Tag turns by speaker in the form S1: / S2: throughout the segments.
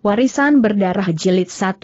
S1: Warisan berdarah jilid 1.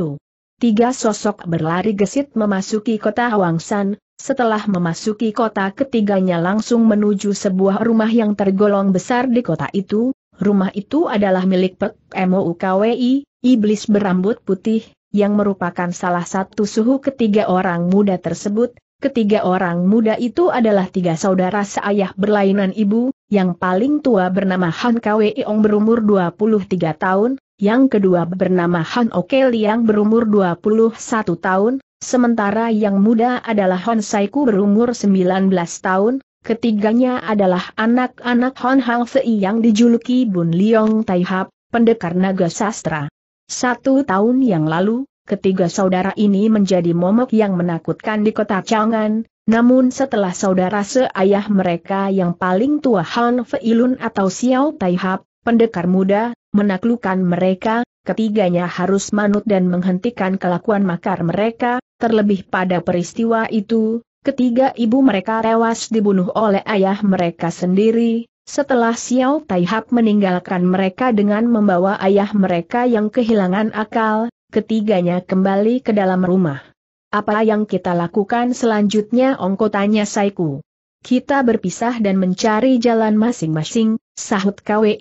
S1: Tiga sosok berlari gesit memasuki kota Wangsan, setelah memasuki kota ketiganya langsung menuju sebuah rumah yang tergolong besar di kota itu, rumah itu adalah milik Pek MOUKWI, iblis berambut putih, yang merupakan salah satu suhu ketiga orang muda tersebut, ketiga orang muda itu adalah tiga saudara seayah berlainan ibu, yang paling tua bernama Han Kwi Ong berumur 23 tahun, yang kedua bernama Han Okel yang berumur 21 tahun, sementara yang muda adalah Hon Saiku berumur 19 tahun, ketiganya adalah anak-anak Hon Hang Fei yang dijuluki Bun Liong Taihap, pendekar naga sastra. Satu tahun yang lalu, ketiga saudara ini menjadi momok yang menakutkan di kota Changan, namun setelah saudara seayah mereka yang paling tua Han Feilun atau Xiao Taihap, pendekar muda, menaklukkan mereka, ketiganya harus manut dan menghentikan kelakuan makar mereka, terlebih pada peristiwa itu, ketiga ibu mereka tewas dibunuh oleh ayah mereka sendiri, setelah Xiao Taihap meninggalkan mereka dengan membawa ayah mereka yang kehilangan akal, ketiganya kembali ke dalam rumah. Apa yang kita lakukan selanjutnya ongko tanya Saiku kita berpisah dan mencari jalan masing-masing, sahut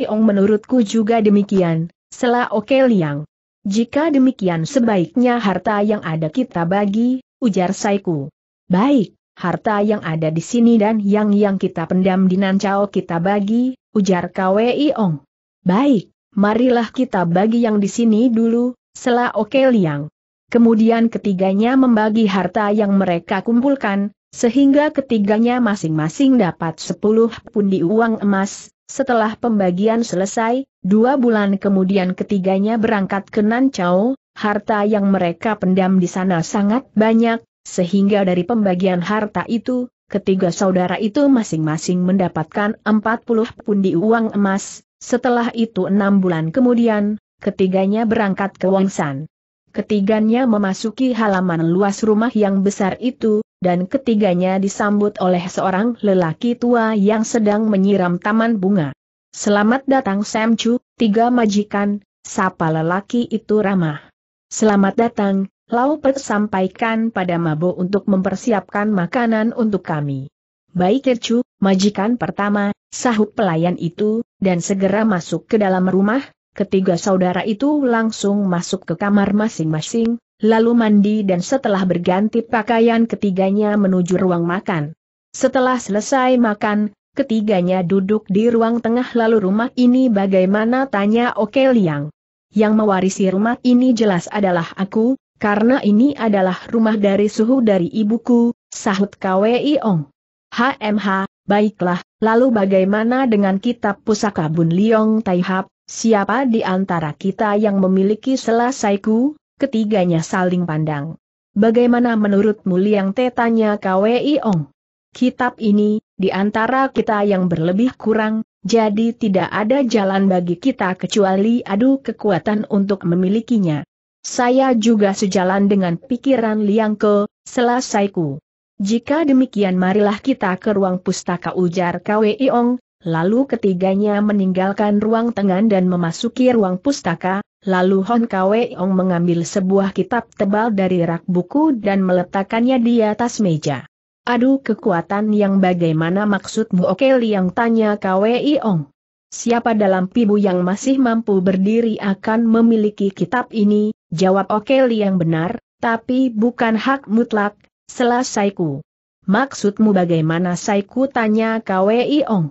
S1: Ong menurutku juga demikian, Sela Oke Liang. Jika demikian sebaiknya harta yang ada kita bagi, ujar Saiku. Baik, harta yang ada di sini dan yang yang kita pendam di Nancao kita bagi, ujar Ong. Baik, marilah kita bagi yang di sini dulu, Sela Oke Liang. Kemudian ketiganya membagi harta yang mereka kumpulkan, sehingga ketiganya masing-masing dapat sepuluh pundi uang emas, setelah pembagian selesai, dua bulan kemudian ketiganya berangkat ke Nancao, harta yang mereka pendam di sana sangat banyak, sehingga dari pembagian harta itu, ketiga saudara itu masing-masing mendapatkan empat puluh pundi uang emas, setelah itu enam bulan kemudian, ketiganya berangkat ke Wangsan ketiganya memasuki halaman luas rumah yang besar itu, dan ketiganya disambut oleh seorang lelaki tua yang sedang menyiram taman bunga. Selamat datang Sam Chu, tiga majikan, sapa lelaki itu ramah. Selamat datang, Lau Pet sampaikan pada Mabo untuk mempersiapkan makanan untuk kami. Baik Chu, majikan pertama, sahut pelayan itu, dan segera masuk ke dalam rumah, Ketiga saudara itu langsung masuk ke kamar masing-masing, lalu mandi dan setelah berganti pakaian ketiganya menuju ruang makan. Setelah selesai makan, ketiganya duduk di ruang tengah lalu rumah ini bagaimana tanya Oke Liang. Yang mewarisi rumah ini jelas adalah aku, karena ini adalah rumah dari suhu dari ibuku, sahut Kwei Ong. HMH, baiklah, lalu bagaimana dengan kitab pusaka Bun Liong Taihap, Siapa di antara kita yang memiliki selasaiku? Ketiganya saling pandang. Bagaimana menurutmu Liang Tetanya tanya KWI Ong? Kitab ini, di antara kita yang berlebih kurang, jadi tidak ada jalan bagi kita kecuali adu kekuatan untuk memilikinya. Saya juga sejalan dengan pikiran Liang Ke, selasaiku. Jika demikian marilah kita ke ruang pustaka ujar KWI Ong, Lalu ketiganya meninggalkan ruang tengah dan memasuki ruang pustaka, lalu Hon Kwe Ong mengambil sebuah kitab tebal dari rak buku dan meletakkannya di atas meja. Aduh kekuatan yang bagaimana maksudmu Oke Liang tanya Kwe Ong. Siapa dalam pibu yang masih mampu berdiri akan memiliki kitab ini, jawab Oke Liang benar, tapi bukan hak mutlak, selesaiku. Maksudmu bagaimana saiku tanya Kwe Ong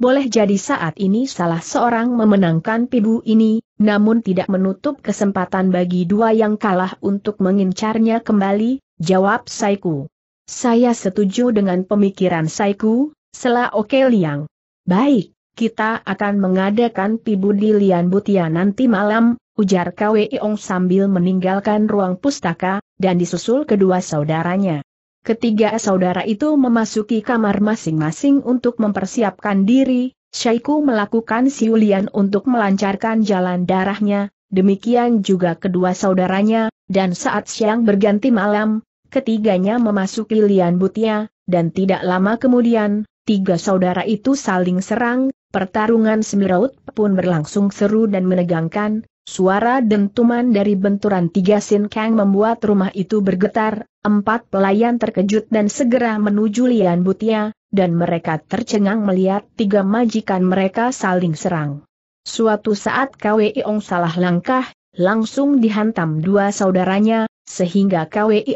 S1: boleh jadi saat ini salah seorang memenangkan pibu ini, namun tidak menutup kesempatan bagi dua yang kalah untuk mengincarnya kembali, jawab Saiku. Saya setuju dengan pemikiran Saiku, Sela Oke Liang. Baik, kita akan mengadakan pibu di Lian Butia nanti malam, ujar Kwei Ong sambil meninggalkan ruang pustaka, dan disusul kedua saudaranya. Ketiga saudara itu memasuki kamar masing-masing untuk mempersiapkan diri, Syaiku melakukan siulian untuk melancarkan jalan darahnya, demikian juga kedua saudaranya, dan saat siang berganti malam, ketiganya memasuki lian butia, dan tidak lama kemudian, tiga saudara itu saling serang, pertarungan semiraut pun berlangsung seru dan menegangkan, suara dentuman dari benturan tiga sin kang membuat rumah itu bergetar, Empat pelayan terkejut dan segera menuju Lian Butia, dan mereka tercengang melihat tiga majikan mereka saling serang. Suatu saat Ong salah langkah, langsung dihantam dua saudaranya, sehingga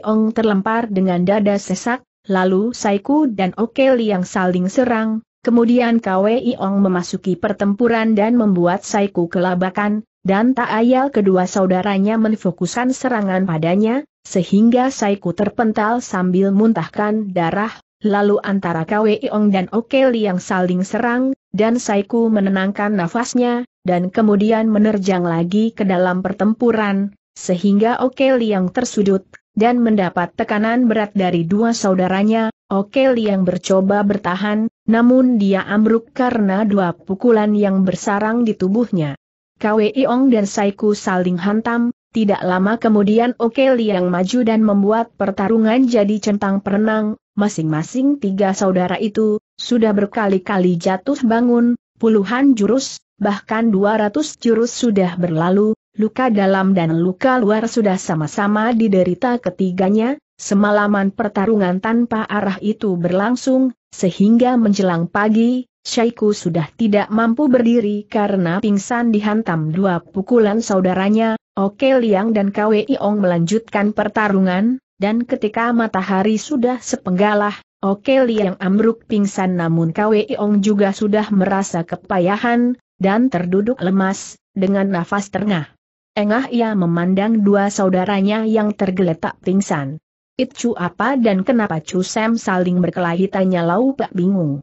S1: Ong terlempar dengan dada sesak, lalu Saiku dan Okeli yang saling serang, kemudian Ong memasuki pertempuran dan membuat Saiku kelabakan, dan tak ayal kedua saudaranya menfokuskan serangan padanya, sehingga saiku terpental sambil muntahkan darah, lalu antara Kweiong dan Okeli yang saling serang, dan saiku menenangkan nafasnya, dan kemudian menerjang lagi ke dalam pertempuran, sehingga Okeli yang tersudut, dan mendapat tekanan berat dari dua saudaranya, Okeli yang bercoba bertahan, namun dia ambruk karena dua pukulan yang bersarang di tubuhnya. Kweiong dan Saiku saling hantam, tidak lama kemudian Oke Liang maju dan membuat pertarungan jadi centang perenang, masing-masing tiga saudara itu, sudah berkali-kali jatuh bangun, puluhan jurus, bahkan dua ratus jurus sudah berlalu, luka dalam dan luka luar sudah sama-sama diderita ketiganya, semalaman pertarungan tanpa arah itu berlangsung, sehingga menjelang pagi, Syaiku sudah tidak mampu berdiri karena pingsan dihantam dua pukulan saudaranya, Oke Liang dan Kwe Iong melanjutkan pertarungan, dan ketika matahari sudah sepenggalah, Oke Liang ambruk pingsan namun Kwe Iong juga sudah merasa kepayahan, dan terduduk lemas, dengan nafas terengah. Engah ia memandang dua saudaranya yang tergeletak pingsan. Itu apa dan kenapa Chu Sam saling berkelahi tanya Lau Pak bingung.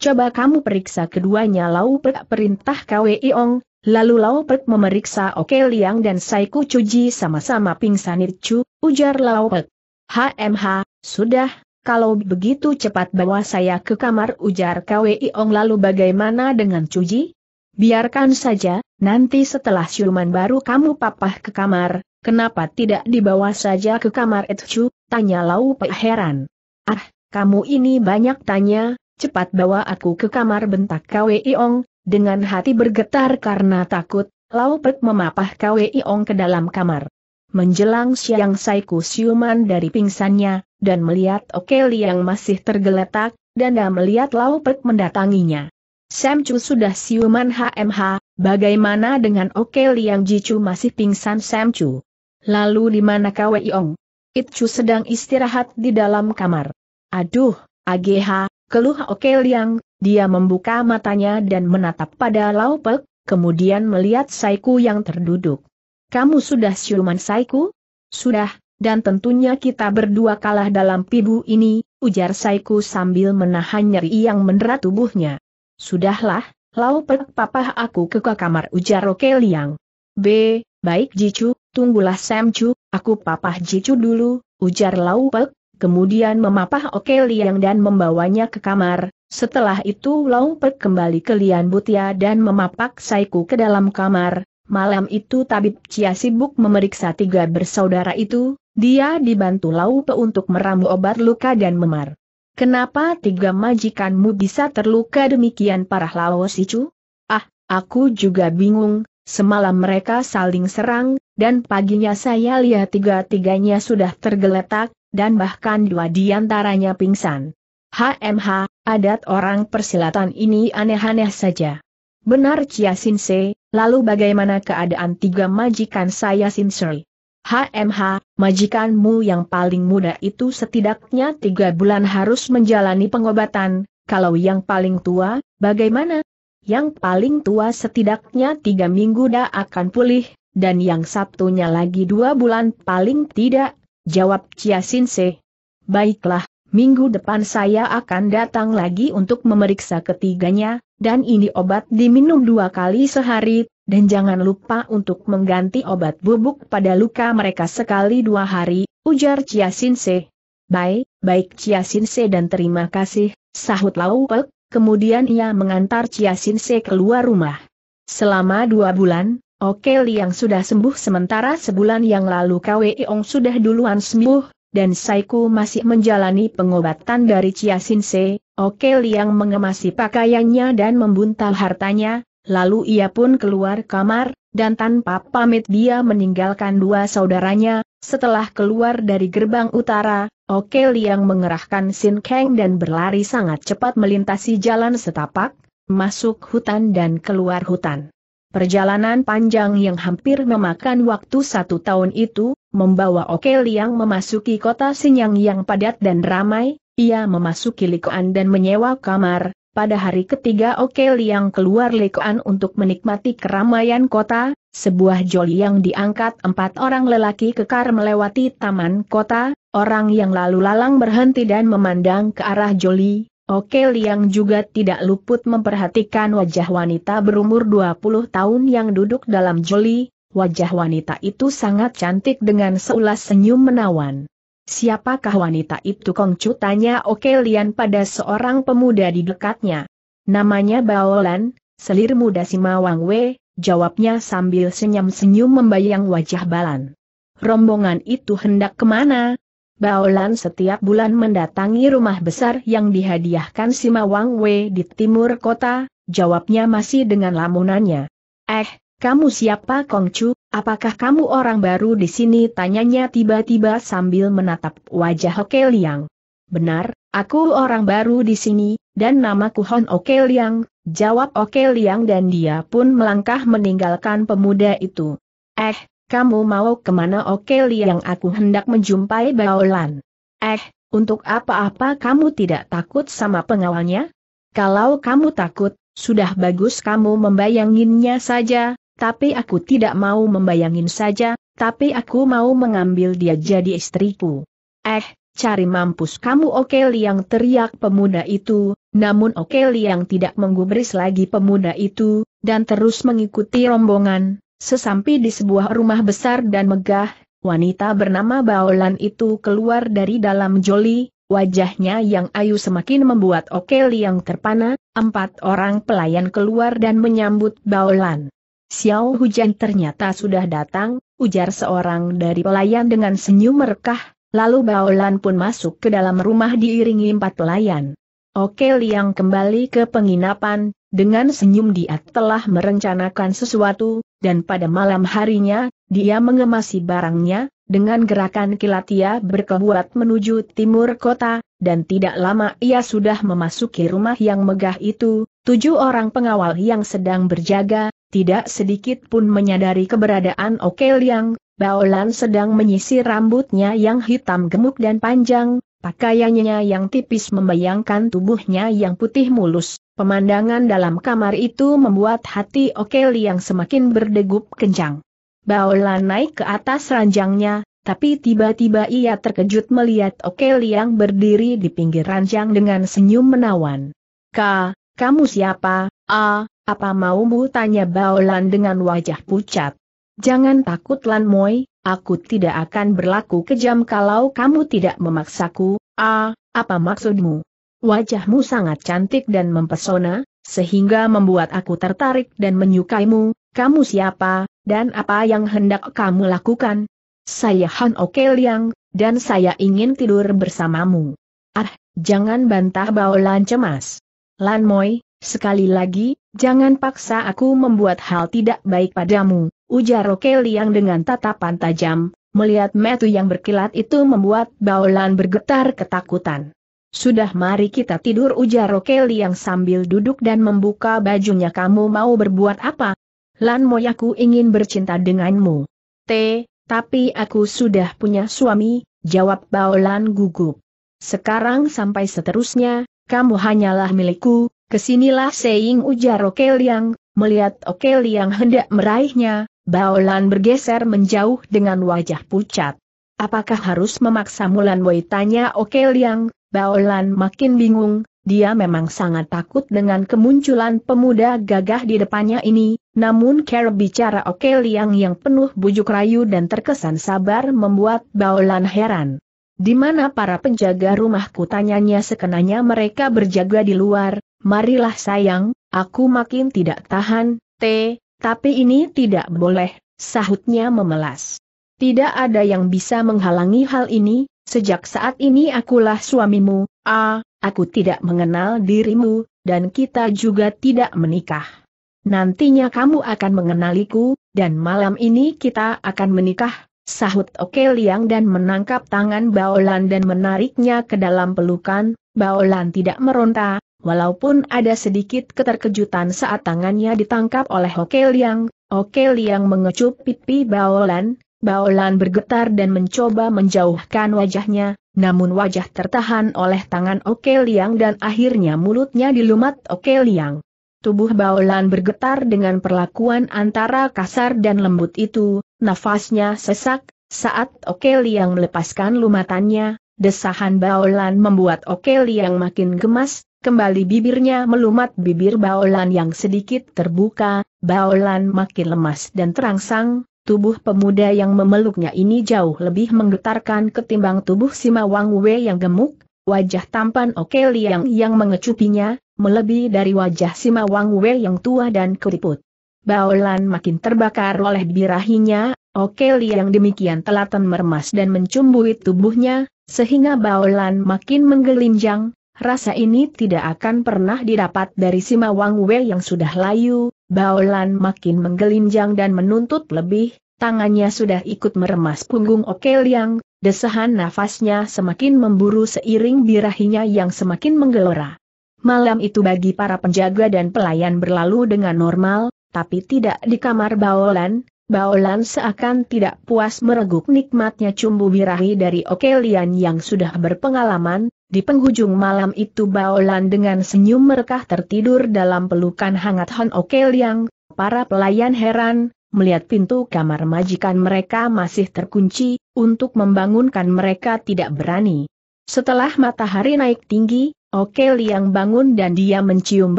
S1: Coba kamu periksa keduanya Lau Pak perintah Kwe Iong, Lalu Lao Pek memeriksa Oke Liang dan Saiku Cuji sama-sama pingsan itu, ujar Lao Pek. HMH, sudah, kalau begitu cepat bawa saya ke kamar ujar KWI Ong lalu bagaimana dengan Cuji? Biarkan saja, nanti setelah siuman baru kamu papah ke kamar, kenapa tidak dibawa saja ke kamar Etchu, tanya Lau Pek heran. Ah, kamu ini banyak tanya, cepat bawa aku ke kamar bentak KWI Ong, dengan hati bergetar karena takut, Lau Pek memapah Kwe Iong ke dalam kamar. Menjelang siang Saiku siuman dari pingsannya, dan melihat Okeli yang masih tergeletak, dan Danda melihat Lau Pek mendatanginya. Sam Chu sudah siuman HMH, bagaimana dengan Okeli yang Jicu masih pingsan Sam Chu? Lalu di mana Kwe Iong? Chu sedang istirahat di dalam kamar. Aduh, AGH, keluh Okeliang, dia membuka matanya dan menatap pada Laupek, kemudian melihat Saiku yang terduduk. Kamu sudah siuman Saiku? Sudah, dan tentunya kita berdua kalah dalam pibu ini, ujar Saiku sambil menahan nyeri yang mendera tubuhnya. Sudahlah, Laupek papah aku ke kamar ujar Roke Liang. B, baik Jicu, tunggulah Samcu, aku papah Jicu dulu, ujar Laupek, kemudian memapah Oke Liang dan membawanya ke kamar, setelah itu Long Pek kembali ke Lian Butia dan memapak Saiku ke dalam kamar, malam itu Tabib Cia sibuk memeriksa tiga bersaudara itu, dia dibantu Lau Pe untuk meramu obat luka dan memar. Kenapa tiga majikanmu bisa terluka demikian parah Lao Sicu? Ah, aku juga bingung, semalam mereka saling serang, dan paginya saya lihat tiga-tiganya sudah tergeletak, dan bahkan dua diantaranya pingsan. HMH, adat orang persilatan ini aneh-aneh saja. Benar Chia Sinse, lalu bagaimana keadaan tiga majikan saya Sinseri? HMH, majikanmu yang paling muda itu setidaknya tiga bulan harus menjalani pengobatan, kalau yang paling tua, bagaimana? Yang paling tua setidaknya tiga minggu dah akan pulih, dan yang satunya lagi dua bulan paling tidak jawab Chia Sin Se. Baiklah, minggu depan saya akan datang lagi untuk memeriksa ketiganya, dan ini obat diminum dua kali sehari, dan jangan lupa untuk mengganti obat bubuk pada luka mereka sekali dua hari, ujar Chia Sin Se. Baik, baik Chia Sin Se dan terima kasih, sahut Lau kemudian ia mengantar Chia Sin Se keluar rumah. Selama dua bulan, Oke Liang sudah sembuh sementara sebulan yang lalu Kwe Ong sudah duluan sembuh, dan Saiku masih menjalani pengobatan dari Chia Se. Oke Liang mengemasi pakaiannya dan membuntal hartanya, lalu ia pun keluar kamar, dan tanpa pamit dia meninggalkan dua saudaranya, setelah keluar dari gerbang utara, Oke Liang mengerahkan Sin Kang dan berlari sangat cepat melintasi jalan setapak, masuk hutan dan keluar hutan. Perjalanan panjang yang hampir memakan waktu satu tahun itu, membawa Oke Liang memasuki kota Senyang yang padat dan ramai, ia memasuki Likoan dan menyewa kamar, pada hari ketiga Oke Liang keluar Likoan untuk menikmati keramaian kota, sebuah joli yang diangkat empat orang lelaki kekar melewati taman kota, orang yang lalu lalang berhenti dan memandang ke arah joli, Oke Liang juga tidak luput memperhatikan wajah wanita berumur 20 tahun yang duduk dalam joli, wajah wanita itu sangat cantik dengan seulas senyum menawan. Siapakah wanita itu Kongcu tanya Oke Lian pada seorang pemuda di dekatnya. Namanya Baolan, selir muda Simawangwe, Wei, jawabnya sambil senyum-senyum membayang wajah Balan. Rombongan itu hendak kemana, Baolan setiap bulan mendatangi rumah besar yang dihadiahkan Sima Wang Wei di timur kota, jawabnya masih dengan lamunannya. Eh, kamu siapa Kong Chu? apakah kamu orang baru di sini? Tanyanya tiba-tiba sambil menatap wajah Hoke Liang. Benar, aku orang baru di sini, dan namaku Hon Oke Liang, jawab Oke Liang dan dia pun melangkah meninggalkan pemuda itu. Eh, kamu mau kemana Oke Liang aku hendak menjumpai Baolan? Eh, untuk apa-apa kamu tidak takut sama pengawalnya? Kalau kamu takut, sudah bagus kamu membayanginnya saja, tapi aku tidak mau membayangin saja, tapi aku mau mengambil dia jadi istriku. Eh, cari mampus kamu Oke Liang teriak pemuda itu, namun Oke Liang tidak menggubris lagi pemuda itu, dan terus mengikuti rombongan, Sesampai di sebuah rumah besar dan megah, wanita bernama Baolan itu keluar dari dalam joli, wajahnya yang ayu semakin membuat Okeli yang terpana, empat orang pelayan keluar dan menyambut Baolan. Xiao Hujan ternyata sudah datang, ujar seorang dari pelayan dengan senyum merekah, lalu Baolan pun masuk ke dalam rumah diiringi empat pelayan. Oke Liang kembali ke penginapan, dengan senyum dia telah merencanakan sesuatu, dan pada malam harinya, dia mengemasi barangnya, dengan gerakan kilat ia berkebuat menuju timur kota, dan tidak lama ia sudah memasuki rumah yang megah itu, tujuh orang pengawal yang sedang berjaga, tidak sedikit pun menyadari keberadaan Okel yang, Baolan sedang menyisir rambutnya yang hitam gemuk dan panjang, pakaiannya yang tipis membayangkan tubuhnya yang putih mulus. Pemandangan dalam kamar itu membuat hati Okel yang semakin berdegup kencang. Baola naik ke atas ranjangnya, tapi tiba-tiba ia terkejut melihat Okel yang berdiri di pinggir ranjang dengan senyum menawan. Ka, kamu siapa? Ah, apa maumu? Tanya Baolan dengan wajah pucat. Jangan takut Lan Moi, aku tidak akan berlaku kejam kalau kamu tidak memaksaku. Ah, apa maksudmu? Wajahmu sangat cantik dan mempesona, sehingga membuat aku tertarik dan menyukaimu, kamu siapa, dan apa yang hendak kamu lakukan? Saya Han Oke Liang, dan saya ingin tidur bersamamu. Ah, jangan bantah Baolan cemas. Lan Moi, sekali lagi, jangan paksa aku membuat hal tidak baik padamu, ujar Oke Liang dengan tatapan tajam, melihat metu yang berkilat itu membuat Baolan bergetar ketakutan. Sudah mari kita tidur ujar Rokeli yang sambil duduk dan membuka bajunya kamu mau berbuat apa? Lan moyaku ingin bercinta denganmu. T, tapi aku sudah punya suami, jawab Baolan gugup. Sekarang sampai seterusnya, kamu hanyalah milikku, kesinilah seing ujar yang, melihat yang hendak meraihnya, Baolan bergeser menjauh dengan wajah pucat. Apakah harus memaksa Mulan Wei tanya Oke Liang, Baolan makin bingung, dia memang sangat takut dengan kemunculan pemuda gagah di depannya ini, namun care bicara Oke Liang yang penuh bujuk rayu dan terkesan sabar membuat Baolan heran. Di mana para penjaga rumahku tanyanya sekenanya mereka berjaga di luar, marilah sayang, aku makin tidak tahan, T, tapi ini tidak boleh, sahutnya memelas. Tidak ada yang bisa menghalangi hal ini, sejak saat ini akulah suamimu, ah, aku tidak mengenal dirimu, dan kita juga tidak menikah. Nantinya kamu akan mengenaliku, dan malam ini kita akan menikah, sahut Oke Liang dan menangkap tangan Baolan dan menariknya ke dalam pelukan, Baolan tidak meronta, walaupun ada sedikit keterkejutan saat tangannya ditangkap oleh Oke Liang, Oke Liang mengecup pipi Baolan, Baolan bergetar dan mencoba menjauhkan wajahnya, namun wajah tertahan oleh tangan Oke Liang dan akhirnya mulutnya dilumat Oke Liang. Tubuh Baolan bergetar dengan perlakuan antara kasar dan lembut itu, nafasnya sesak, saat Oke Liang melepaskan lumatannya, desahan Baolan membuat Oke Liang makin gemas, kembali bibirnya melumat bibir Baolan yang sedikit terbuka, Baolan makin lemas dan terangsang, Tubuh pemuda yang memeluknya ini jauh lebih menggetarkan ketimbang tubuh Sima Wang Wei yang gemuk, wajah tampan Oke Liang yang mengecupinya, melebihi dari wajah Sima Wang Wei yang tua dan keriput. Baolan makin terbakar oleh birahinya, Oke Liang demikian telaten meremas dan mencumbui tubuhnya, sehingga Baolan makin menggelinjang, rasa ini tidak akan pernah didapat dari Sima Wang Wei yang sudah layu, Baolan makin menggelinjang dan menuntut lebih, tangannya sudah ikut meremas punggung Okeliang, desahan nafasnya semakin memburu seiring birahinya yang semakin menggelora. Malam itu bagi para penjaga dan pelayan berlalu dengan normal, tapi tidak di kamar Baolan, Baolan seakan tidak puas mereguk nikmatnya cumbu birahi dari Okelian yang sudah berpengalaman, di penghujung malam itu Baolan dengan senyum merekah tertidur dalam pelukan hangat Han yang, para pelayan heran, melihat pintu kamar majikan mereka masih terkunci, untuk membangunkan mereka tidak berani. Setelah matahari naik tinggi, yang bangun dan dia mencium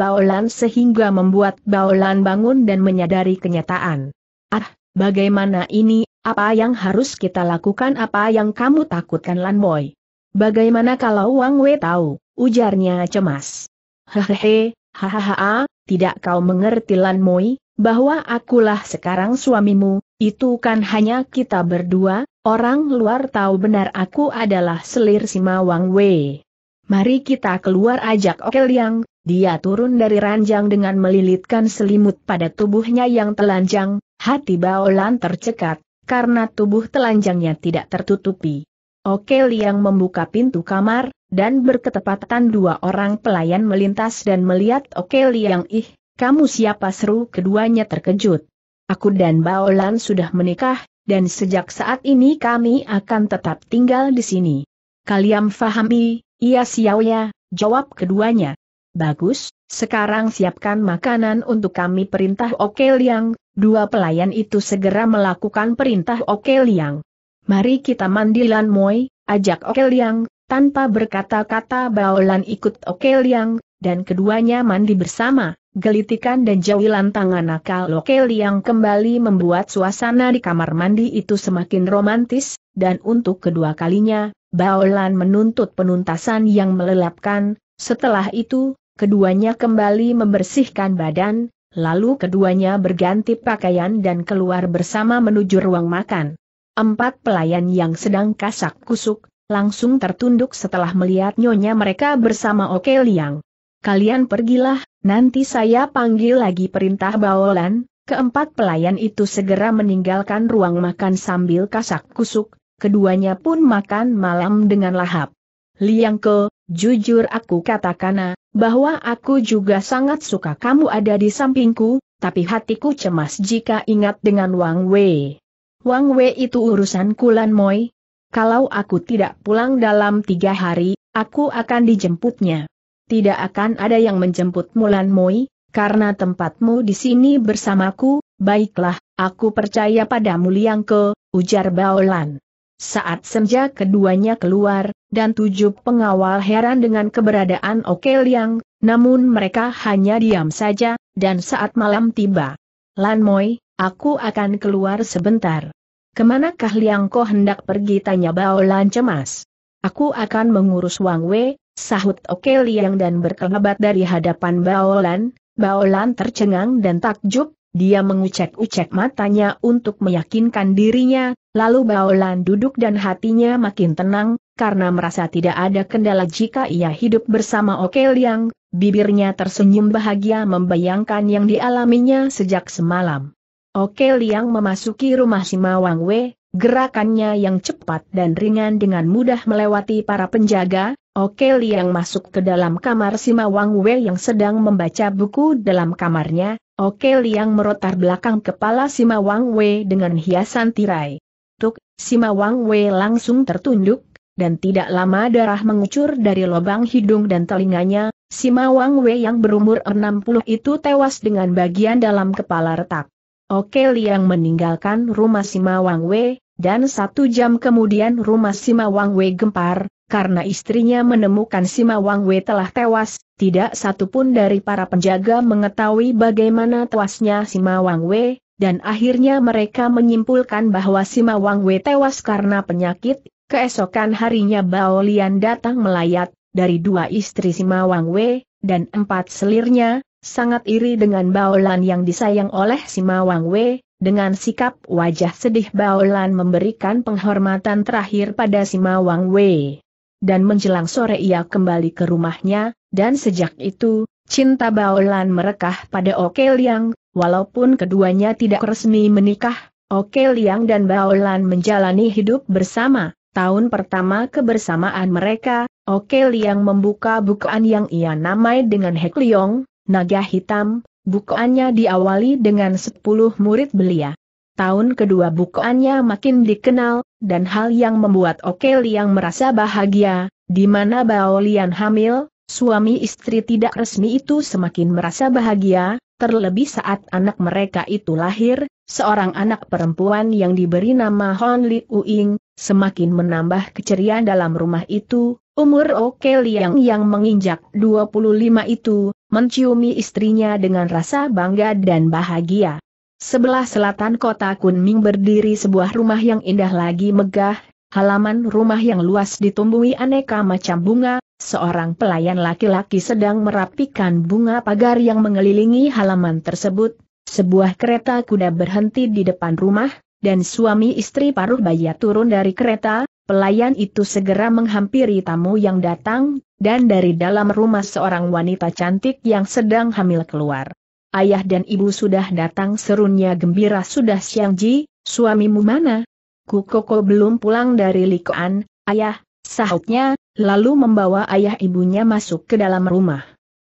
S1: Baolan sehingga membuat Baolan bangun dan menyadari kenyataan. Ah, bagaimana ini, apa yang harus kita lakukan apa yang kamu takutkan Lan Boy? Bagaimana kalau Wang Wei tahu, ujarnya cemas. Hehehe, hahaha, tidak kau mengerti Lan Moi, bahwa akulah sekarang suamimu, itu kan hanya kita berdua, orang luar tahu benar aku adalah selir Sima Wang Wei. Mari kita keluar ajak Okel Yang, dia turun dari ranjang dengan melilitkan selimut pada tubuhnya yang telanjang, hati Baolan tercekat, karena tubuh telanjangnya tidak tertutupi. Oke Liang membuka pintu kamar, dan berketepatan dua orang pelayan melintas dan melihat Oke Liang ih, kamu siapa seru keduanya terkejut. Aku dan Baolan sudah menikah, dan sejak saat ini kami akan tetap tinggal di sini. Kalian fahami, iya siau ya, jawab keduanya. Bagus, sekarang siapkan makanan untuk kami perintah Oke Liang, dua pelayan itu segera melakukan perintah Oke Liang. Mari kita mandi Lan Moi, ajak Okeliang, tanpa berkata-kata Baolan ikut Okeliang, dan keduanya mandi bersama, gelitikan dan jawilan tangan nakal Okeliang kembali membuat suasana di kamar mandi itu semakin romantis, dan untuk kedua kalinya, Baolan menuntut penuntasan yang melelapkan, setelah itu, keduanya kembali membersihkan badan, lalu keduanya berganti pakaian dan keluar bersama menuju ruang makan. Empat pelayan yang sedang kasak kusuk, langsung tertunduk setelah melihat nyonya mereka bersama Oke Liang. Kalian pergilah, nanti saya panggil lagi perintah Baolan, keempat pelayan itu segera meninggalkan ruang makan sambil kasak kusuk, keduanya pun makan malam dengan lahap. Liang Ke, jujur aku katakana, ah, bahwa aku juga sangat suka kamu ada di sampingku, tapi hatiku cemas jika ingat dengan Wang Wei. Wang Wei itu urusan Kulan Moi. Kalau aku tidak pulang dalam tiga hari, aku akan dijemputnya. Tidak akan ada yang menjemput Mulan Moi, karena tempatmu di sini bersamaku, baiklah, aku percaya padamu Liang Ke, ujar Baolan. Saat senja keduanya keluar, dan tujuh pengawal heran dengan keberadaan Oke Liang, namun mereka hanya diam saja, dan saat malam tiba. Lan Moi, Aku akan keluar sebentar. Kemanakah Liang Ko hendak pergi tanya Bao Lan cemas. Aku akan mengurus Wang Wei, sahut Oke Liang dan berkelebat dari hadapan Bao Lan. Bao Lan tercengang dan takjub, dia mengucek-ucek matanya untuk meyakinkan dirinya, lalu Bao Lan duduk dan hatinya makin tenang, karena merasa tidak ada kendala jika ia hidup bersama Oke Liang, bibirnya tersenyum bahagia membayangkan yang dialaminya sejak semalam. Oke Liang memasuki rumah Sima Wang Wei, gerakannya yang cepat dan ringan dengan mudah melewati para penjaga, Oke Liang masuk ke dalam kamar Sima Wang Wei yang sedang membaca buku dalam kamarnya, Oke Liang merotar belakang kepala Sima Wang Wei dengan hiasan tirai. Tuk, Sima Wang Wei langsung tertunduk, dan tidak lama darah mengucur dari lubang hidung dan telinganya, Sima Wang Wei yang berumur 60 itu tewas dengan bagian dalam kepala retak. Oke Liang meninggalkan rumah Wang Wei, dan satu jam kemudian rumah Wang Wei gempar, karena istrinya menemukan Wang Wei telah tewas, tidak satupun dari para penjaga mengetahui bagaimana tewasnya Wang Wei, dan akhirnya mereka menyimpulkan bahwa Wang Wei tewas karena penyakit, keesokan harinya Bao Lian datang melayat, dari dua istri Wang Wei, dan empat selirnya, sangat iri dengan Baolan yang disayang oleh si Mawang Wei, dengan sikap wajah sedih Baolan memberikan penghormatan terakhir pada si Mawang Wei. Dan menjelang sore ia kembali ke rumahnya, dan sejak itu, cinta Baolan merekah pada Oke Liang, walaupun keduanya tidak resmi menikah, Oke Liang dan Baolan menjalani hidup bersama. Tahun pertama kebersamaan mereka, Oke Liang membuka bukaan yang ia namai dengan Hek Liong, naga hitam, bukaannya diawali dengan sepuluh murid belia. Tahun kedua bukaannya makin dikenal, dan hal yang membuat Okeli yang merasa bahagia, di mana Baolian hamil, suami istri tidak resmi itu semakin merasa bahagia, terlebih saat anak mereka itu lahir, seorang anak perempuan yang diberi nama Hon Li Uing, semakin menambah keceriaan dalam rumah itu, Umur Oke yang yang menginjak 25 itu, menciumi istrinya dengan rasa bangga dan bahagia. Sebelah selatan kota Kunming berdiri sebuah rumah yang indah lagi megah, halaman rumah yang luas ditumbuhi aneka macam bunga, seorang pelayan laki-laki sedang merapikan bunga pagar yang mengelilingi halaman tersebut, sebuah kereta kuda berhenti di depan rumah, dan suami istri paruh baya turun dari kereta, Pelayan itu segera menghampiri tamu yang datang, dan dari dalam rumah seorang wanita cantik yang sedang hamil keluar. Ayah dan ibu sudah datang serunya gembira sudah Siang Ji, suamimu mana? Ku Kukoko belum pulang dari Likoan, ayah, sahutnya, lalu membawa ayah ibunya masuk ke dalam rumah.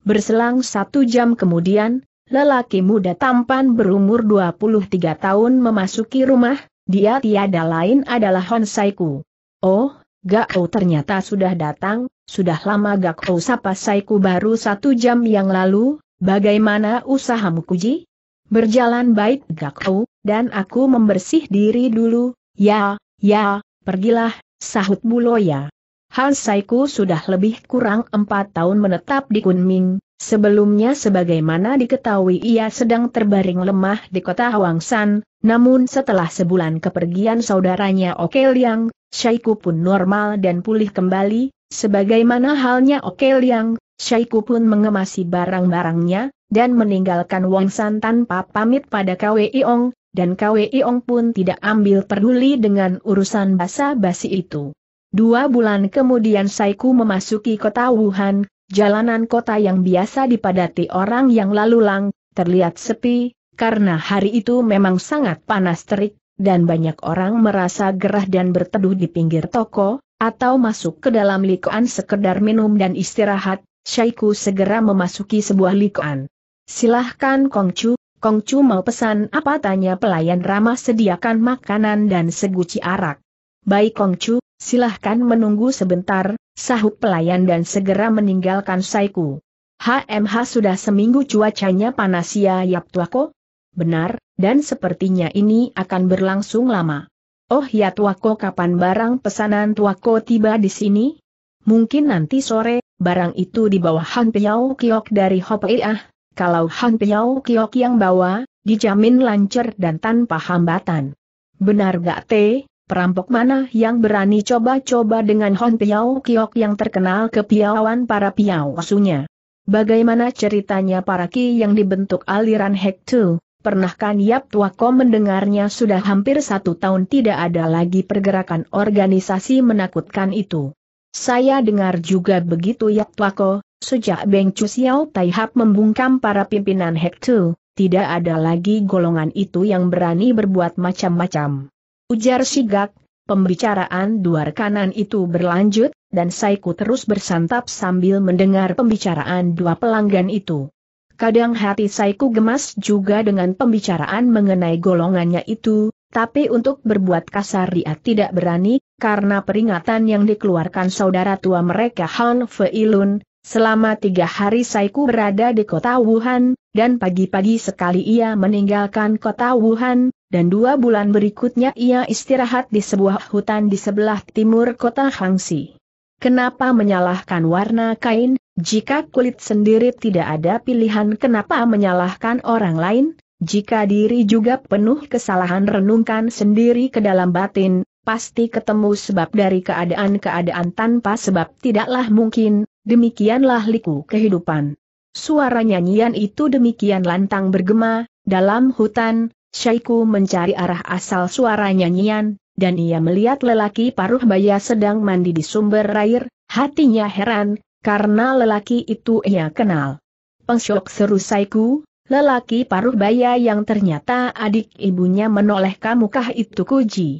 S1: Berselang satu jam kemudian, lelaki muda tampan berumur 23 tahun memasuki rumah, dia tiada lain adalah Honsaiku. Oh, gak kau ternyata sudah datang, sudah lama gak kau sapa saiku baru satu jam yang lalu, bagaimana usahamu kuji? Berjalan baik gak kau dan aku membersih diri dulu, ya, ya, pergilah, sahut Buloya. Han Saiku sudah lebih kurang empat tahun menetap di Kunming, Sebelumnya sebagaimana diketahui ia sedang terbaring lemah di kota Hwangsan, namun setelah sebulan kepergian saudaranya Oke Liang, Syaiku pun normal dan pulih kembali, sebagaimana halnya Oke Liang, Syaiku pun mengemasi barang-barangnya, dan meninggalkan Wangsan tanpa pamit pada Kwei Ong, dan Kwei Ong pun tidak ambil peduli dengan urusan basa-basi itu. Dua bulan kemudian Saiku memasuki kota Wuhan, jalanan kota yang biasa dipadati orang yang lalu lang, terlihat sepi, karena hari itu memang sangat panas terik, dan banyak orang merasa gerah dan berteduh di pinggir toko, atau masuk ke dalam likoan sekedar minum dan istirahat, Syaiku segera memasuki sebuah likoan. Silahkan Kongcu, Kongcu mau pesan apa tanya pelayan ramah sediakan makanan dan seguci arak. Baik Kongcu, silahkan menunggu sebentar, sahut pelayan dan segera meninggalkan Syaiku. HMH sudah seminggu cuacanya panas ya Yap Tuako? Benar, dan sepertinya ini akan berlangsung lama. Oh ya tuako kapan barang pesanan tuako tiba di sini? Mungkin nanti sore, barang itu di bawah Han Piao Kiok dari Hopeiah, kalau Han Piao Kiok yang bawa, dijamin lancar dan tanpa hambatan. Benar gak T, perampok mana yang berani coba-coba dengan Han Piao Kiok yang terkenal kepiawan para piao Bagaimana ceritanya para ki yang dibentuk aliran Hektu? Pernahkan Yap Tuako mendengarnya sudah hampir satu tahun tidak ada lagi pergerakan organisasi menakutkan itu. Saya dengar juga begitu Yap Tuako, sejak Beng Chu Xiao Tai membungkam para pimpinan Hektu, tidak ada lagi golongan itu yang berani berbuat macam-macam. Ujar Sigak, pembicaraan dua rekanan itu berlanjut, dan Saiku terus bersantap sambil mendengar pembicaraan dua pelanggan itu. Kadang hati saiku gemas juga dengan pembicaraan mengenai golongannya itu, tapi untuk berbuat kasar dia tidak berani, karena peringatan yang dikeluarkan saudara tua mereka Han Feilun, selama tiga hari saiku berada di kota Wuhan, dan pagi-pagi sekali ia meninggalkan kota Wuhan, dan dua bulan berikutnya ia istirahat di sebuah hutan di sebelah timur kota Hangsi. Kenapa menyalahkan warna kain, jika kulit sendiri tidak ada pilihan kenapa menyalahkan orang lain, jika diri juga penuh kesalahan renungkan sendiri ke dalam batin, pasti ketemu sebab dari keadaan-keadaan tanpa sebab tidaklah mungkin, demikianlah liku kehidupan. Suara nyanyian itu demikian lantang bergema, dalam hutan, Syaiku mencari arah asal suara nyanyian, dan ia melihat lelaki paruh baya sedang mandi di sumber air, hatinya heran, karena lelaki itu ia kenal. Pengsyok seru saiku, lelaki paruh baya yang ternyata adik ibunya menoleh kamukah itu Kuji.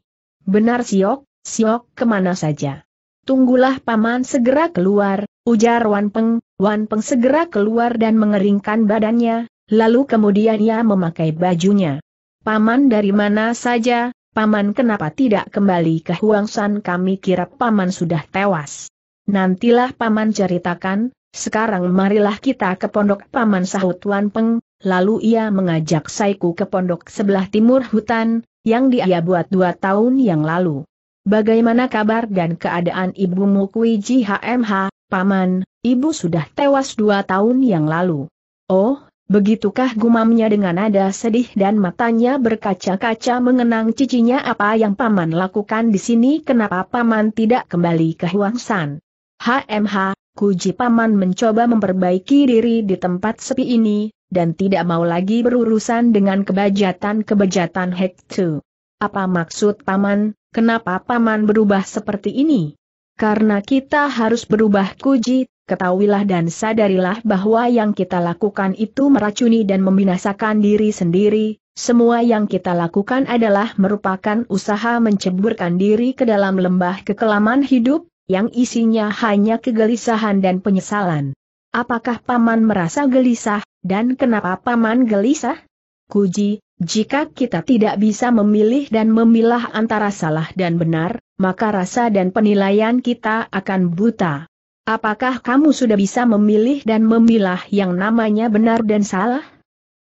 S1: Benar Siok, Siok kemana saja. Tunggulah paman segera keluar, ujar Wan Peng, Wan Peng segera keluar dan mengeringkan badannya, lalu kemudian ia memakai bajunya. Paman dari mana saja, paman kenapa tidak kembali ke Huangsan kami kira paman sudah tewas. Nantilah Paman ceritakan, sekarang marilah kita ke pondok Paman sahut Wan Peng, lalu ia mengajak Saiku ke pondok sebelah timur hutan, yang dia buat dua tahun yang lalu. Bagaimana kabar dan keadaan ibumu Kui HMH, Paman, ibu sudah tewas dua tahun yang lalu. Oh, begitukah gumamnya dengan nada sedih dan matanya berkaca-kaca mengenang cicinya apa yang Paman lakukan di sini kenapa Paman tidak kembali ke Huangshan? HMH, Kuji Paman mencoba memperbaiki diri di tempat sepi ini, dan tidak mau lagi berurusan dengan kebajatan-kebajatan Hektu. Apa maksud Paman, kenapa Paman berubah seperti ini? Karena kita harus berubah Kuji, ketahuilah dan sadarilah bahwa yang kita lakukan itu meracuni dan membinasakan diri sendiri, semua yang kita lakukan adalah merupakan usaha menceburkan diri ke dalam lembah kekelaman hidup, yang isinya hanya kegelisahan dan penyesalan. Apakah Paman merasa gelisah, dan kenapa Paman gelisah? Kuji, jika kita tidak bisa memilih dan memilah antara salah dan benar, maka rasa dan penilaian kita akan buta. Apakah kamu sudah bisa memilih dan memilah yang namanya benar dan salah?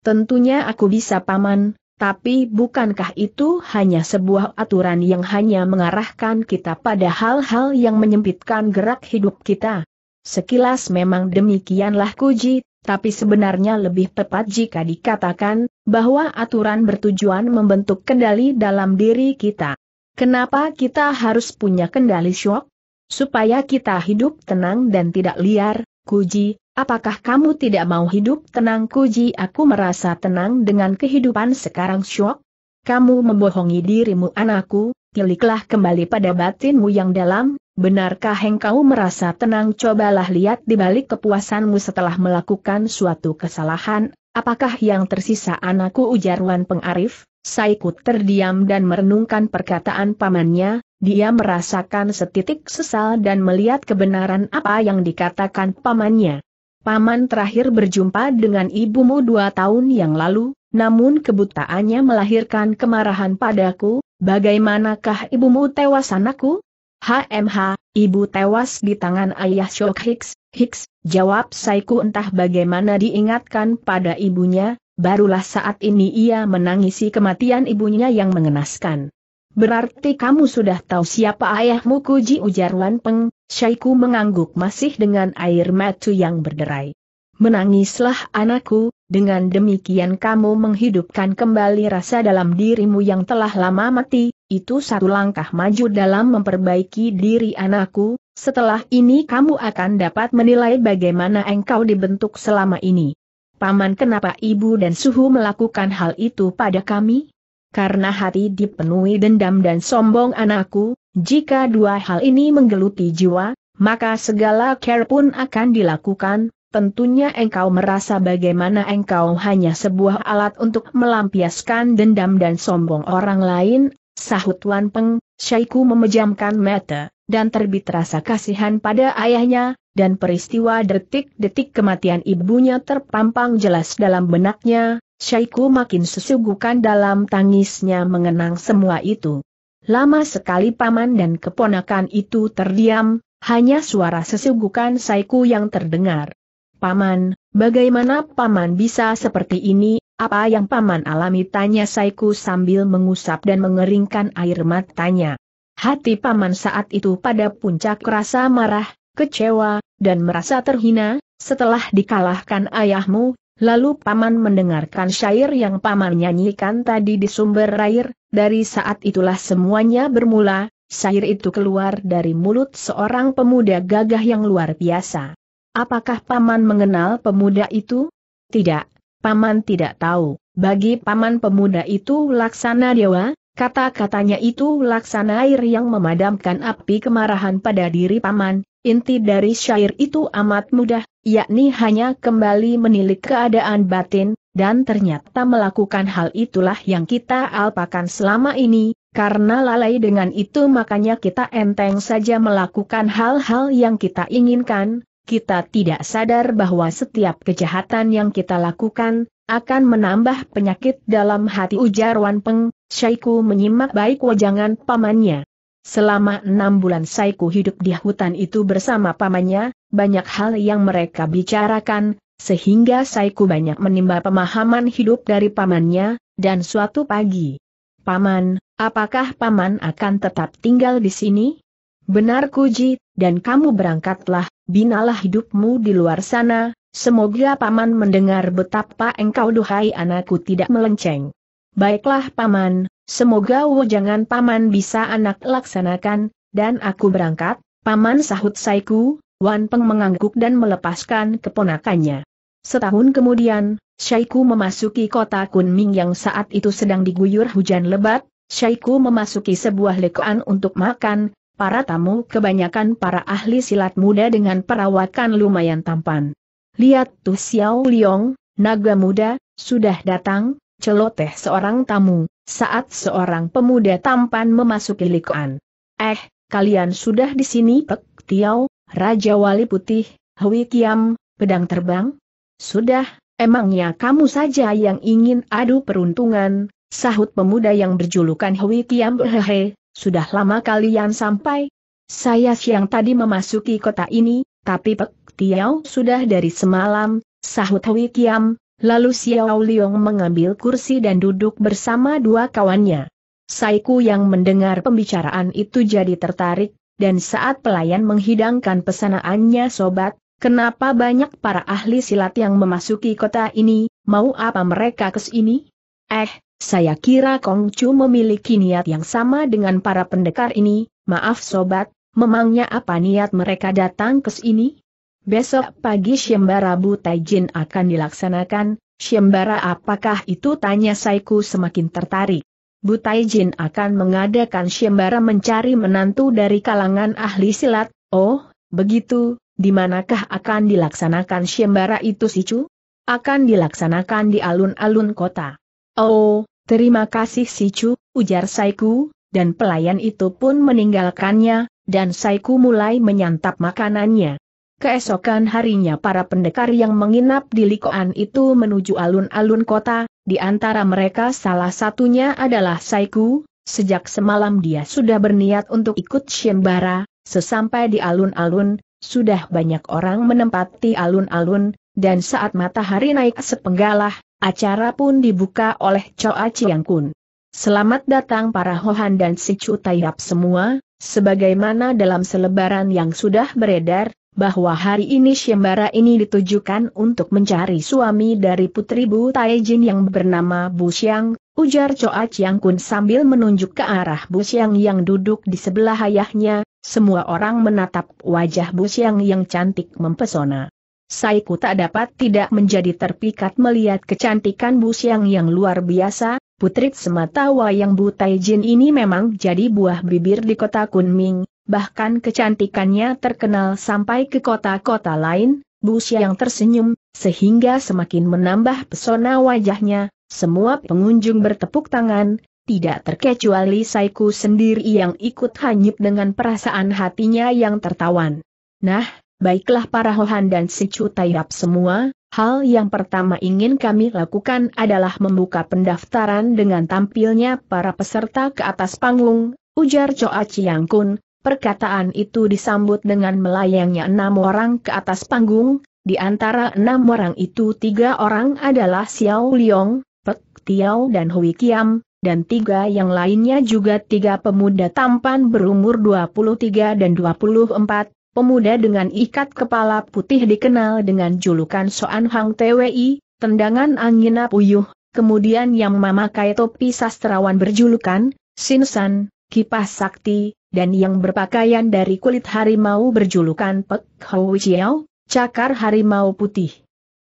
S1: Tentunya aku bisa paman, tapi bukankah itu hanya sebuah aturan yang hanya mengarahkan kita pada hal-hal yang menyempitkan gerak hidup kita? Sekilas memang demikianlah Kuji, tapi sebenarnya lebih tepat jika dikatakan bahwa aturan bertujuan membentuk kendali dalam diri kita. Kenapa kita harus punya kendali syok? Supaya kita hidup tenang dan tidak liar, Kuji, Apakah kamu tidak mau hidup tenang Kuji aku merasa tenang dengan kehidupan sekarang syok? Kamu membohongi dirimu anakku, tiliklah kembali pada batinmu yang dalam, benarkah engkau merasa tenang cobalah lihat di balik kepuasanmu setelah melakukan suatu kesalahan, apakah yang tersisa anakku ujar Wan Pengarif? Saikut terdiam dan merenungkan perkataan pamannya, dia merasakan setitik sesal dan melihat kebenaran apa yang dikatakan pamannya. Paman terakhir berjumpa dengan ibumu dua tahun yang lalu, namun kebutaannya melahirkan kemarahan padaku, bagaimanakah ibumu tewas anakku? HMH, ibu tewas di tangan ayah Shock Hicks, Hicks, jawab Saiku entah bagaimana diingatkan pada ibunya, barulah saat ini ia menangisi kematian ibunya yang mengenaskan. Berarti kamu sudah tahu siapa ayahmu Kuji ujar Wan Peng, Syaiku mengangguk masih dengan air mata yang berderai. Menangislah anakku, dengan demikian kamu menghidupkan kembali rasa dalam dirimu yang telah lama mati, itu satu langkah maju dalam memperbaiki diri anakku, setelah ini kamu akan dapat menilai bagaimana engkau dibentuk selama ini. Paman kenapa ibu dan suhu melakukan hal itu pada kami? Karena hati dipenuhi dendam dan sombong anakku, jika dua hal ini menggeluti jiwa, maka segala care pun akan dilakukan, tentunya engkau merasa bagaimana engkau hanya sebuah alat untuk melampiaskan dendam dan sombong orang lain, sahut Wan Peng, Syaiku memejamkan mata, dan terbit rasa kasihan pada ayahnya, dan peristiwa detik-detik kematian ibunya terpampang jelas dalam benaknya, Syaiku makin sesugukan dalam tangisnya mengenang semua itu. Lama sekali paman dan keponakan itu terdiam, hanya suara sesugukan saiku yang terdengar. Paman, bagaimana paman bisa seperti ini, apa yang paman alami tanya saiku sambil mengusap dan mengeringkan air matanya. Hati paman saat itu pada puncak rasa marah, kecewa, dan merasa terhina, setelah dikalahkan ayahmu, lalu paman mendengarkan syair yang paman nyanyikan tadi di sumber air, dari saat itulah semuanya bermula, Sair itu keluar dari mulut seorang pemuda gagah yang luar biasa. Apakah Paman mengenal pemuda itu? Tidak, Paman tidak tahu. Bagi Paman pemuda itu laksana dewa, kata-katanya itu laksana air yang memadamkan api kemarahan pada diri Paman, Inti dari syair itu amat mudah, yakni hanya kembali menilik keadaan batin, dan ternyata melakukan hal itulah yang kita alpakan selama ini, karena lalai dengan itu makanya kita enteng saja melakukan hal-hal yang kita inginkan, kita tidak sadar bahwa setiap kejahatan yang kita lakukan, akan menambah penyakit dalam hati ujar Wan Peng, Syaiku menyimak baik wajangan pamannya. Selama enam bulan Saiku hidup di hutan itu bersama pamannya, banyak hal yang mereka bicarakan, sehingga Saiku banyak menimba pemahaman hidup dari pamannya, dan suatu pagi. Paman, apakah paman akan tetap tinggal di sini? Benar Kuji, dan kamu berangkatlah, binalah hidupmu di luar sana, semoga paman mendengar betapa engkau duhai anakku tidak melenceng. Baiklah paman, Semoga wejangan paman bisa anak laksanakan, dan aku berangkat, paman sahut saiku, Wan Peng mengangguk dan melepaskan keponakannya. Setahun kemudian, Syaiku memasuki kota Kunming yang saat itu sedang diguyur hujan lebat, Syaiku memasuki sebuah lekoan untuk makan, para tamu kebanyakan para ahli silat muda dengan perawakan lumayan tampan. Lihat tuh Xiao Liong, naga muda, sudah datang, celoteh seorang tamu, saat seorang pemuda tampan memasuki likuan. Eh, kalian sudah di sini Pek Tiao, Raja Wali Putih, Hui Kiam, pedang terbang? Sudah, emangnya kamu saja yang ingin adu peruntungan, sahut pemuda yang berjulukan Hui Kiam berhehe, sudah lama kalian sampai? Saya siang tadi memasuki kota ini, tapi Pek Tiao sudah dari semalam, sahut Hui Kiam, Lalu Xiao Liong mengambil kursi dan duduk bersama dua kawannya. Saiku yang mendengar pembicaraan itu jadi tertarik, dan saat pelayan menghidangkan pesanaannya sobat, kenapa banyak para ahli silat yang memasuki kota ini, mau apa mereka ke sini? Eh, saya kira Kongcu memiliki niat yang sama dengan para pendekar ini, maaf sobat, memangnya apa niat mereka datang ke sini? Besok pagi Syembara Taijin akan dilaksanakan, Syembara apakah itu tanya Saiku semakin tertarik. Taijin akan mengadakan Syembara mencari menantu dari kalangan ahli silat, oh, begitu, di manakah akan dilaksanakan Syembara itu Sicu? Akan dilaksanakan di alun-alun kota. Oh, terima kasih Sicu, ujar Saiku, dan pelayan itu pun meninggalkannya, dan Saiku mulai menyantap makanannya. Keesokan harinya para pendekar yang menginap di Likoan itu menuju alun-alun kota, di antara mereka salah satunya adalah Saiku, sejak semalam dia sudah berniat untuk ikut Shembara, sesampai di alun-alun, sudah banyak orang menempati alun-alun, dan saat matahari naik sepenggalah, acara pun dibuka oleh Choa Chiang Kun. Selamat datang para Hohan dan Sichu Taiyap semua, sebagaimana dalam selebaran yang sudah beredar, bahwa hari ini Syembara ini ditujukan untuk mencari suami dari putri Bu Taijin yang bernama Bu Xiang, ujar Choa Chiang Kun sambil menunjuk ke arah Bu Xiang yang duduk di sebelah ayahnya, semua orang menatap wajah Bu Xiang yang cantik mempesona. Saiku tak dapat tidak menjadi terpikat melihat kecantikan Bu Xiang yang luar biasa, putri semata wayang Bu Taijin ini memang jadi buah bibir di kota Kunming, bahkan kecantikannya terkenal sampai ke kota-kota lain, Bu yang tersenyum, sehingga semakin menambah pesona wajahnya, semua pengunjung bertepuk tangan, tidak terkecuali Saiku sendiri yang ikut hanyut dengan perasaan hatinya yang tertawan. Nah, baiklah para Hohan dan Sicu Taiyap semua, hal yang pertama ingin kami lakukan adalah membuka pendaftaran dengan tampilnya para peserta ke atas panggung, ujar Choa Chiang Kun, Perkataan itu disambut dengan melayangnya enam orang ke atas panggung, di antara enam orang itu tiga orang adalah Xiao Liong, Pek Tiao dan Hui Kiam, dan tiga yang lainnya juga tiga pemuda tampan berumur 23 dan 24, pemuda dengan ikat kepala putih dikenal dengan julukan Soan Hang TWI, tendangan angin puyuh, kemudian yang memakai topi sastrawan berjulukan, Sinsan, kipas sakti, dan yang berpakaian dari kulit harimau berjulukan Pek Hou Chiao, cakar harimau putih.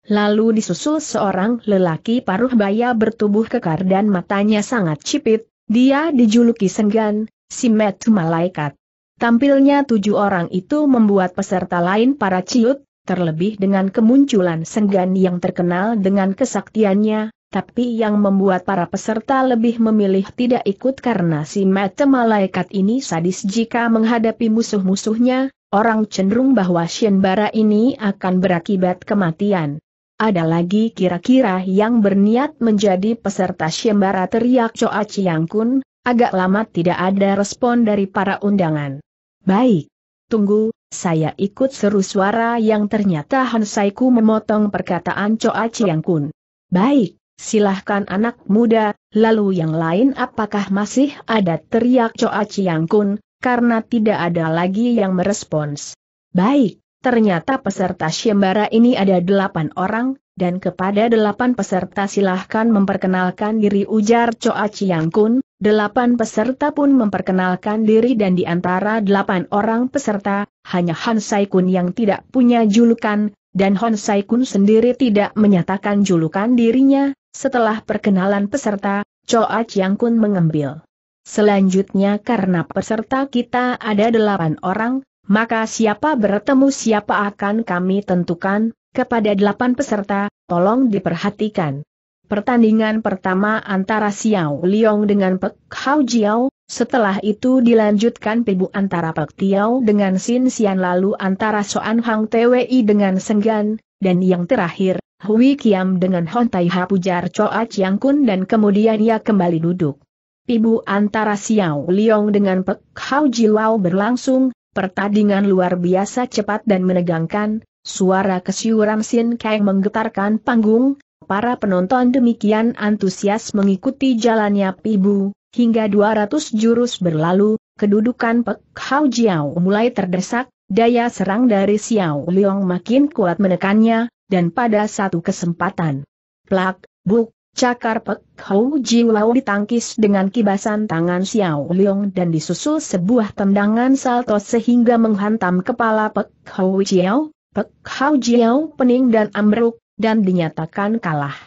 S1: Lalu disusul seorang lelaki paruh baya bertubuh kekar dan matanya sangat cipit, dia dijuluki Senggan, si Metu Malaikat. Tampilnya tujuh orang itu membuat peserta lain para ciut, terlebih dengan kemunculan Senggan yang terkenal dengan kesaktiannya, tapi yang membuat para peserta lebih memilih tidak ikut karena si mata malaikat ini sadis jika menghadapi musuh-musuhnya, orang cenderung bahwa Shenbara ini akan berakibat kematian. Ada lagi kira-kira yang berniat menjadi peserta Shenbara teriak Choa Chiang Kun, agak lama tidak ada respon dari para undangan. Baik, tunggu, saya ikut seru suara yang ternyata Hansaiku memotong perkataan Choa Chiang Kun. Baik, silahkan anak muda, lalu yang lain apakah masih ada teriak Coa Chiang Kun, karena tidak ada lagi yang merespons. Baik, ternyata peserta Syembara ini ada delapan orang, dan kepada delapan peserta silahkan memperkenalkan diri ujar Coa Chiang Kun, delapan peserta pun memperkenalkan diri dan di antara delapan orang peserta, hanya Han Sai Kun yang tidak punya julukan, dan Hon Sai Kun sendiri tidak menyatakan julukan dirinya, setelah perkenalan peserta, Choa Chiang Kun mengambil. Selanjutnya karena peserta kita ada delapan orang, maka siapa bertemu siapa akan kami tentukan, kepada delapan peserta, tolong diperhatikan. Pertandingan pertama antara Xiao Liong dengan Pek Hao Jiao, setelah itu dilanjutkan pibu antara Pek Tiao dengan Xin Xian lalu antara Soan Hang Twi dengan Senggan, dan yang terakhir, Hui Kiam dengan Hontai pujar Choa Chiang Kun dan kemudian ia kembali duduk. Ibu antara Xiao Liong dengan Pek Hao Jilau berlangsung, pertandingan luar biasa cepat dan menegangkan, suara kesiuran Sin Kang menggetarkan panggung, para penonton demikian antusias mengikuti jalannya ibu hingga 200 jurus berlalu, kedudukan Pek Hao Jiao mulai terdesak, daya serang dari Xiao Liong makin kuat menekannya, dan pada satu kesempatan. Plak, buk, cakar pek hou jiwau ditangkis dengan kibasan tangan Xiao Leong dan disusul sebuah tendangan salto sehingga menghantam kepala pek hou jiao, pek hou jiao pening dan ambruk, dan dinyatakan kalah.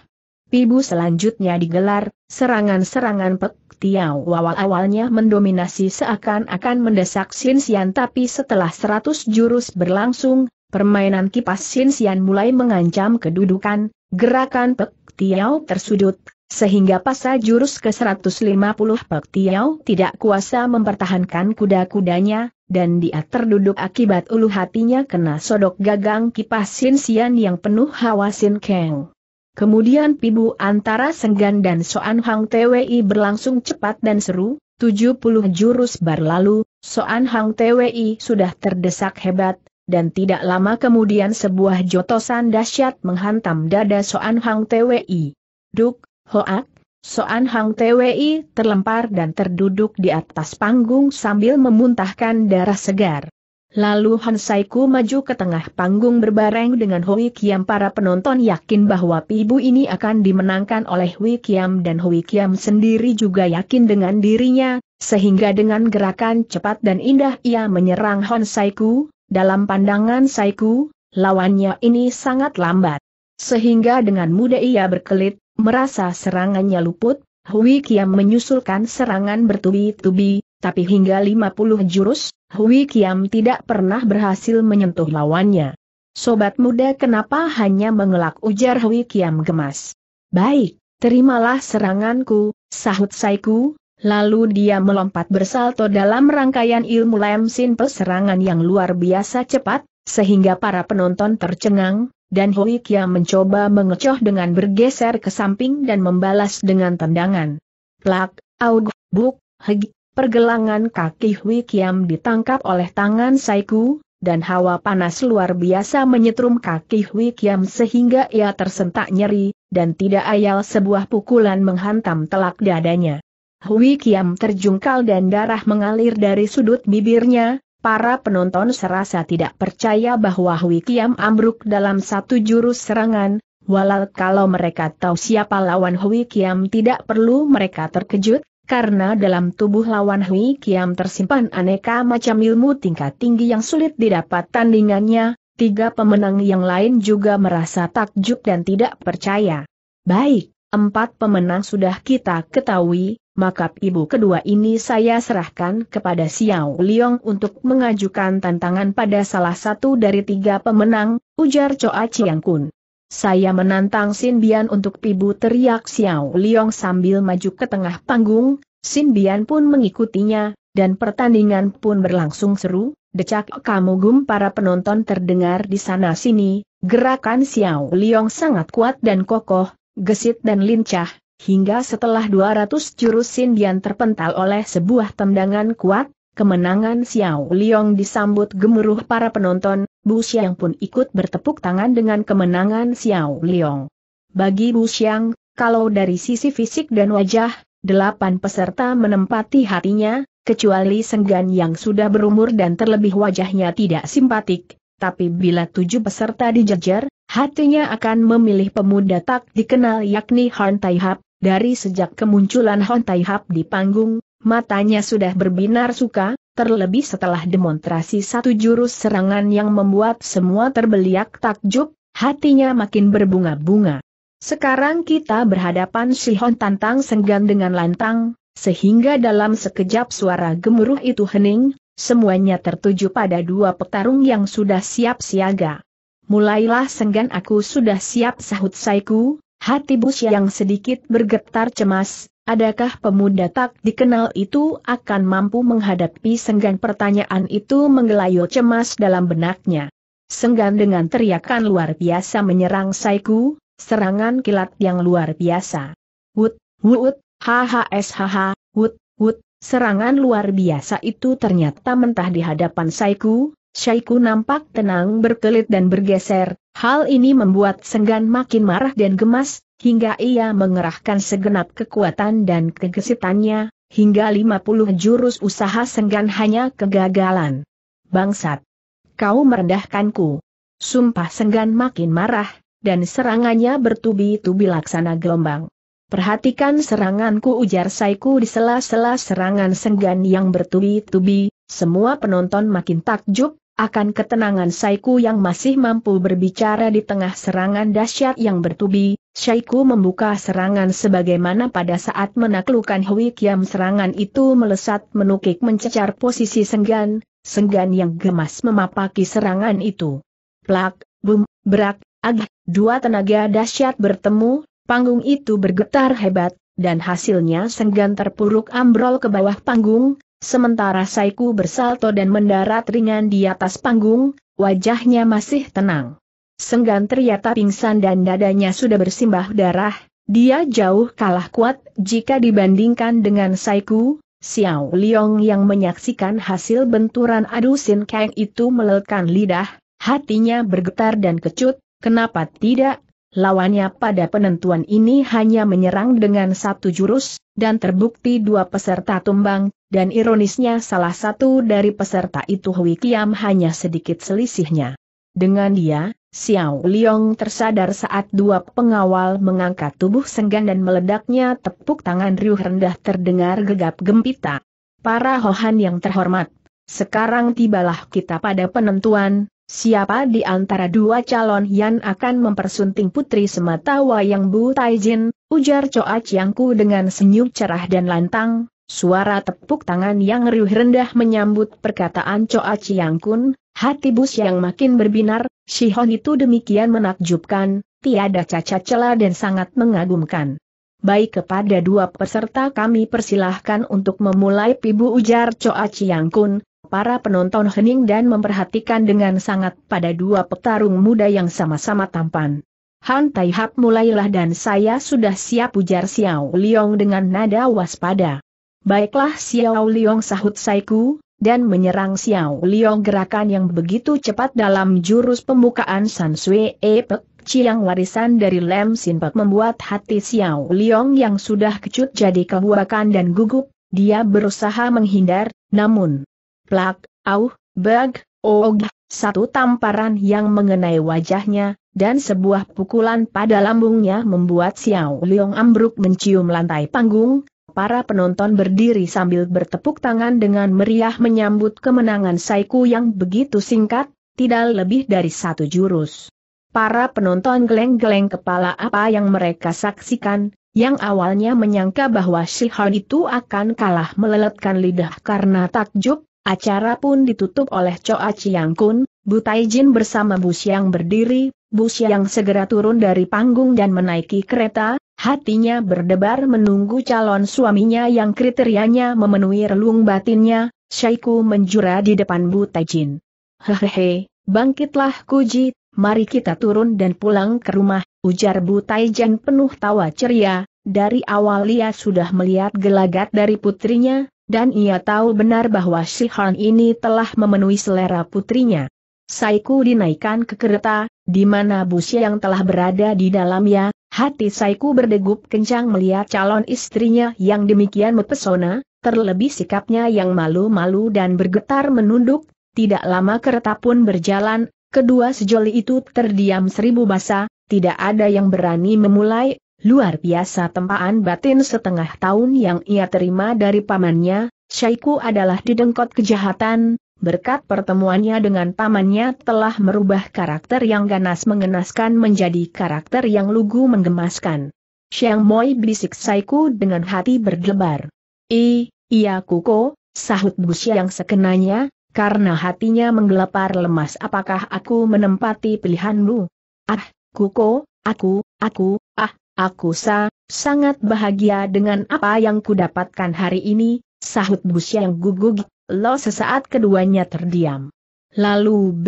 S1: Pibu selanjutnya digelar, serangan-serangan pek Tiao awal-awalnya mendominasi seakan-akan mendesak Sin Xian tapi setelah 100 jurus berlangsung, permainan kipas Sin Sian mulai mengancam kedudukan, gerakan Pek Tiao tersudut, sehingga pasca jurus ke-150 Pek Tiao tidak kuasa mempertahankan kuda-kudanya, dan dia terduduk akibat ulu hatinya kena sodok gagang kipas Sin Sian yang penuh hawa Sin keng. Kemudian pibu antara Senggan dan Soan Hang TWI berlangsung cepat dan seru, 70 jurus berlalu, Soan Hang TWI sudah terdesak hebat, dan tidak lama kemudian sebuah jotosan dahsyat menghantam dada Soan Hang TWI. Duk, hoak, Soan Hang TWI terlempar dan terduduk di atas panggung sambil memuntahkan darah segar. Lalu Han Saiku maju ke tengah panggung berbareng dengan Hui Kiam para penonton yakin bahwa pibu ini akan dimenangkan oleh Hui Kiam dan Hui Kiam sendiri juga yakin dengan dirinya, sehingga dengan gerakan cepat dan indah ia menyerang Han Saiku, dalam pandangan saiku, lawannya ini sangat lambat. Sehingga dengan mudah ia berkelit, merasa serangannya luput, Hui Kiam menyusulkan serangan bertubi-tubi, tapi hingga 50 jurus, Hui Kiam tidak pernah berhasil menyentuh lawannya. Sobat muda kenapa hanya mengelak ujar Hui Kiam gemas. Baik, terimalah seranganku, sahut saiku, Lalu dia melompat bersalto dalam rangkaian ilmu lemsin sin peserangan yang luar biasa cepat, sehingga para penonton tercengang, dan Hui Kia mencoba mengecoh dengan bergeser ke samping dan membalas dengan tendangan. Plak, aug, buk, hegi, pergelangan kaki Hui Kiam ditangkap oleh tangan Saiku, dan hawa panas luar biasa menyetrum kaki Hui Kiam sehingga ia tersentak nyeri, dan tidak ayal sebuah pukulan menghantam telak dadanya. Hui Kiam terjungkal dan darah mengalir dari sudut bibirnya, para penonton serasa tidak percaya bahwa Hui Kiam ambruk dalam satu jurus serangan, walau kalau mereka tahu siapa lawan Hui Kiam tidak perlu mereka terkejut, karena dalam tubuh lawan Hui Kiam tersimpan aneka macam ilmu tingkat tinggi yang sulit didapat tandingannya, tiga pemenang yang lain juga merasa takjub dan tidak percaya. Baik, empat pemenang sudah kita ketahui, maka ibu kedua ini saya serahkan kepada Xiao Liong untuk mengajukan tantangan pada salah satu dari tiga pemenang, ujar Choa Chiang Kun. Saya menantang Sin Bian untuk pibu teriak Xiao Liong sambil maju ke tengah panggung, Sin Bian pun mengikutinya, dan pertandingan pun berlangsung seru, decak kamu gum para penonton terdengar di sana-sini, gerakan Xiao Liong sangat kuat dan kokoh, gesit dan lincah, Hingga setelah 200 jurus sindian terpental oleh sebuah tendangan kuat, kemenangan Xiao Liong disambut gemuruh para penonton, Bu Xiang pun ikut bertepuk tangan dengan kemenangan Xiao Liong. Bagi Bu Xiang, kalau dari sisi fisik dan wajah, delapan peserta menempati hatinya, kecuali Senggan yang sudah berumur dan terlebih wajahnya tidak simpatik, tapi bila tujuh peserta dijejer, hatinya akan memilih pemuda tak dikenal yakni Han Taihap, dari sejak kemunculan Hon Tai Hap di panggung, matanya sudah berbinar suka, terlebih setelah demonstrasi satu jurus serangan yang membuat semua terbeliak takjub, hatinya makin berbunga-bunga. Sekarang kita berhadapan si Hon tantang senggan dengan lantang, sehingga dalam sekejap suara gemuruh itu hening, semuanya tertuju pada dua petarung yang sudah siap siaga. Mulailah senggan aku sudah siap sahut saiku, Hati bush yang sedikit bergetar cemas, adakah pemuda tak dikenal itu akan mampu menghadapi senggan pertanyaan itu menggelayo cemas dalam benaknya. Senggan dengan teriakan luar biasa menyerang Saiku, serangan kilat yang luar biasa. Wut, wut, hhshh, wut, wut, serangan luar biasa itu ternyata mentah di hadapan Saiku, Syaiku nampak tenang berkelit dan bergeser, hal ini membuat Senggan makin marah dan gemas, hingga ia mengerahkan segenap kekuatan dan kegesitannya, hingga 50 jurus usaha Senggan hanya kegagalan. Bangsat! Kau merendahkanku! Sumpah Senggan makin marah, dan serangannya bertubi-tubi laksana gelombang. Perhatikan seranganku ujar Saiku di sela-sela serangan Senggan yang bertubi-tubi, semua penonton makin takjub, akan ketenangan Saiku yang masih mampu berbicara di tengah serangan dahsyat yang bertubi, Saiku membuka serangan sebagaimana pada saat menaklukkan Hui Kiam serangan itu melesat menukik mencecar posisi Senggan, Senggan yang gemas memapaki serangan itu. Plak, bum, berak, ag, dua tenaga dahsyat bertemu, panggung itu bergetar hebat, dan hasilnya Senggan terpuruk ambrol ke bawah panggung, sementara Saiku bersalto dan mendarat ringan di atas panggung, wajahnya masih tenang. Senggan ternyata pingsan dan dadanya sudah bersimbah darah, dia jauh kalah kuat jika dibandingkan dengan Saiku, Xiao Liong yang menyaksikan hasil benturan adu Sin Kang itu melekan lidah, hatinya bergetar dan kecut, kenapa tidak Lawannya pada penentuan ini hanya menyerang dengan satu jurus, dan terbukti dua peserta tumbang, dan ironisnya salah satu dari peserta itu Hui Kiam hanya sedikit selisihnya. Dengan dia, Xiao Liong tersadar saat dua pengawal mengangkat tubuh senggan dan meledaknya tepuk tangan riuh rendah terdengar gegap gempita. Para Hohan yang terhormat, sekarang tibalah kita pada penentuan, Siapa di antara dua calon yang akan mempersunting putri semata wayang Bu Taijin, ujar Coa Chiangku dengan senyum cerah dan lantang, suara tepuk tangan yang riuh rendah menyambut perkataan Coa Chiangkun, hati bus yang makin berbinar, Shihon itu demikian menakjubkan, tiada cacat celah dan sangat mengagumkan. Baik kepada dua peserta kami persilahkan untuk memulai pibu ujar Coa Chiangkun, Para penonton hening dan memperhatikan dengan sangat pada dua petarung muda yang sama-sama tampan. Han Tai Hap mulailah dan saya sudah siap ujar Xiao Liong dengan nada waspada. Baiklah Xiao Liong sahut saiku, dan menyerang Xiao Liong gerakan yang begitu cepat dalam jurus pembukaan San Sui E Pek Ciang warisan dari Lem Sin Pek membuat hati Xiao Liong yang sudah kecut jadi kebuakan dan gugup, dia berusaha menghindar, namun, Plak, au, bag, og, satu tamparan yang mengenai wajahnya, dan sebuah pukulan pada lambungnya membuat Xiao Liong ambruk mencium lantai panggung, para penonton berdiri sambil bertepuk tangan dengan meriah menyambut kemenangan Saiku yang begitu singkat, tidak lebih dari satu jurus. Para penonton geleng-geleng kepala apa yang mereka saksikan, yang awalnya menyangka bahwa Shihon itu akan kalah meleletkan lidah karena takjub, Acara pun ditutup oleh Choa Chiang Kun, Bu Taijin bersama Bu Xiang berdiri, Bu Xiang segera turun dari panggung dan menaiki kereta, hatinya berdebar menunggu calon suaminya yang kriterianya memenuhi relung batinnya, Syaiku menjura di depan Bu Taijin. Hehehe, bangkitlah Kuji, mari kita turun dan pulang ke rumah, ujar Bu Taijin penuh tawa ceria, dari awal ia sudah melihat gelagat dari putrinya, dan ia tahu benar bahwa Han ini telah memenuhi selera putrinya. Saiku dinaikkan ke kereta, di mana bus yang telah berada di dalamnya, hati Saiku berdegup kencang melihat calon istrinya yang demikian mempesona, terlebih sikapnya yang malu-malu dan bergetar menunduk, tidak lama kereta pun berjalan, kedua sejoli itu terdiam seribu basa, tidak ada yang berani memulai, Luar biasa tempaan batin setengah tahun yang ia terima dari pamannya, Syaiku adalah didengkot kejahatan, berkat pertemuannya dengan pamannya telah merubah karakter yang ganas mengenaskan menjadi karakter yang lugu menggemaskan. Xiang Moi bisik Syaiku dengan hati berdebar. I, iya kuko, sahut Busya yang sekenanya, karena hatinya menggelepar lemas apakah aku menempati pilihanmu? Ah, kuko, aku, aku, Aku sa, sangat bahagia dengan apa yang kudapatkan hari ini, sahut bus yang gugup, lo sesaat keduanya terdiam. Lalu B,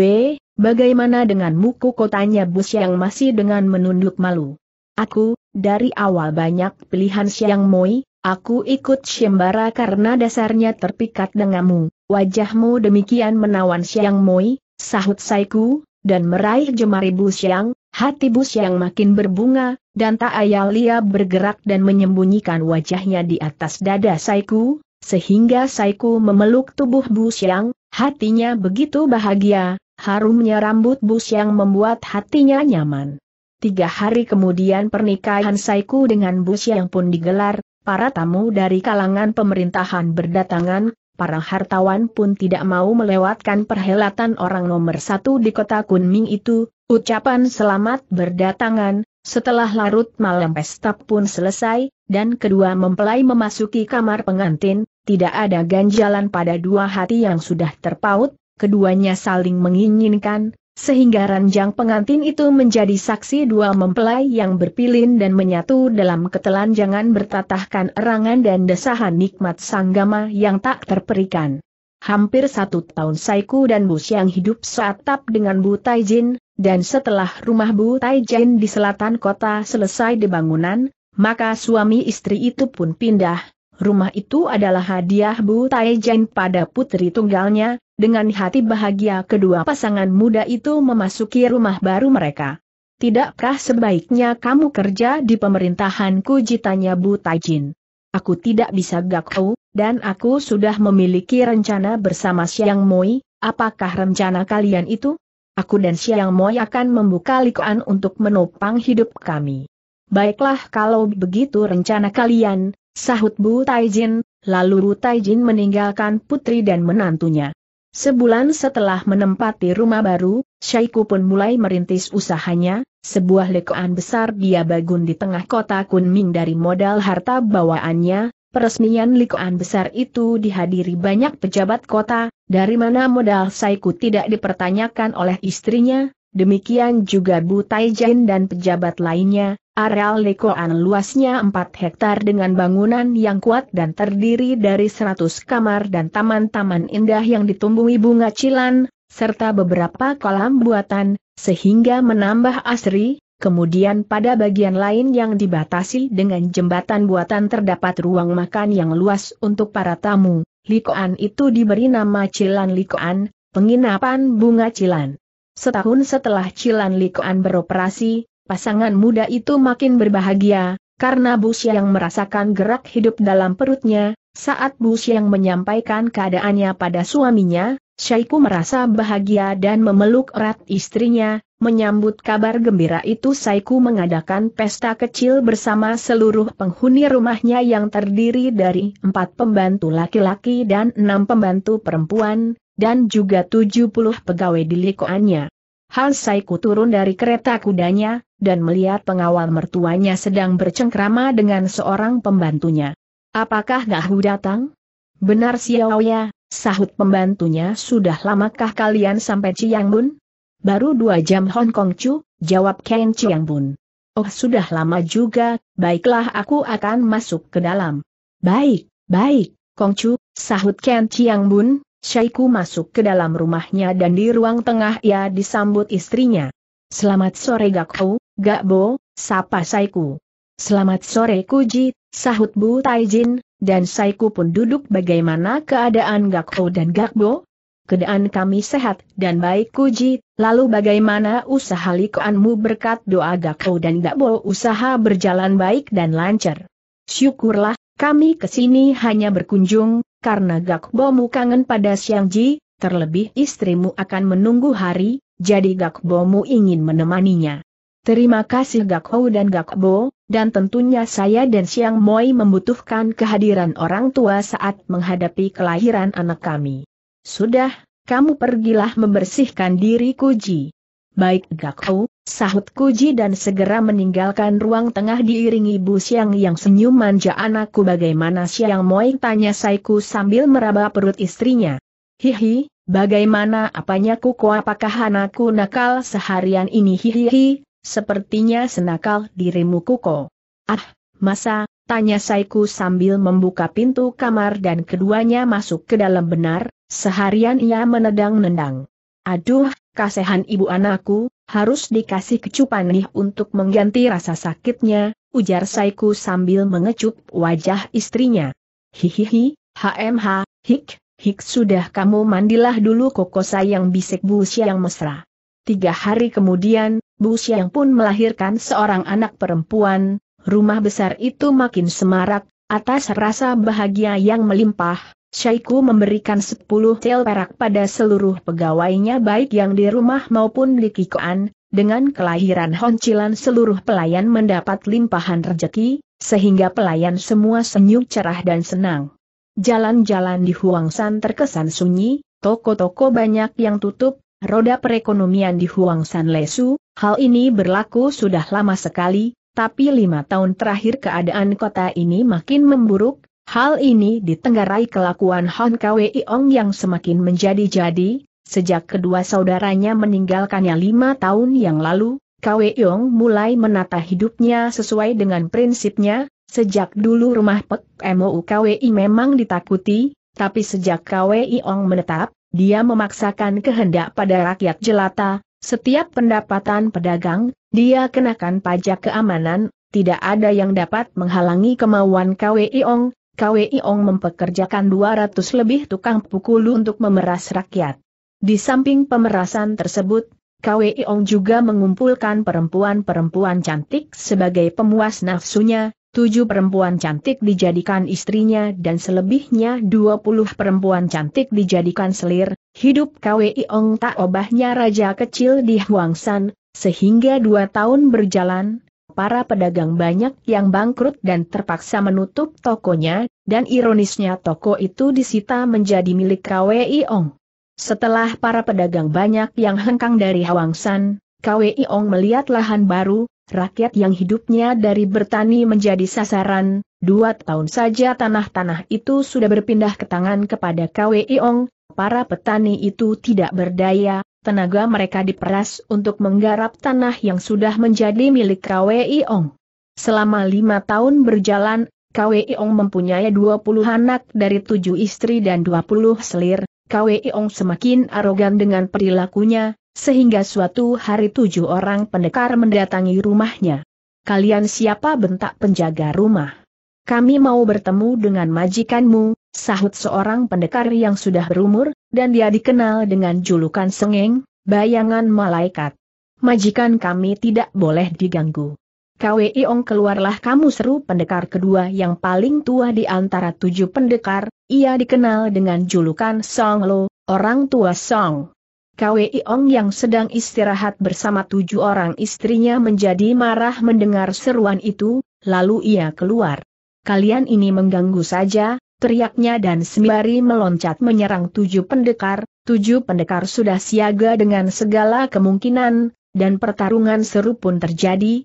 S1: bagaimana dengan muku kotanya Bus yang masih dengan menunduk malu? Aku, dari awal banyak pilihan siang Moi, aku ikut Shembara karena dasarnya terpikat denganmu, wajahmu demikian menawan siang Moi, sahut saiku, dan meraih jemari Bus yang, Hati Bus yang makin berbunga, dan tak ayal ia bergerak dan menyembunyikan wajahnya di atas dada Saiku, sehingga Saiku memeluk tubuh Bus yang, hatinya begitu bahagia, harumnya rambut Bus yang membuat hatinya nyaman. Tiga hari kemudian pernikahan Saiku dengan Bus yang pun digelar, para tamu dari kalangan pemerintahan berdatangan, para hartawan pun tidak mau melewatkan perhelatan orang nomor satu di kota Kunming itu, Ucapan selamat berdatangan, setelah larut malam pesta pun selesai, dan kedua mempelai memasuki kamar pengantin, tidak ada ganjalan pada dua hati yang sudah terpaut, keduanya saling menginginkan, sehingga ranjang pengantin itu menjadi saksi dua mempelai yang berpilin dan menyatu dalam ketelanjangan bertatahkan erangan dan desahan nikmat sanggama yang tak terperikan. Hampir satu tahun Saiku dan Bush yang hidup saat tap dengan Bu Taijin, dan setelah rumah Bu Taijin di selatan kota selesai dibangunan, maka suami istri itu pun pindah. Rumah itu adalah hadiah Bu Taijin pada putri tunggalnya, dengan hati bahagia kedua pasangan muda itu memasuki rumah baru mereka. Tidakkah sebaiknya kamu kerja di pemerintahanku jitanya Bu Taijin. Aku tidak bisa gakau, dan aku sudah memiliki rencana bersama Siang Moi, apakah rencana kalian itu? aku dan Siang Moy akan membuka likuan untuk menopang hidup kami. Baiklah kalau begitu rencana kalian, sahut Bu Taijin, lalu Bu Taijin meninggalkan putri dan menantunya. Sebulan setelah menempati rumah baru, Syaiku pun mulai merintis usahanya, sebuah lekoan besar dia bangun di tengah kota Kunming dari modal harta bawaannya, peresmian lekoan besar itu dihadiri banyak pejabat kota, dari mana modal Saiku tidak dipertanyakan oleh istrinya, demikian juga Bu Taijin dan pejabat lainnya, areal Lekoan luasnya 4 hektar dengan bangunan yang kuat dan terdiri dari 100 kamar dan taman-taman indah yang ditumbuhi bunga cilan, serta beberapa kolam buatan, sehingga menambah asri, Kemudian pada bagian lain yang dibatasi dengan jembatan buatan terdapat ruang makan yang luas untuk para tamu, Likoan itu diberi nama Cilan Likoan, penginapan bunga Cilan. Setahun setelah Cilan Likoan beroperasi, pasangan muda itu makin berbahagia, karena Bus yang merasakan gerak hidup dalam perutnya, saat Bus yang menyampaikan keadaannya pada suaminya, Syaiku merasa bahagia dan memeluk erat istrinya, Menyambut kabar gembira itu Saiku mengadakan pesta kecil bersama seluruh penghuni rumahnya yang terdiri dari empat pembantu laki-laki dan enam pembantu perempuan, dan juga tujuh puluh pegawai di likoannya. Hal Saiku turun dari kereta kudanya, dan melihat pengawal mertuanya sedang bercengkrama dengan seorang pembantunya. Apakah Dahu datang? Benar Xiao ya, sahut pembantunya sudah lamakah kalian sampai Ciangbun? Baru dua jam Hong Kong Chu, jawab Ken Chiang Bun. Oh sudah lama juga, baiklah aku akan masuk ke dalam. Baik, baik, Kong Chu, sahut Ken Chiang Bun, Syaiku masuk ke dalam rumahnya dan di ruang tengah ia disambut istrinya. Selamat sore Gak Gak Bo, sapa Syaiku. Selamat sore Kuji, sahut Bu Taijin, dan Syaiku pun duduk bagaimana keadaan Gak Ho dan Gak Bo? keadaan kami sehat dan baik kuji, lalu bagaimana usaha likuanmu berkat doa Gakau dan Dakbo usaha berjalan baik dan lancar. Syukurlah, kami kesini hanya berkunjung, karena Gakbomu kangen pada Siang Ji, terlebih istrimu akan menunggu hari, jadi mu ingin menemaninya. Terima kasih gakau dan Gakbo, dan tentunya saya dan Siang Moi membutuhkan kehadiran orang tua saat menghadapi kelahiran anak kami. Sudah, kamu pergilah membersihkan diri Kuji. Baik kau? sahut Kuji dan segera meninggalkan ruang tengah diiringi Bu Siang yang senyum manja anakku bagaimana Siang Moi tanya Saiku sambil meraba perut istrinya. Hihi, bagaimana apanya kuku apakah anakku nakal seharian ini hihihi, sepertinya senakal dirimu kuko. Ah, masa, tanya Saiku sambil membuka pintu kamar dan keduanya masuk ke dalam benar, Seharian ia menedang-nendang. Aduh, kasehan ibu anakku, harus dikasih kecupan nih untuk mengganti rasa sakitnya, ujar Saiku sambil mengecup wajah istrinya. Hihihi, HMH, hik, hik sudah kamu mandilah dulu koko sayang bisik Bu yang mesra. Tiga hari kemudian, Bu Siang pun melahirkan seorang anak perempuan, rumah besar itu makin semarak, atas rasa bahagia yang melimpah, Syaiku memberikan 10 tel perak pada seluruh pegawainya baik yang di rumah maupun di Kikoan, dengan kelahiran Honcilan seluruh pelayan mendapat limpahan rejeki, sehingga pelayan semua senyum cerah dan senang. Jalan-jalan di Huangshan terkesan sunyi, toko-toko banyak yang tutup, roda perekonomian di Huangshan lesu, hal ini berlaku sudah lama sekali, tapi lima tahun terakhir keadaan kota ini makin memburuk, Hal ini ditenggarai kelakuan Hon Kwei Ong yang semakin menjadi-jadi, sejak kedua saudaranya meninggalkannya lima tahun yang lalu, Kwei Ong mulai menata hidupnya sesuai dengan prinsipnya, sejak dulu rumah Pek MOU Kwei memang ditakuti, tapi sejak Kwei Ong menetap, dia memaksakan kehendak pada rakyat jelata, setiap pendapatan pedagang, dia kenakan pajak keamanan, tidak ada yang dapat menghalangi kemauan Kwei Ong, KWI Ong mempekerjakan 200 lebih tukang pukul untuk memeras rakyat. Di samping pemerasan tersebut, KWI Ong juga mengumpulkan perempuan-perempuan cantik sebagai pemuas nafsunya, tujuh perempuan cantik dijadikan istrinya dan selebihnya 20 perempuan cantik dijadikan selir, hidup KWI Ong tak obahnya raja kecil di Huangshan, sehingga dua tahun berjalan, para pedagang banyak yang bangkrut dan terpaksa menutup tokonya, dan ironisnya toko itu disita menjadi milik KWI Ong. Setelah para pedagang banyak yang hengkang dari Hawangsan, KWI Ong melihat lahan baru, rakyat yang hidupnya dari bertani menjadi sasaran, dua tahun saja tanah-tanah itu sudah berpindah ke tangan kepada KWI Ong, para petani itu tidak berdaya, tenaga mereka diperas untuk menggarap tanah yang sudah menjadi milik KWI Ong. Selama lima tahun berjalan, KWI Ong mempunyai dua puluh anak dari tujuh istri dan dua puluh selir, KWI Ong semakin arogan dengan perilakunya, sehingga suatu hari tujuh orang pendekar mendatangi rumahnya. Kalian siapa bentak penjaga rumah? Kami mau bertemu dengan majikanmu, sahut seorang pendekar yang sudah berumur, dan dia dikenal dengan julukan Sengeng, bayangan malaikat. Majikan kami tidak boleh diganggu. iong keluarlah kamu seru pendekar kedua yang paling tua di antara tujuh pendekar, ia dikenal dengan julukan Song Lo, orang tua Song. iong yang sedang istirahat bersama tujuh orang istrinya menjadi marah mendengar seruan itu, lalu ia keluar. Kalian ini mengganggu saja, teriaknya dan sembari meloncat menyerang tujuh pendekar, tujuh pendekar sudah siaga dengan segala kemungkinan, dan pertarungan seru pun terjadi,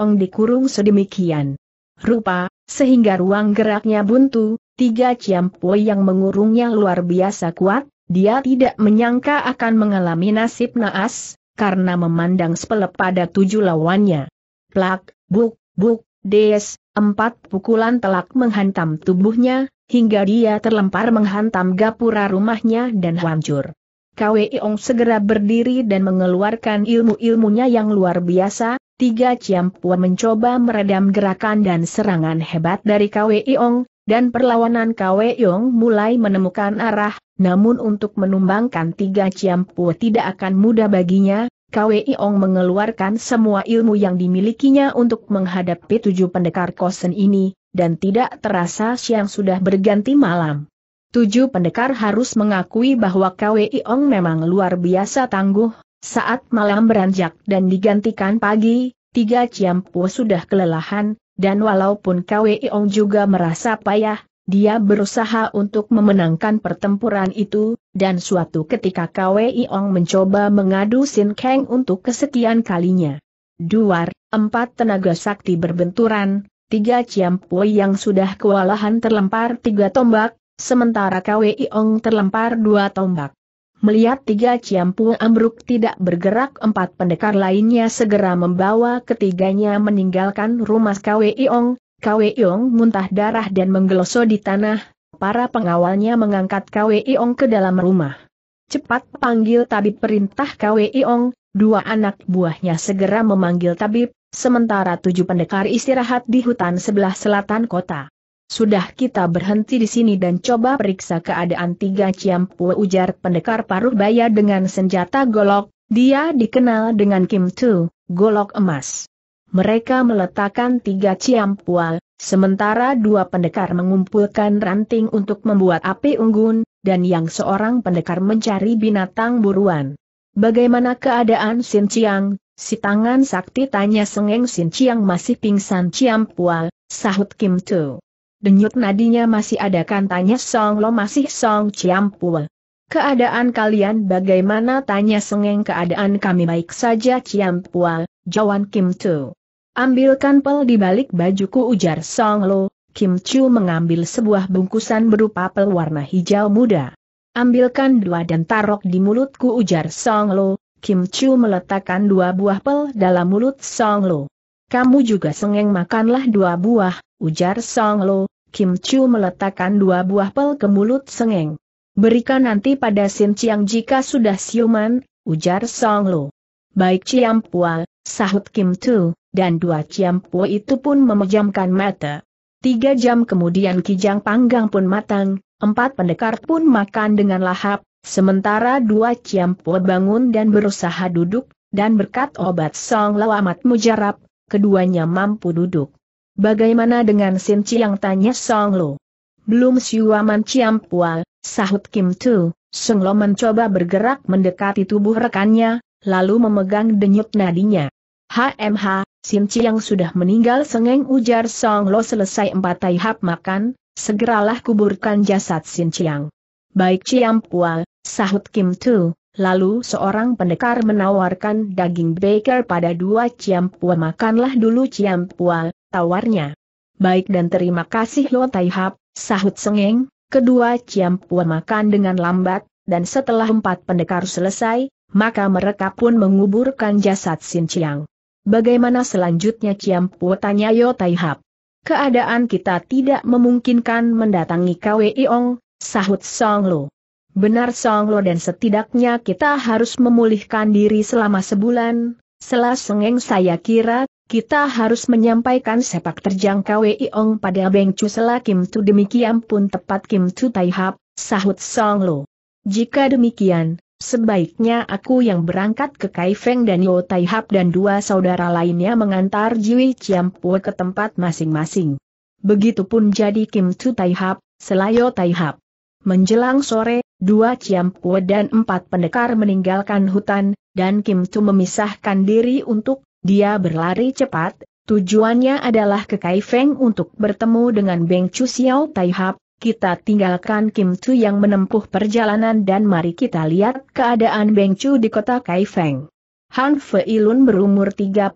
S1: Ong dikurung sedemikian rupa, sehingga ruang geraknya buntu, tiga ciampu yang mengurungnya luar biasa kuat, dia tidak menyangka akan mengalami nasib naas, karena memandang sepele pada tujuh lawannya. Plak, buk, buk, des, empat pukulan telak menghantam tubuhnya, hingga dia terlempar menghantam gapura rumahnya dan hancur. Kwee Ong segera berdiri dan mengeluarkan ilmu-ilmunya yang luar biasa, tiga Ciampua mencoba meredam gerakan dan serangan hebat dari Kwee Ong, dan perlawanan Kwee Ong mulai menemukan arah, namun untuk menumbangkan tiga Ciampua tidak akan mudah baginya, Kwee Ong mengeluarkan semua ilmu yang dimilikinya untuk menghadapi tujuh pendekar kosen ini, dan tidak terasa siang sudah berganti malam. Tujuh pendekar harus mengakui bahwa KWI Ong memang luar biasa tangguh, saat malam beranjak dan digantikan pagi, tiga Ciampu sudah kelelahan, dan walaupun KWI Ong juga merasa payah, dia berusaha untuk memenangkan pertempuran itu, dan suatu ketika KWI Ong mencoba mengadu Sin Kang untuk kesekian kalinya. Duar, empat tenaga sakti berbenturan, tiga Ciampoi yang sudah kewalahan terlempar tiga tombak, sementara Kwi Ong terlempar dua tombak. Melihat tiga Ciampu ambruk tidak bergerak empat pendekar lainnya segera membawa ketiganya meninggalkan rumah Kwi Ong, Kwi Ong muntah darah dan menggeloso di tanah, para pengawalnya mengangkat Kwi Ong ke dalam rumah. Cepat panggil tabib perintah Kwi Ong, dua anak buahnya segera memanggil tabib, sementara tujuh pendekar istirahat di hutan sebelah selatan kota. Sudah kita berhenti di sini dan coba periksa keadaan tiga Ciampu ujar pendekar paruh baya dengan senjata golok, dia dikenal dengan Kim Tu, golok emas. Mereka meletakkan tiga Ciampual, sementara dua pendekar mengumpulkan ranting untuk membuat api unggun, dan yang seorang pendekar mencari binatang buruan. Bagaimana keadaan Sin Chiang, Si tangan sakti tanya sengeng Sin Chiang masih pingsan Ciam Pual, sahut Kim Tu. Denyut nadinya masih ada kan tanya Song Lo masih Song Ciam Pual. Keadaan kalian bagaimana tanya sengeng keadaan kami baik saja Ciam Pual, jawan Kim Tu. Ambilkan pel di balik bajuku ujar Song Lo, Kim Chu mengambil sebuah bungkusan berupa pel warna hijau muda. Ambilkan dua dan tarok di mulutku ujar Song Lo, Kim Chu meletakkan dua buah pel dalam mulut Song Lo. Kamu juga sengeng makanlah dua buah, ujar Song Lo. Kim Chu meletakkan dua buah pel ke mulut sengeng. Berikan nanti pada Sin Chiang jika sudah siuman, ujar Song Lo. Baik Chiang Pua, sahut Kim Chu, dan dua Chiang Pua itu pun memejamkan mata. Tiga jam kemudian kijang panggang pun matang, empat pendekar pun makan dengan lahap, Sementara dua Ciampo bangun dan berusaha duduk, dan berkat obat Song lau amat mujarab, keduanya mampu duduk. Bagaimana dengan Sin Chiang tanya Song Lo? Belum siuman Ciampua, sahut Kim Tu, Song Lo mencoba bergerak mendekati tubuh rekannya, lalu memegang denyut nadinya. HMH, Sin Chiang sudah meninggal sengeng ujar Song Lo selesai empat tahap makan, segeralah kuburkan jasad Sin Chiang. Baik Chiang Sahut Kim Tu, lalu seorang pendekar menawarkan daging baker pada dua ciampua makanlah dulu ciampua, tawarnya. Baik dan terima kasih Lo Tai Hap, sahut Sengeng, kedua ciampua makan dengan lambat, dan setelah empat pendekar selesai, maka mereka pun menguburkan jasad Sin Chiang. Bagaimana selanjutnya Ciampu tanya Yo Tai Hap. Keadaan kita tidak memungkinkan mendatangi Kweiong, sahut Song Lo. Benar Song Lo dan setidaknya kita harus memulihkan diri selama sebulan, setelah sengeng saya kira, kita harus menyampaikan sepak terjang KWI Ong pada Beng Chu Sela Kim Tu demikian pun tepat Kim Tu Tai Hap, sahut Song Lo. Jika demikian, sebaiknya aku yang berangkat ke Kai Feng dan Yo Tai Hap dan dua saudara lainnya mengantar Jiwi Po ke tempat masing-masing. Begitupun jadi Kim Tu Tai Hap, Selayo Tai Hap. Menjelang sore, Dua Ciampue dan empat pendekar meninggalkan hutan, dan Kim Tu memisahkan diri untuk, dia berlari cepat, tujuannya adalah ke Kaifeng untuk bertemu dengan Beng Chu Xiao Taihap, kita tinggalkan Kim Tu yang menempuh perjalanan dan mari kita lihat keadaan Beng Chu di kota Kaifeng. Han Lun berumur 32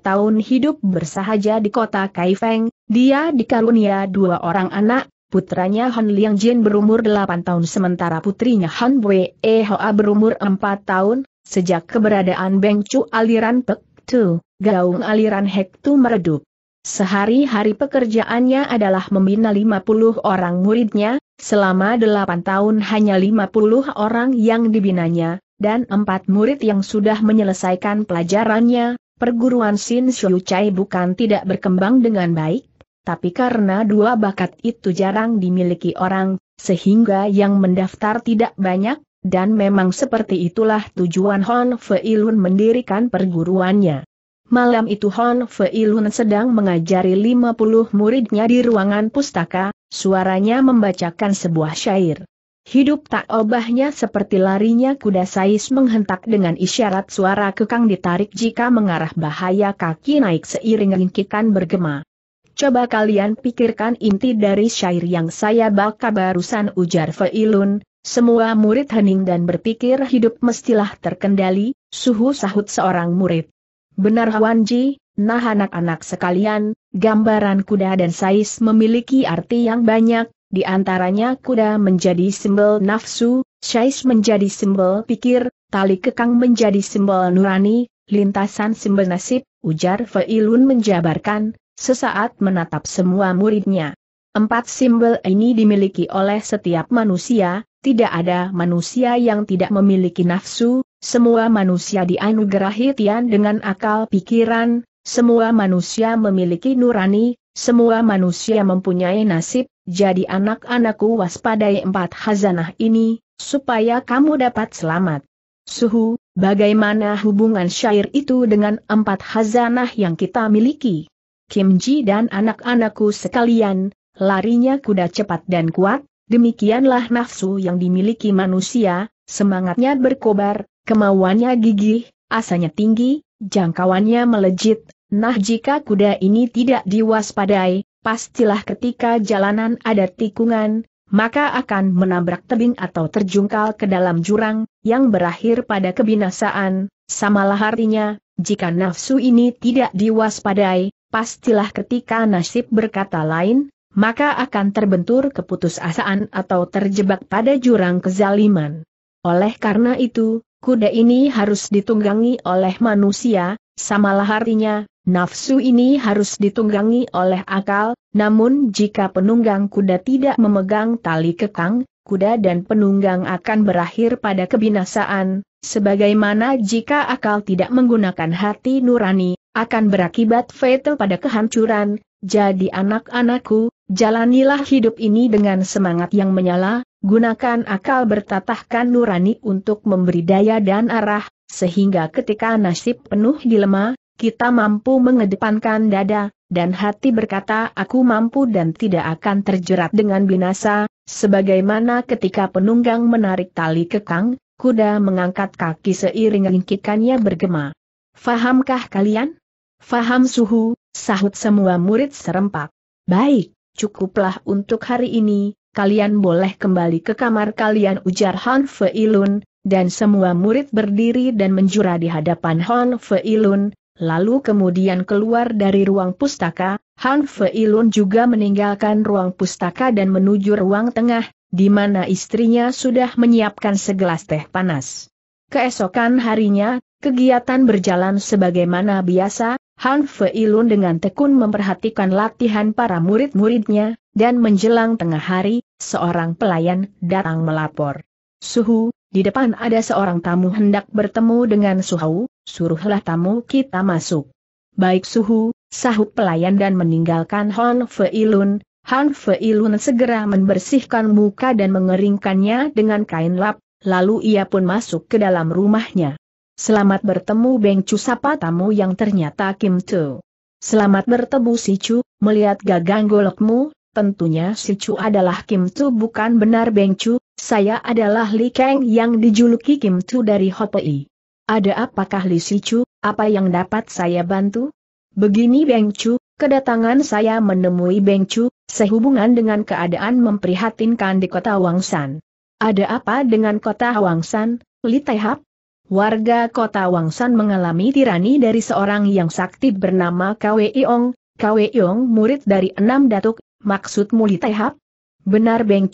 S1: tahun hidup bersahaja di kota Kaifeng, dia dikarunia dua orang anak, Putranya Han Liang Jin berumur 8 tahun sementara putrinya Han Wei E Hoa berumur 4 tahun, sejak keberadaan Beng Chu aliran Pek Tu, gaung aliran Hek Tu meredup. Sehari-hari pekerjaannya adalah membina 50 orang muridnya, selama 8 tahun hanya 50 orang yang dibinanya, dan empat murid yang sudah menyelesaikan pelajarannya, perguruan Sin Xiu Chai bukan tidak berkembang dengan baik, tapi karena dua bakat itu jarang dimiliki orang, sehingga yang mendaftar tidak banyak, dan memang seperti itulah tujuan Hon Feilun mendirikan perguruannya. Malam itu Hon Feilun sedang mengajari 50 muridnya di ruangan pustaka, suaranya membacakan sebuah syair. Hidup tak obahnya seperti larinya kuda sais menghentak dengan isyarat suara kekang ditarik jika mengarah bahaya kaki naik seiring ringkikan bergema. Coba kalian pikirkan inti dari syair yang saya baca barusan ujar Feilun, semua murid hening dan berpikir hidup mestilah terkendali, suhu sahut seorang murid. Benar Wanji, nah anak-anak sekalian, gambaran kuda dan sais memiliki arti yang banyak, di antaranya kuda menjadi simbol nafsu, sais menjadi simbol pikir, tali kekang menjadi simbol nurani, lintasan simbol nasib, ujar Feilun menjabarkan, sesaat menatap semua muridnya. Empat simbol ini dimiliki oleh setiap manusia, tidak ada manusia yang tidak memiliki nafsu, semua manusia dianugerahi Tian dengan akal pikiran, semua manusia memiliki nurani, semua manusia mempunyai nasib, jadi anak-anakku waspadai empat hazanah ini, supaya kamu dapat selamat. Suhu, bagaimana hubungan syair itu dengan empat hazanah yang kita miliki? Kim Ji dan anak-anakku sekalian, larinya kuda cepat dan kuat, demikianlah nafsu yang dimiliki manusia, semangatnya berkobar, kemauannya gigih, asanya tinggi, jangkauannya melejit, nah jika kuda ini tidak diwaspadai, pastilah ketika jalanan ada tikungan, maka akan menabrak tebing atau terjungkal ke dalam jurang, yang berakhir pada kebinasaan, samalah artinya, jika nafsu ini tidak diwaspadai, pastilah ketika nasib berkata lain, maka akan terbentur keputusasaan atau terjebak pada jurang kezaliman. Oleh karena itu, kuda ini harus ditunggangi oleh manusia, samalah artinya, nafsu ini harus ditunggangi oleh akal, namun jika penunggang kuda tidak memegang tali kekang, kuda dan penunggang akan berakhir pada kebinasaan, sebagaimana jika akal tidak menggunakan hati nurani, akan berakibat fatal pada kehancuran, jadi anak-anakku, jalanilah hidup ini dengan semangat yang menyala, gunakan akal bertatahkan nurani untuk memberi daya dan arah, sehingga ketika nasib penuh dilema, kita mampu mengedepankan dada, dan hati berkata aku mampu dan tidak akan terjerat dengan binasa, sebagaimana ketika penunggang menarik tali kekang, kuda mengangkat kaki seiring ringkikannya bergema. Fahamkah kalian? Faham suhu, sahut semua murid serempak. Baik, cukuplah untuk hari ini, kalian boleh kembali ke kamar kalian ujar Han Feilun, dan semua murid berdiri dan menjura di hadapan Han Feilun, lalu kemudian keluar dari ruang pustaka, Han Feilun juga meninggalkan ruang pustaka dan menuju ruang tengah, di mana istrinya sudah menyiapkan segelas teh panas. Keesokan harinya, kegiatan berjalan sebagaimana biasa, Han Fei Lun dengan tekun memperhatikan latihan para murid-muridnya, dan menjelang tengah hari, seorang pelayan datang melapor. Suhu, di depan ada seorang tamu hendak bertemu dengan Suhu, suruhlah tamu kita masuk. Baik Suhu, sahut pelayan dan meninggalkan Han Fei Lun, Han Fei Lun segera membersihkan muka dan mengeringkannya dengan kain lap, lalu ia pun masuk ke dalam rumahnya. Selamat bertemu Beng Chu sapa tamu yang ternyata Kim Tu. Selamat bertemu Si Chu, melihat gagang golokmu, tentunya Si Chu adalah Kim Tu bukan benar Beng Chu, saya adalah Li Kang yang dijuluki Kim Tu dari Hopei. Ada apakah Li Si Chu, apa yang dapat saya bantu? Begini Beng Chu, kedatangan saya menemui Beng Chu, sehubungan dengan keadaan memprihatinkan di kota Wangsan. Ada apa dengan kota Wangsan, Li Taihap? warga kota Wangsan mengalami tirani dari seorang yang sakti bernama Kwe Iong, Kwe Iong murid dari enam datuk, maksudmu Tehap? Benar Beng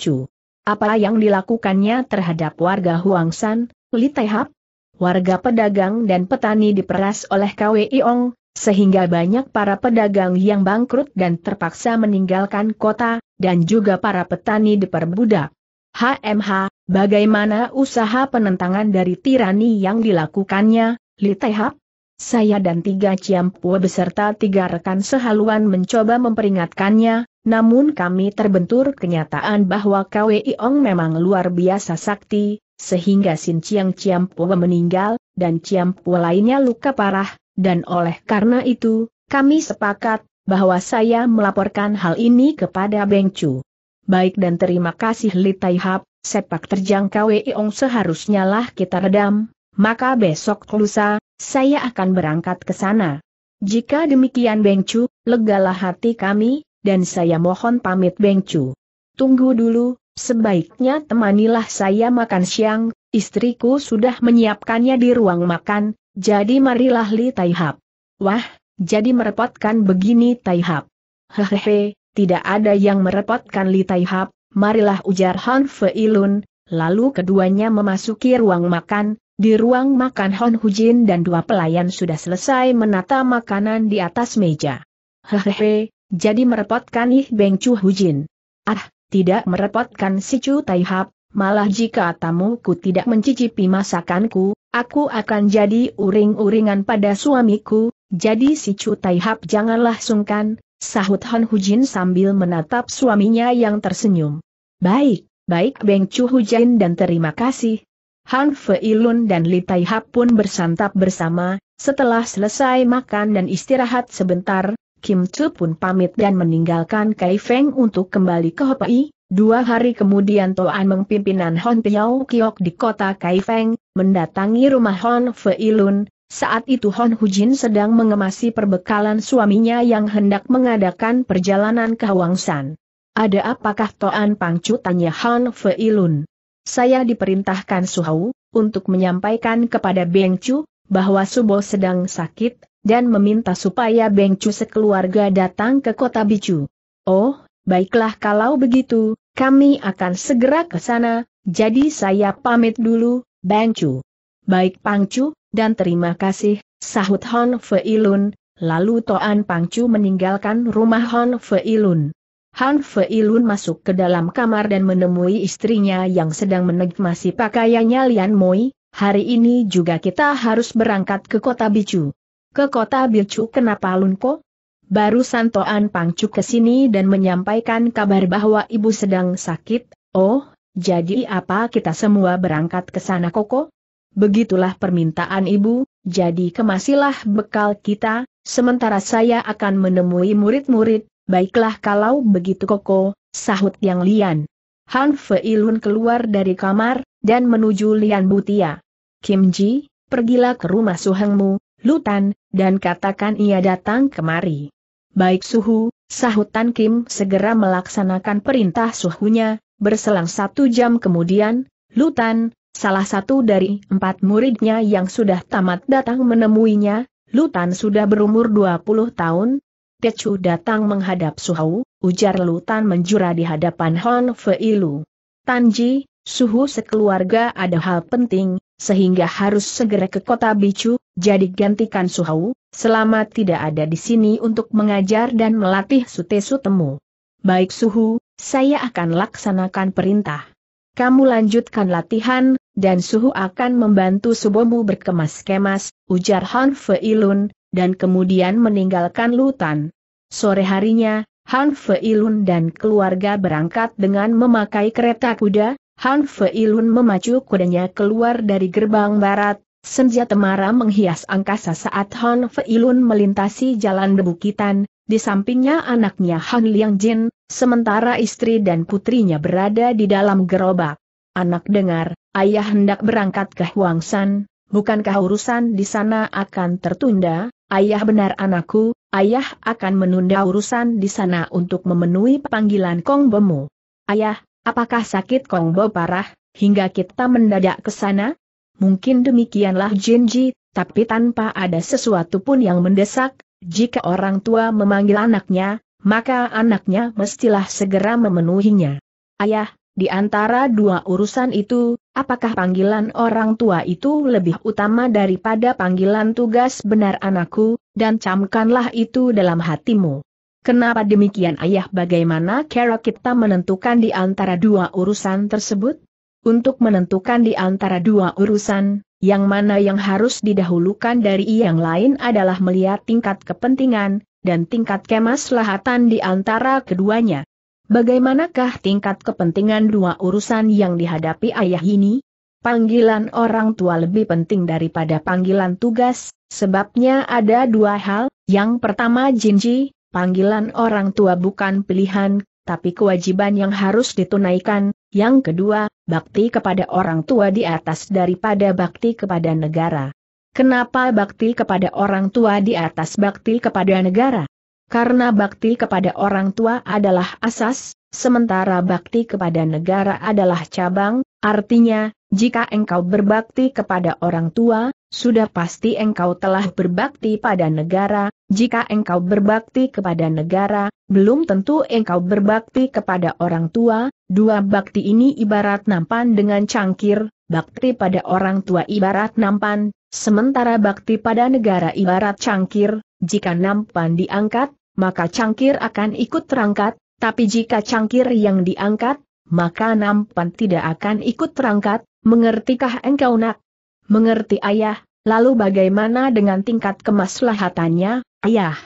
S1: Apa yang dilakukannya terhadap warga Huangsan, Tehap? Warga pedagang dan petani diperas oleh Kwe Iong, sehingga banyak para pedagang yang bangkrut dan terpaksa meninggalkan kota, dan juga para petani diperbudak. HMH, bagaimana usaha penentangan dari tirani yang dilakukannya, Li Tehap? Saya dan tiga Ciampua beserta tiga rekan sehaluan mencoba memperingatkannya, namun kami terbentur kenyataan bahwa KWI Ong memang luar biasa sakti, sehingga Sin Chiang Ciampua meninggal, dan Ciampua lainnya luka parah, dan oleh karena itu, kami sepakat, bahwa saya melaporkan hal ini kepada Beng Chu baik dan terima kasih Li Taihap, sepak terjang Ong seharusnya lah kita redam, maka besok lusa, saya akan berangkat ke sana. Jika demikian Bengcu, legalah hati kami, dan saya mohon pamit Bengcu. Tunggu dulu, sebaiknya temanilah saya makan siang, istriku sudah menyiapkannya di ruang makan, jadi marilah Li Taihap. Wah, jadi merepotkan begini Taihap. Hehehe, tidak ada yang merepotkan Li Taihap, marilah ujar Han Feilun, lalu keduanya memasuki ruang makan, di ruang makan Hon Hujin dan dua pelayan sudah selesai menata makanan di atas meja. Hehehe, jadi merepotkan Ih Beng Chu Hujin. Ah, tidak merepotkan si Chu Taihap, malah jika tamuku tidak mencicipi masakanku, aku akan jadi uring-uringan pada suamiku, jadi si Chu Taihap janganlah sungkan, Sahut Han Hujin sambil menatap suaminya yang tersenyum. Baik, baik Beng Chu Hujin dan terima kasih. Han Feilun dan Li Tai pun bersantap bersama, setelah selesai makan dan istirahat sebentar, Kim Chu pun pamit dan meninggalkan Kai Feng untuk kembali ke Hopi. Dua hari kemudian Toan mengpimpinan Hon Piao Kiok di kota Kai Feng, mendatangi rumah Hon Feilun, saat itu Hon Hujin sedang mengemasi perbekalan suaminya yang hendak mengadakan perjalanan ke Wangsan. Ada apakah Toan Pangcu tanya Hon Feilun? Saya diperintahkan Suhau, untuk menyampaikan kepada Beng Chu, bahwa Subo sedang sakit, dan meminta supaya Beng Chu sekeluarga datang ke kota Bicu. Oh, baiklah kalau begitu, kami akan segera ke sana, jadi saya pamit dulu, Beng Chu. Baik Pangcu, dan terima kasih, sahut Hon Feilun, lalu Toan Pangcu meninggalkan rumah Hon Feilun. Han Feilun masuk ke dalam kamar dan menemui istrinya yang sedang menikmati pakaiannya Lian Moi, hari ini juga kita harus berangkat ke kota Bicu. Ke kota Bicu kenapa Lunko? Baru Santoan Pangcu ke sini dan menyampaikan kabar bahwa ibu sedang sakit, oh, jadi apa kita semua berangkat ke sana Koko? Begitulah permintaan ibu, jadi kemasilah bekal kita, sementara saya akan menemui murid-murid, baiklah kalau begitu koko, sahut yang lian. Han Feilun keluar dari kamar, dan menuju Lian Butia. Kim Ji, pergilah ke rumah suhengmu, Lutan, dan katakan ia datang kemari. Baik suhu, sahutan Kim segera melaksanakan perintah suhunya, berselang satu jam kemudian, Lutan, Salah satu dari empat muridnya yang sudah tamat datang menemuinya, Lutan sudah berumur 20 tahun. Techu datang menghadap Suhu, ujar Lutan menjura di hadapan Hon Feilu. Tanji, Suhu sekeluarga ada hal penting, sehingga harus segera ke kota Bicu, jadi gantikan Suhu, selama tidak ada di sini untuk mengajar dan melatih Sutesu temu. Baik Suhu, saya akan laksanakan perintah. Kamu lanjutkan latihan, dan Suhu akan membantu subomu berkemas-kemas, ujar Han Feilun, dan kemudian meninggalkan Lutan. Sore harinya, Han Feilun dan keluarga berangkat dengan memakai kereta kuda, Han Feilun memacu kudanya keluar dari gerbang barat, senja temara menghias angkasa saat Han Feilun melintasi jalan bebukitan, di sampingnya anaknya Han Liang Jin, sementara istri dan putrinya berada di dalam gerobak. Anak dengar, ayah hendak berangkat ke Huang San, bukankah urusan di sana akan tertunda? Ayah benar anakku, ayah akan menunda urusan di sana untuk memenuhi panggilan Kong Bemu. Ayah, apakah sakit Kong Bo parah, hingga kita mendadak ke sana? Mungkin demikianlah Jinji, tapi tanpa ada sesuatu pun yang mendesak, jika orang tua memanggil anaknya, maka anaknya mestilah segera memenuhinya. Ayah, di antara dua urusan itu, apakah panggilan orang tua itu lebih utama daripada panggilan tugas benar anakku, dan camkanlah itu dalam hatimu. Kenapa demikian ayah bagaimana cara kita menentukan di antara dua urusan tersebut? Untuk menentukan di antara dua urusan, yang mana yang harus didahulukan dari yang lain adalah melihat tingkat kepentingan, dan tingkat kemaslahatan di antara keduanya. Bagaimanakah tingkat kepentingan dua urusan yang dihadapi ayah ini? Panggilan orang tua lebih penting daripada panggilan tugas, sebabnya ada dua hal, yang pertama jinji, panggilan orang tua bukan pilihan, tapi kewajiban yang harus ditunaikan, yang kedua, bakti kepada orang tua di atas daripada bakti kepada negara. Kenapa bakti kepada orang tua di atas bakti kepada negara? Karena bakti kepada orang tua adalah asas, sementara bakti kepada negara adalah cabang, artinya, jika engkau berbakti kepada orang tua, sudah pasti engkau telah berbakti pada negara, jika engkau berbakti kepada negara, belum tentu engkau berbakti kepada orang tua, dua bakti ini ibarat nampan dengan cangkir, bakti pada orang tua ibarat nampan, sementara bakti pada negara ibarat cangkir, jika nampan diangkat, maka cangkir akan ikut terangkat, tapi jika cangkir yang diangkat, maka nampan tidak akan ikut terangkat, mengertikah engkau nak? Mengerti ayah, lalu bagaimana dengan tingkat kemaslahatannya, ayah.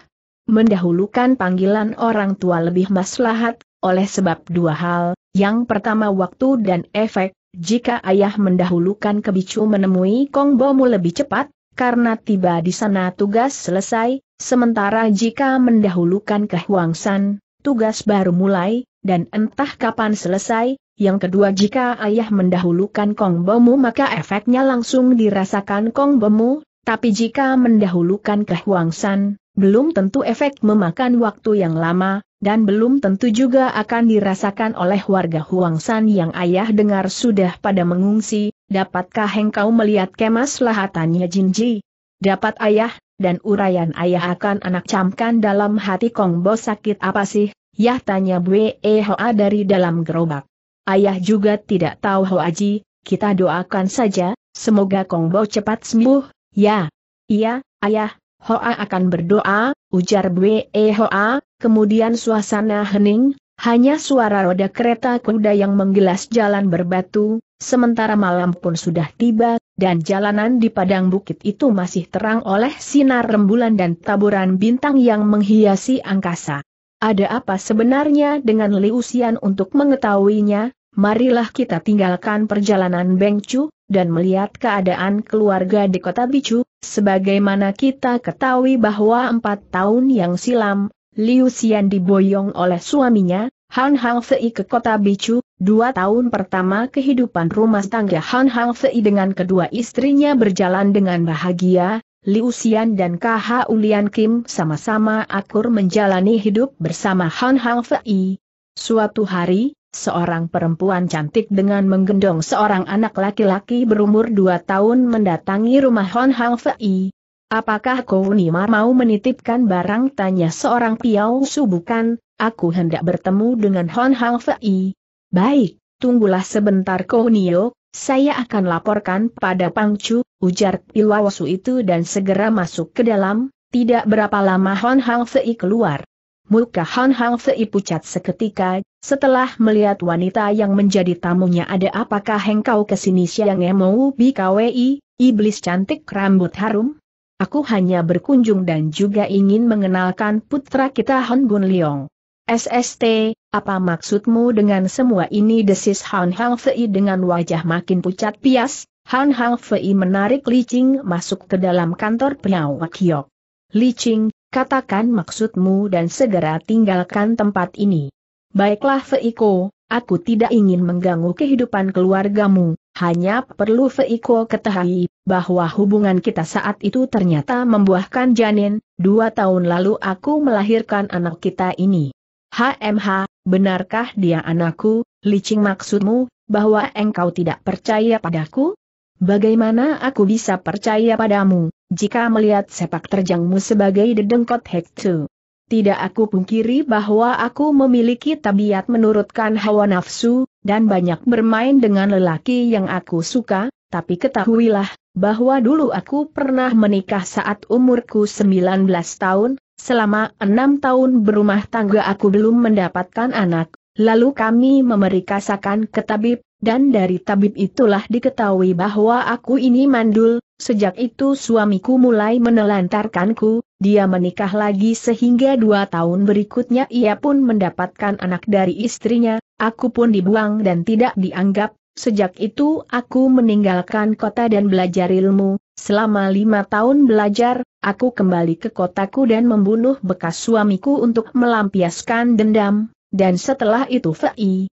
S1: Mendahulukan panggilan orang tua lebih maslahat, oleh sebab dua hal, yang pertama waktu dan efek, jika ayah mendahulukan kebicu menemui Kong Kongbomu lebih cepat, karena tiba di sana tugas selesai, sementara jika mendahulukan kehuangsan, tugas baru mulai, dan entah kapan selesai, yang kedua jika ayah mendahulukan Kong Kongbomu maka efeknya langsung dirasakan Kong Kongbomu, tapi jika mendahulukan kehuangsan, belum tentu efek memakan waktu yang lama, dan belum tentu juga akan dirasakan oleh warga San yang ayah dengar sudah pada mengungsi, dapatkah engkau melihat kemas lahatannya Jinji? Dapat ayah, dan urayan ayah akan anak camkan dalam hati Kong Bo sakit apa sih, yah tanya Bwe Hoa dari dalam gerobak. Ayah juga tidak tahu Hoaji, kita doakan saja, semoga Kong Bo cepat sembuh, ya. Iya, ayah, Hoa akan berdoa, ujar Bwe e Hoa, kemudian suasana hening, hanya suara roda kereta kuda yang menggelas jalan berbatu, sementara malam pun sudah tiba, dan jalanan di padang bukit itu masih terang oleh sinar rembulan dan taburan bintang yang menghiasi angkasa. Ada apa sebenarnya dengan Liu untuk mengetahuinya? Marilah kita tinggalkan perjalanan Bengcu, dan melihat keadaan keluarga di kota Bicu, Sebagaimana kita ketahui bahwa empat tahun yang silam, Liu Xian diboyong oleh suaminya, Han Hang Fei ke kota Bicu, dua tahun pertama kehidupan rumah tangga Han Hang Fei dengan kedua istrinya berjalan dengan bahagia, Liu Xian dan KH Ulian Kim sama-sama akur menjalani hidup bersama Han Hang Fei. Suatu hari, seorang perempuan cantik dengan menggendong seorang anak laki-laki berumur dua tahun mendatangi rumah Hon Hang Fei. Apakah kau Nima mau menitipkan barang? Tanya seorang piau su bukan, aku hendak bertemu dengan Hon Hang Fei. Baik, tunggulah sebentar kau Nio, saya akan laporkan pada Pang Chu. ujar piau su itu dan segera masuk ke dalam, tidak berapa lama Hon Hang Fei keluar. Muka Han Hang Sei pucat seketika, setelah melihat wanita yang menjadi tamunya ada apakah engkau kesini siang emu BKWI, iblis cantik rambut harum? Aku hanya berkunjung dan juga ingin mengenalkan putra kita Han Bun Leong. SST, apa maksudmu dengan semua ini desis Han Hang Fei dengan wajah makin pucat pias, Han Hang Fei menarik Li Ching masuk ke dalam kantor Piao Wakiok. Li Ching, Katakan maksudmu dan segera tinggalkan tempat ini. Baiklah Feiko, aku tidak ingin mengganggu kehidupan keluargamu, hanya perlu Feiko ketahui bahwa hubungan kita saat itu ternyata membuahkan janin, dua tahun lalu aku melahirkan anak kita ini. HMH, benarkah dia anakku, licing maksudmu, bahwa engkau tidak percaya padaku? Bagaimana aku bisa percaya padamu, jika melihat sepak terjangmu sebagai dedengkot hektu? Tidak aku pungkiri bahwa aku memiliki tabiat menurutkan hawa nafsu, dan banyak bermain dengan lelaki yang aku suka, tapi ketahuilah, bahwa dulu aku pernah menikah saat umurku 19 tahun, selama enam tahun berumah tangga aku belum mendapatkan anak, lalu kami memerikasakan ke tabib, dan dari tabib itulah diketahui bahwa aku ini mandul, sejak itu suamiku mulai menelantarkanku, dia menikah lagi sehingga dua tahun berikutnya ia pun mendapatkan anak dari istrinya, aku pun dibuang dan tidak dianggap, sejak itu aku meninggalkan kota dan belajar ilmu, selama lima tahun belajar, aku kembali ke kotaku dan membunuh bekas suamiku untuk melampiaskan dendam, dan setelah itu Fei,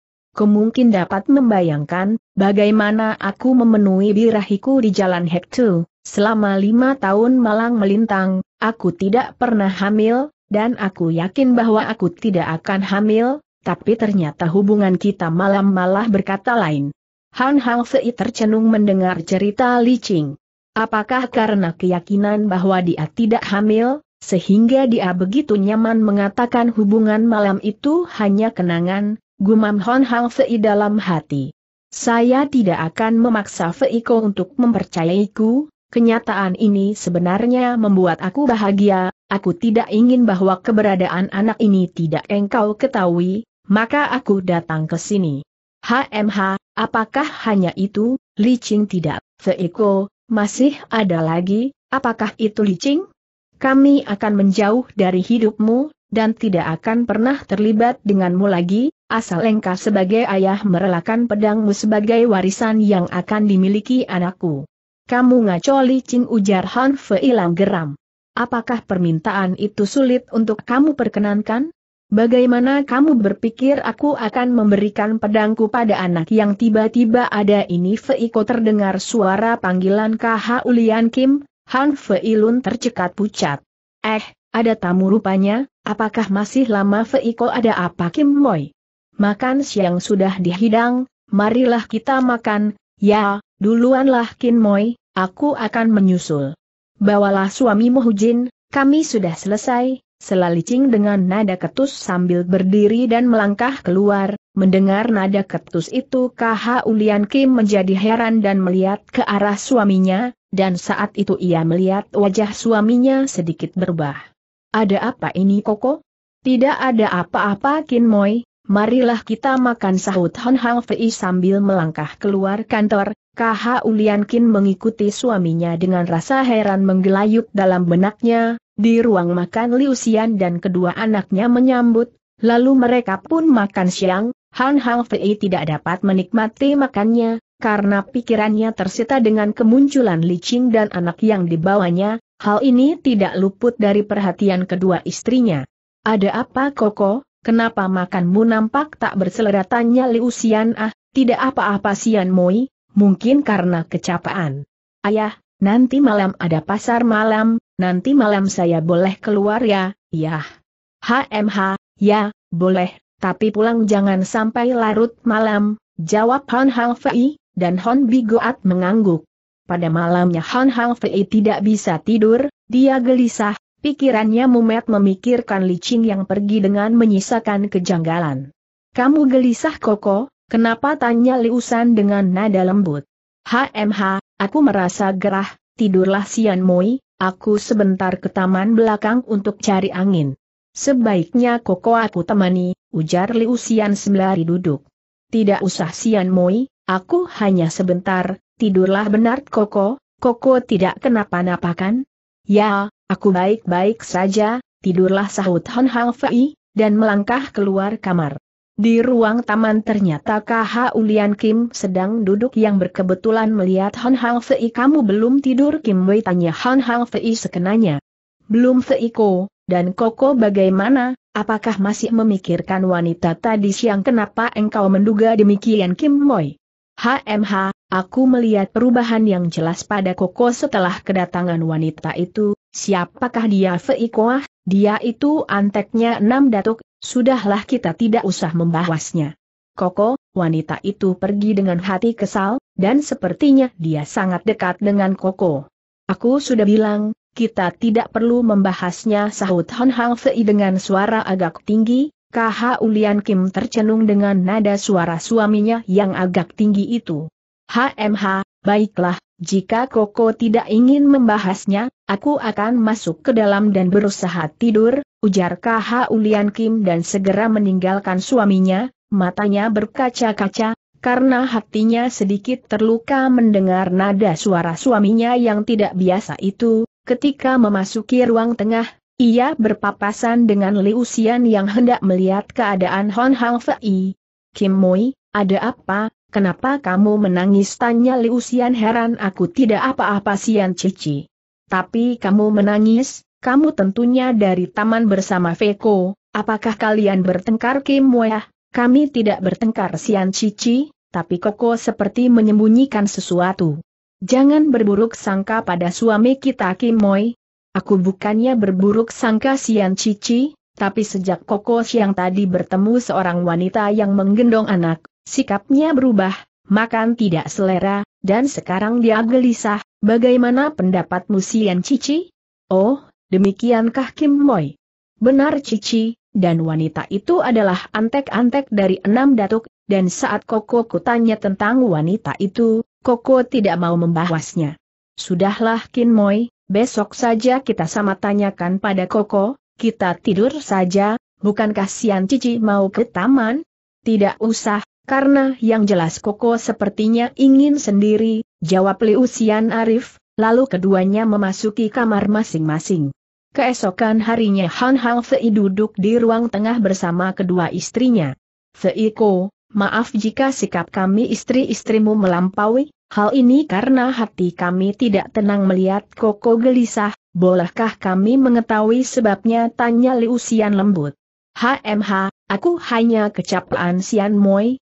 S1: mungkin dapat membayangkan, bagaimana aku memenuhi birahiku di jalan Hektu, selama lima tahun malang melintang, aku tidak pernah hamil, dan aku yakin bahwa aku tidak akan hamil, tapi ternyata hubungan kita malam malah berkata lain. Han Hang Sei tercenung mendengar cerita Li Qing. Apakah karena keyakinan bahwa dia tidak hamil, sehingga dia begitu nyaman mengatakan hubungan malam itu hanya kenangan, Gumam Hon Hang Fei dalam hati. Saya tidak akan memaksa Feiko untuk mempercayaiku, kenyataan ini sebenarnya membuat aku bahagia, aku tidak ingin bahwa keberadaan anak ini tidak engkau ketahui, maka aku datang ke sini. HMH, apakah hanya itu, licin tidak, Feiko, masih ada lagi, apakah itu licin? Kami akan menjauh dari hidupmu, dan tidak akan pernah terlibat denganmu lagi, Asal engkau sebagai ayah merelakan pedangmu sebagai warisan yang akan dimiliki anakku. Kamu ngaco licin ujar Han Fei geram. Apakah permintaan itu sulit untuk kamu perkenankan? Bagaimana kamu berpikir aku akan memberikan pedangku pada anak yang tiba-tiba ada ini Feiko terdengar suara panggilan KH Ulian Kim, Han Fei Lun tercekat pucat. Eh, ada tamu rupanya, apakah masih lama Feiko ada apa Kim Moy? makan siang sudah dihidang, marilah kita makan, ya, duluanlah Kin Moi, aku akan menyusul. Bawalah suamimu Hujin, kami sudah selesai, selalicing dengan nada ketus sambil berdiri dan melangkah keluar, mendengar nada ketus itu KH Ulian Kim menjadi heran dan melihat ke arah suaminya, dan saat itu ia melihat wajah suaminya sedikit berubah. Ada apa ini Koko? Tidak ada apa-apa Kin Moi, Marilah kita makan sahut Hon Hang Fei sambil melangkah keluar kantor, KH Ulian Kin mengikuti suaminya dengan rasa heran menggelayut dalam benaknya, di ruang makan Liu Xian dan kedua anaknya menyambut, lalu mereka pun makan siang, Han Hang Fei tidak dapat menikmati makannya, karena pikirannya tersita dengan kemunculan Li Qing dan anak yang dibawanya, hal ini tidak luput dari perhatian kedua istrinya. Ada apa Koko? Kenapa makanmu nampak tak berselera tanya Liu Xian ah, tidak apa-apa Xian Moi, mungkin karena kecapaan. Ayah, nanti malam ada pasar malam, nanti malam saya boleh keluar ya, yah. HMH, ya, boleh, tapi pulang jangan sampai larut malam, jawab Han Hang Fei, dan Hon Bigoat mengangguk. Pada malamnya Han Hang Fei tidak bisa tidur, dia gelisah, Pikirannya mumet memikirkan licin yang pergi dengan menyisakan kejanggalan. Kamu gelisah Koko, kenapa tanya Liusan dengan nada lembut? HMH, aku merasa gerah, tidurlah Sian Moi, aku sebentar ke taman belakang untuk cari angin. Sebaiknya Koko aku temani, ujar Liusian sembari duduk. Tidak usah Sian Moi, aku hanya sebentar, tidurlah benar Koko, Koko tidak kenapa-napakan? Ya, Aku baik-baik saja, tidurlah sahut Hon Hang Fei, dan melangkah keluar kamar. Di ruang taman ternyata KH Ulian Kim sedang duduk yang berkebetulan melihat Hon Hang Fei kamu belum tidur Kim Wei tanya Hon Hang Fei sekenanya. Belum Fei Ko, dan Koko bagaimana, apakah masih memikirkan wanita tadi siang kenapa engkau menduga demikian Kim Wei? HMH, aku melihat perubahan yang jelas pada Koko setelah kedatangan wanita itu, Siapakah dia Feikoah? Dia itu anteknya enam datuk, sudahlah kita tidak usah membahasnya. Koko, wanita itu pergi dengan hati kesal, dan sepertinya dia sangat dekat dengan Koko. Aku sudah bilang, kita tidak perlu membahasnya sahut Hon Hang Fei dengan suara agak tinggi, KH Ulian Kim tercenung dengan nada suara suaminya yang agak tinggi itu. HMH, baiklah, jika Koko tidak ingin membahasnya, aku akan masuk ke dalam dan berusaha tidur, ujar KH Ulian Kim dan segera meninggalkan suaminya, matanya berkaca-kaca, karena hatinya sedikit terluka mendengar nada suara suaminya yang tidak biasa itu, ketika memasuki ruang tengah, ia berpapasan dengan Liu Xian yang hendak melihat keadaan Hon Hang Fei. Kim Mui, ada apa, Kenapa kamu menangis? Tanya Liu Xian heran aku tidak apa-apa Xian Cici. Tapi kamu menangis, kamu tentunya dari taman bersama Veko, apakah kalian bertengkar Kim Wah? Kami tidak bertengkar Xian Cici, tapi Koko seperti menyembunyikan sesuatu. Jangan berburuk sangka pada suami kita Kim Moy. Aku bukannya berburuk sangka Xian Cici, tapi sejak Koko siang tadi bertemu seorang wanita yang menggendong anak, Sikapnya berubah, makan tidak selera, dan sekarang dia gelisah, bagaimana pendapatmu Sian Cici? Oh, demikiankah Kim Moy? Benar Cici, dan wanita itu adalah antek-antek dari enam datuk, dan saat Koko kutanya tentang wanita itu, Koko tidak mau membahasnya. Sudahlah Kim Moy, besok saja kita sama tanyakan pada Koko, kita tidur saja, bukankah Sian Cici mau ke taman? Tidak usah, karena yang jelas Koko sepertinya ingin sendiri, jawab Liu Xian Arif, lalu keduanya memasuki kamar masing-masing. Keesokan harinya Han Hao Fei duduk di ruang tengah bersama kedua istrinya. Fei Ko, maaf jika sikap kami istri-istrimu melampaui, hal ini karena hati kami tidak tenang melihat Koko gelisah, bolehkah kami mengetahui sebabnya tanya Liu Xian lembut. HMH, aku hanya kecapaan Xian Moi,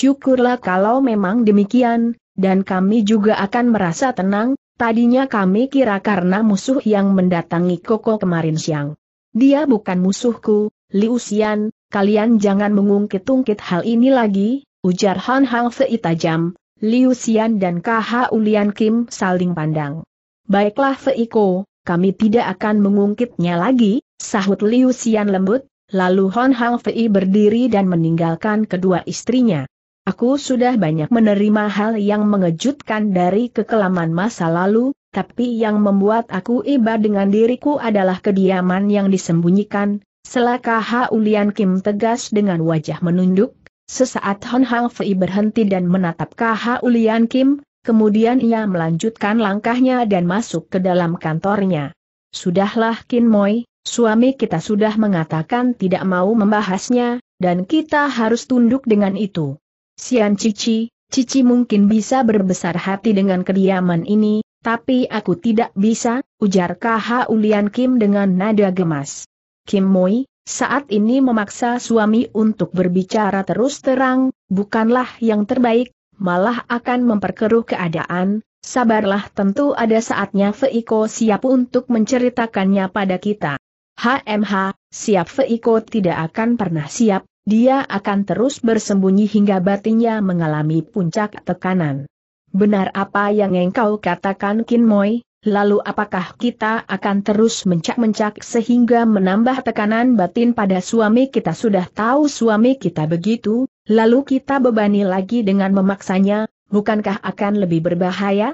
S1: Syukurlah kalau memang demikian, dan kami juga akan merasa tenang, tadinya kami kira karena musuh yang mendatangi Koko kemarin siang. Dia bukan musuhku, Liu Xian, kalian jangan mengungkit-ungkit hal ini lagi, ujar Han Hang Fei tajam, Liu Xian dan KH Ulian Kim saling pandang. Baiklah Fei Ko, kami tidak akan mengungkitnya lagi, sahut Liu Xian lembut, lalu Han Hang Fei berdiri dan meninggalkan kedua istrinya. Aku sudah banyak menerima hal yang mengejutkan dari kekelaman masa lalu, tapi yang membuat aku iba dengan diriku adalah kediaman yang disembunyikan, selaka Ulian Kim tegas dengan wajah menunduk, sesaat Hon Hang Fei berhenti dan menatap Ulian Kim, kemudian ia melanjutkan langkahnya dan masuk ke dalam kantornya. Sudahlah Kin Moi, suami kita sudah mengatakan tidak mau membahasnya, dan kita harus tunduk dengan itu. Sian Cici, Cici mungkin bisa berbesar hati dengan kediaman ini, tapi aku tidak bisa, ujar KH Ulian Kim dengan nada gemas. Kim Moi, saat ini memaksa suami untuk berbicara terus terang, bukanlah yang terbaik, malah akan memperkeruh keadaan, sabarlah tentu ada saatnya Feiko siap untuk menceritakannya pada kita. HMH, siap Feiko tidak akan pernah siap, dia akan terus bersembunyi hingga batinnya mengalami puncak tekanan. Benar apa yang engkau katakan Kin Moy? lalu apakah kita akan terus mencak-mencak sehingga menambah tekanan batin pada suami kita sudah tahu suami kita begitu, lalu kita bebani lagi dengan memaksanya, bukankah akan lebih berbahaya?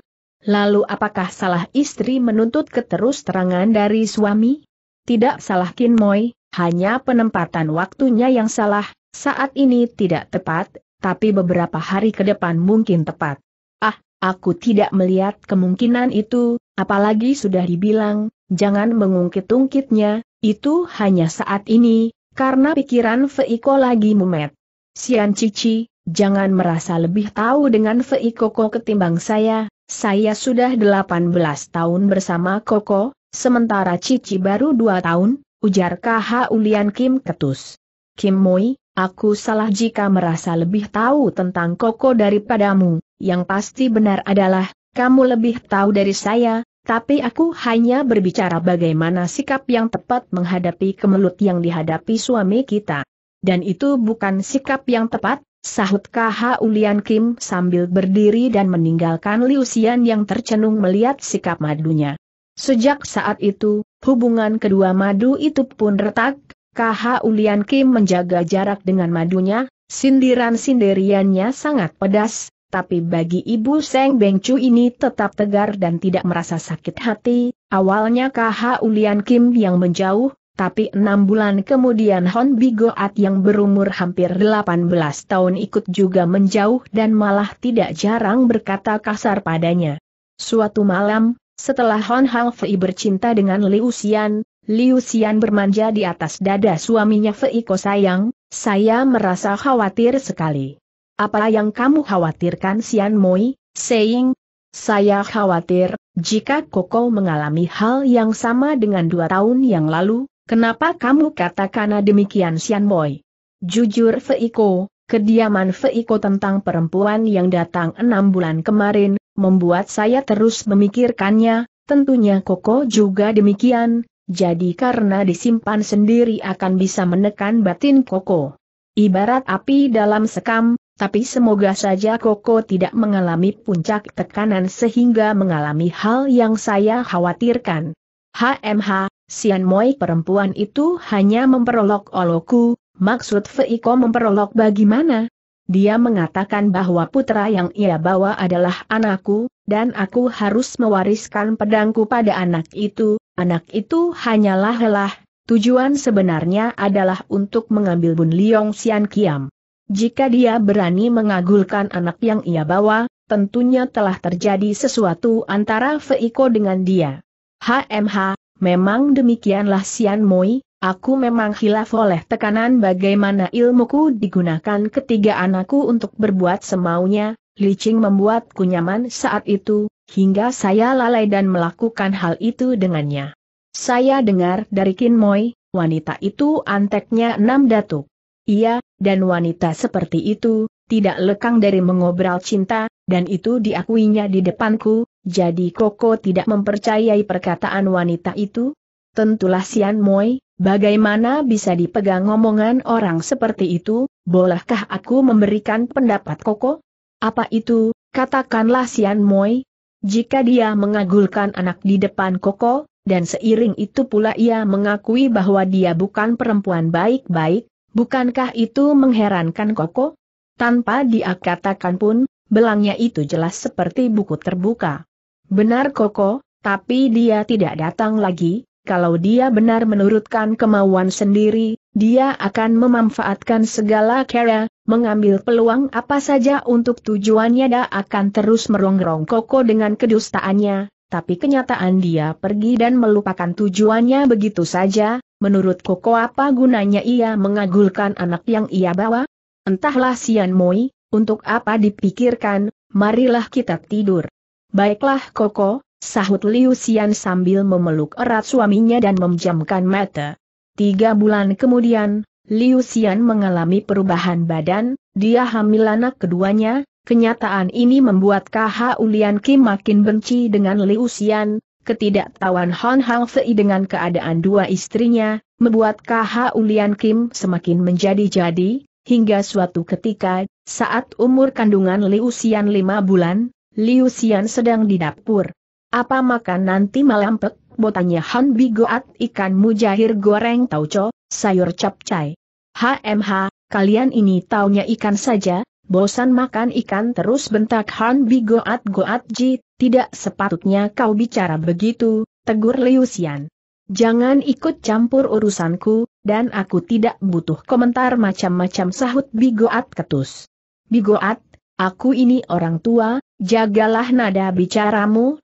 S1: Lalu apakah salah istri menuntut keterus terangan dari suami? Tidak salah Kin Moy. Hanya penempatan waktunya yang salah, saat ini tidak tepat, tapi beberapa hari ke depan mungkin tepat. Ah, aku tidak melihat kemungkinan itu, apalagi sudah dibilang, jangan mengungkit-ungkitnya, itu hanya saat ini, karena pikiran Feiko lagi mumet. Sian Cici, jangan merasa lebih tahu dengan Feiko ketimbang saya, saya sudah 18 tahun bersama Koko, sementara Cici baru 2 tahun, ujar KH Ulian Kim Ketus. Kim Moi, aku salah jika merasa lebih tahu tentang Koko daripadamu, yang pasti benar adalah, kamu lebih tahu dari saya, tapi aku hanya berbicara bagaimana sikap yang tepat menghadapi kemelut yang dihadapi suami kita. Dan itu bukan sikap yang tepat, sahut KH Ulian Kim sambil berdiri dan meninggalkan Liusian yang tercenung melihat sikap madunya. Sejak saat itu, Hubungan kedua madu itu pun retak, KH Ulian Kim menjaga jarak dengan madunya, sindiran-sindiriannya sangat pedas, tapi bagi ibu Seng Beng Chu ini tetap tegar dan tidak merasa sakit hati, awalnya KH Ulian Kim yang menjauh, tapi enam bulan kemudian Hon Bigoat yang berumur hampir 18 tahun ikut juga menjauh dan malah tidak jarang berkata kasar padanya. Suatu malam, setelah Hon Hang Fei bercinta dengan Liu Xian, Liu Xian bermanja di atas dada suaminya Fei Ko sayang, saya merasa khawatir sekali. Apa yang kamu khawatirkan Xian Moi, Saying. Saya khawatir, jika Koko mengalami hal yang sama dengan dua tahun yang lalu, kenapa kamu katakan demikian Xian Moi? Jujur Fei Ko, kediaman Fei Ko tentang perempuan yang datang enam bulan kemarin, membuat saya terus memikirkannya, tentunya Koko juga demikian, jadi karena disimpan sendiri akan bisa menekan batin Koko. Ibarat api dalam sekam, tapi semoga saja Koko tidak mengalami puncak tekanan sehingga mengalami hal yang saya khawatirkan. HMH, Sian Moi perempuan itu hanya memperolok oloku, maksud Feiko memperolok bagaimana? Dia mengatakan bahwa putra yang ia bawa adalah anakku, dan aku harus mewariskan pedangku pada anak itu, anak itu hanyalah helah. tujuan sebenarnya adalah untuk mengambil Bun Liong Sian Kiam. Jika dia berani mengagulkan anak yang ia bawa, tentunya telah terjadi sesuatu antara Feiko dengan dia. HMH, memang demikianlah Sian Moi, Aku memang hilaf oleh tekanan bagaimana ilmuku digunakan ketiga anakku untuk berbuat semaunya, licing membuat nyaman saat itu, hingga saya lalai dan melakukan hal itu dengannya. Saya dengar dari Kin Moy, wanita itu anteknya enam datuk. Iya, dan wanita seperti itu, tidak lekang dari mengobrol cinta, dan itu diakuinya di depanku, jadi Koko tidak mempercayai perkataan wanita itu? Tentulah Sian Moy, Bagaimana bisa dipegang omongan orang seperti itu, bolehkah aku memberikan pendapat Koko? Apa itu, katakanlah Sian Moi? Jika dia mengagulkan anak di depan Koko, dan seiring itu pula ia mengakui bahwa dia bukan perempuan baik-baik, bukankah itu mengherankan Koko? Tanpa dia katakan pun, belangnya itu jelas seperti buku terbuka. Benar Koko, tapi dia tidak datang lagi, kalau dia benar menurutkan kemauan sendiri, dia akan memanfaatkan segala cara, mengambil peluang apa saja untuk tujuannya dia akan terus merongrong koko dengan kedustaannya, tapi kenyataan dia pergi dan melupakan tujuannya begitu saja, menurut koko apa gunanya ia mengagulkan anak yang ia bawa? Entahlah Sian Moi, untuk apa dipikirkan, marilah kita tidur. Baiklah Koko, Sahut Liu Xian sambil memeluk erat suaminya dan memejamkan mata. Tiga bulan kemudian, Liu Xian mengalami perubahan badan, dia hamil anak keduanya, kenyataan ini membuat KH Ulian Kim makin benci dengan Liu Xian, ketidaktahuan Han Hang Fei dengan keadaan dua istrinya, membuat KH Ulian Kim semakin menjadi-jadi, hingga suatu ketika, saat umur kandungan Liu Xian lima bulan, Liu Xian sedang di dapur. Apa makan nanti malam pek? Botanya Han Bigoat ikan mujahir goreng tauco, sayur capcay. HMH, kalian ini taunya ikan saja, bosan makan ikan terus bentak Han Bigoat Goat Ji, tidak sepatutnya kau bicara begitu, tegur Liu Xian. Jangan ikut campur urusanku, dan aku tidak butuh komentar macam-macam sahut Bigoat ketus. Bigoat, aku ini orang tua, jagalah nada bicaramu,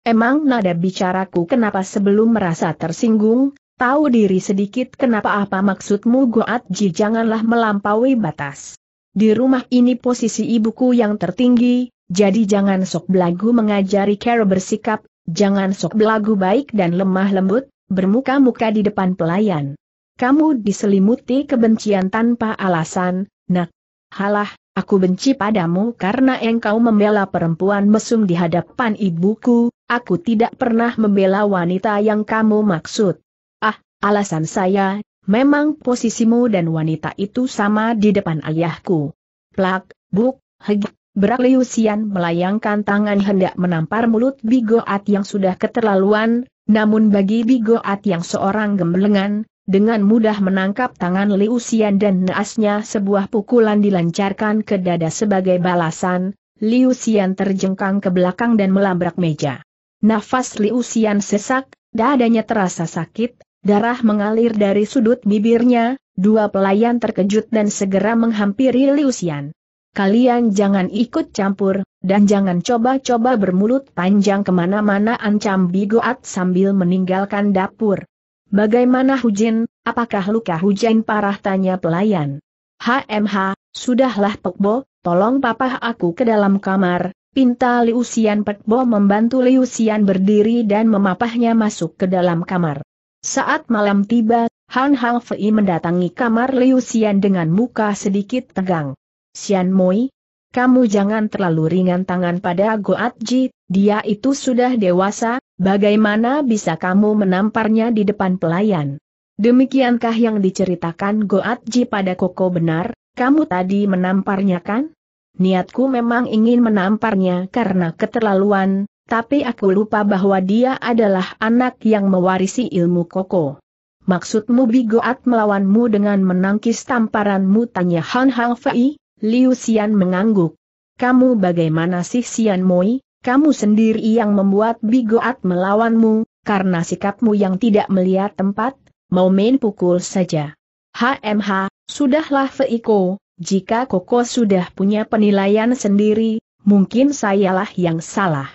S1: Emang nada bicaraku kenapa sebelum merasa tersinggung, tahu diri sedikit kenapa apa maksudmu Ji janganlah melampaui batas. Di rumah ini posisi ibuku yang tertinggi, jadi jangan sok belagu mengajari Carol bersikap, jangan sok belagu baik dan lemah lembut, bermuka-muka di depan pelayan. Kamu diselimuti kebencian tanpa alasan, nak. Halah, Aku benci padamu karena engkau membela perempuan mesum di hadapan ibuku, aku tidak pernah membela wanita yang kamu maksud. Ah, alasan saya, memang posisimu dan wanita itu sama di depan ayahku. Plak, buk, heg, Berakliusian melayangkan tangan hendak menampar mulut Bigoat yang sudah keterlaluan, namun bagi Bigoat yang seorang gemblengan, dengan mudah menangkap tangan Liu Xian dan naasnya sebuah pukulan dilancarkan ke dada sebagai balasan, Liu Xian terjengkang ke belakang dan melabrak meja. Nafas Liu Xian sesak, dadanya terasa sakit, darah mengalir dari sudut bibirnya, dua pelayan terkejut dan segera menghampiri Liu Xian. Kalian jangan ikut campur, dan jangan coba-coba bermulut panjang kemana-mana ancam Bigoat sambil meninggalkan dapur. Bagaimana Hujin, apakah luka hujan parah tanya pelayan? HMH, sudahlah Pekbo, tolong papa aku ke dalam kamar, pinta Liusian Pekbo membantu Liusian berdiri dan memapahnya masuk ke dalam kamar. Saat malam tiba, Han Hang Fei mendatangi kamar Liusian dengan muka sedikit tegang. Xian Moi, kamu jangan terlalu ringan tangan pada Goat Ji, dia itu sudah dewasa, Bagaimana bisa kamu menamparnya di depan pelayan? Demikiankah yang diceritakan Goatji pada Koko benar, kamu tadi menamparnya kan? Niatku memang ingin menamparnya karena keterlaluan, tapi aku lupa bahwa dia adalah anak yang mewarisi ilmu Koko. Maksudmu Bigoat melawanmu dengan menangkis tamparanmu tanya Han Hang Fei, Liu Xian mengangguk. Kamu bagaimana sih Xian Moi? Kamu sendiri yang membuat Bigoat melawanmu, karena sikapmu yang tidak melihat tempat, mau main pukul saja. HMH, sudahlah Feiko, jika Koko sudah punya penilaian sendiri, mungkin sayalah yang salah.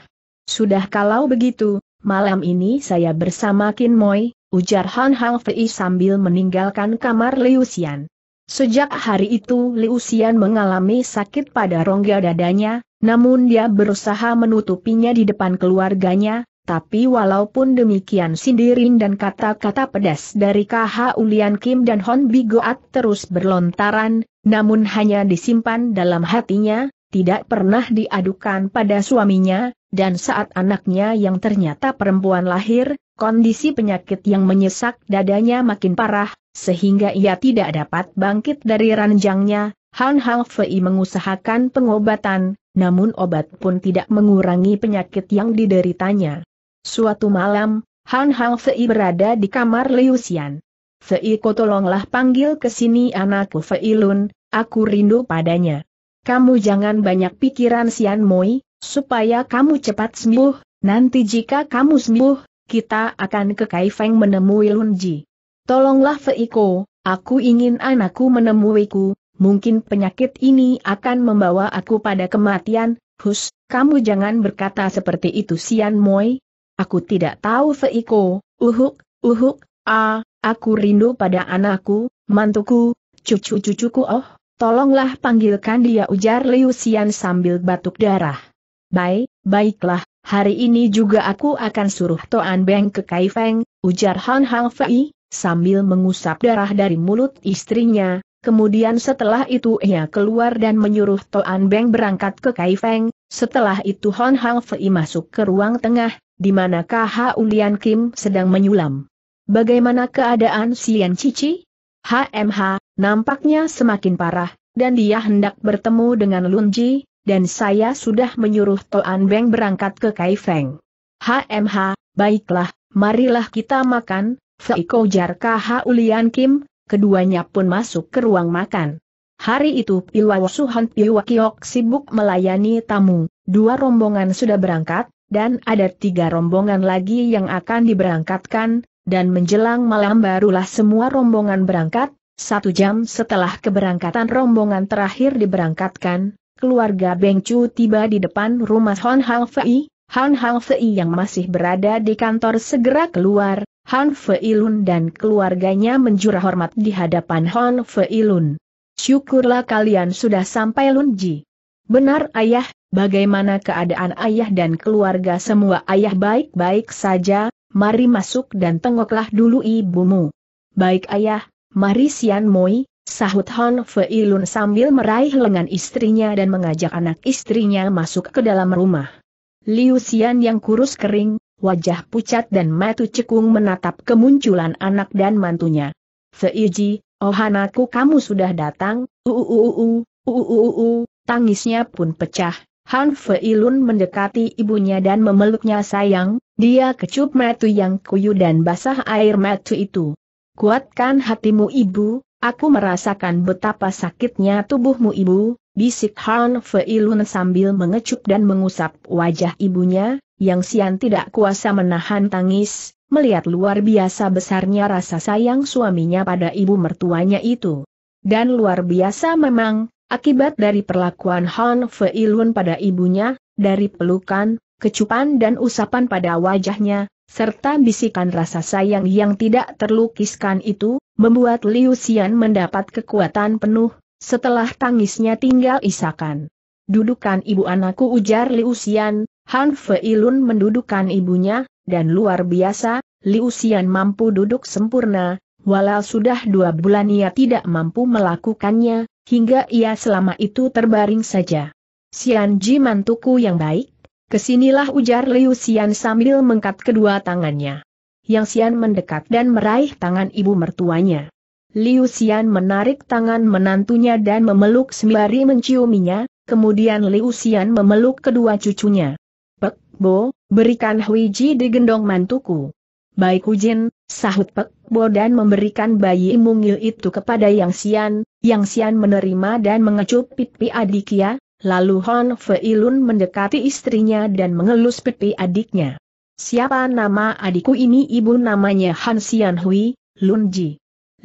S1: Sudah kalau begitu, malam ini saya bersama Kin Moi, ujar Han Hang Fei sambil meninggalkan kamar Liu Xian. Sejak hari itu Liu Xian mengalami sakit pada rongga dadanya, namun dia berusaha menutupinya di depan keluarganya, tapi walaupun demikian sindirin dan kata-kata pedas dari KH Ulian Kim dan Hon Bigoat terus berlontaran, namun hanya disimpan dalam hatinya, tidak pernah diadukan pada suaminya, dan saat anaknya yang ternyata perempuan lahir, kondisi penyakit yang menyesak dadanya makin parah, sehingga ia tidak dapat bangkit dari ranjangnya, Han Hang Fei mengusahakan pengobatan, namun obat pun tidak mengurangi penyakit yang dideritanya. Suatu malam, Han Hang Fei berada di kamar Liu Xian. Fei ko tolonglah panggil ke sini anakku Fei Lun, aku rindu padanya. Kamu jangan banyak pikiran Xian Moi, supaya kamu cepat sembuh, nanti jika kamu sembuh, kita akan ke Kaifeng menemui Lun Ji. Tolonglah Feiko, aku ingin anakku menemuiku, mungkin penyakit ini akan membawa aku pada kematian, Hus, kamu jangan berkata seperti itu Sian Moi. Aku tidak tahu Feiko, uhuk, uhuk, ah, aku rindu pada anakku, mantuku, cucu-cucuku oh, tolonglah panggilkan dia ujar Liu Sian sambil batuk darah. Baik, baiklah, hari ini juga aku akan suruh Toan Beng ke Kaifeng, ujar Han Hang Fei, sambil mengusap darah dari mulut istrinya, kemudian setelah itu ia keluar dan menyuruh Toan Beng berangkat ke Kaifeng, setelah itu Hon Hang Fei masuk ke ruang tengah, di mana KH Ulian Kim sedang menyulam. Bagaimana keadaan Sian Cici? HMH, nampaknya semakin parah, dan dia hendak bertemu dengan Lunji, dan saya sudah menyuruh Toan Beng berangkat ke Kaifeng. HMH, baiklah, marilah kita makan, Jar Jarkah Ulian Kim, keduanya pun masuk ke ruang makan. Hari itu Wosuhan, Suhan Kiok sibuk melayani tamu, dua rombongan sudah berangkat, dan ada tiga rombongan lagi yang akan diberangkatkan, dan menjelang malam barulah semua rombongan berangkat, satu jam setelah keberangkatan rombongan terakhir diberangkatkan, keluarga Beng Chu tiba di depan rumah Hon Hang Fei, Hon Hang Fei yang masih berada di kantor segera keluar, Han Feilun dan keluarganya menjura hormat di hadapan Han Feilun. Syukurlah kalian sudah sampai Lunji. Benar ayah, bagaimana keadaan ayah dan keluarga semua ayah baik-baik saja, mari masuk dan tengoklah dulu ibumu. Baik ayah, mari Sian Moi, sahut Han Feilun sambil meraih lengan istrinya dan mengajak anak istrinya masuk ke dalam rumah. Liu Xian yang kurus kering, wajah pucat dan matu cekung menatap kemunculan anak dan mantunya. Seiji, oh anakku kamu sudah datang, uuuu, uuuu, tangisnya pun pecah. Han Feilun mendekati ibunya dan memeluknya sayang, dia kecup matu yang kuyu dan basah air matu itu. Kuatkan hatimu ibu, Aku merasakan betapa sakitnya tubuhmu ibu, bisik Han Feilun sambil mengecup dan mengusap wajah ibunya, yang Sian tidak kuasa menahan tangis, melihat luar biasa besarnya rasa sayang suaminya pada ibu mertuanya itu. Dan luar biasa memang, akibat dari perlakuan Han Feilun pada ibunya, dari pelukan, kecupan dan usapan pada wajahnya, serta bisikan rasa sayang yang tidak terlukiskan itu, membuat Liu Xian mendapat kekuatan penuh, setelah tangisnya tinggal isakan. Dudukan ibu anakku ujar Liu Xian, Han Lun mendudukan ibunya, dan luar biasa, Liu Xian mampu duduk sempurna, walau sudah dua bulan ia tidak mampu melakukannya, hingga ia selama itu terbaring saja. Xian Ji mantuku yang baik, kesinilah ujar Liu Xian sambil mengkat kedua tangannya. Yang Xian mendekat dan meraih tangan ibu mertuanya. Liu Xian menarik tangan menantunya dan memeluk sembari menciuminya, kemudian Liu Xian memeluk kedua cucunya. Pek Bo, berikan Ji di gendong mantuku. Baik Hujin, sahut Pek Bo dan memberikan bayi mungil itu kepada Yang Xian, Yang Xian menerima dan mengecup pipi adiknya, lalu Hon Feilun mendekati istrinya dan mengelus pipi adiknya. Siapa nama adikku ini ibu namanya Han Xianhui, Hui, Lun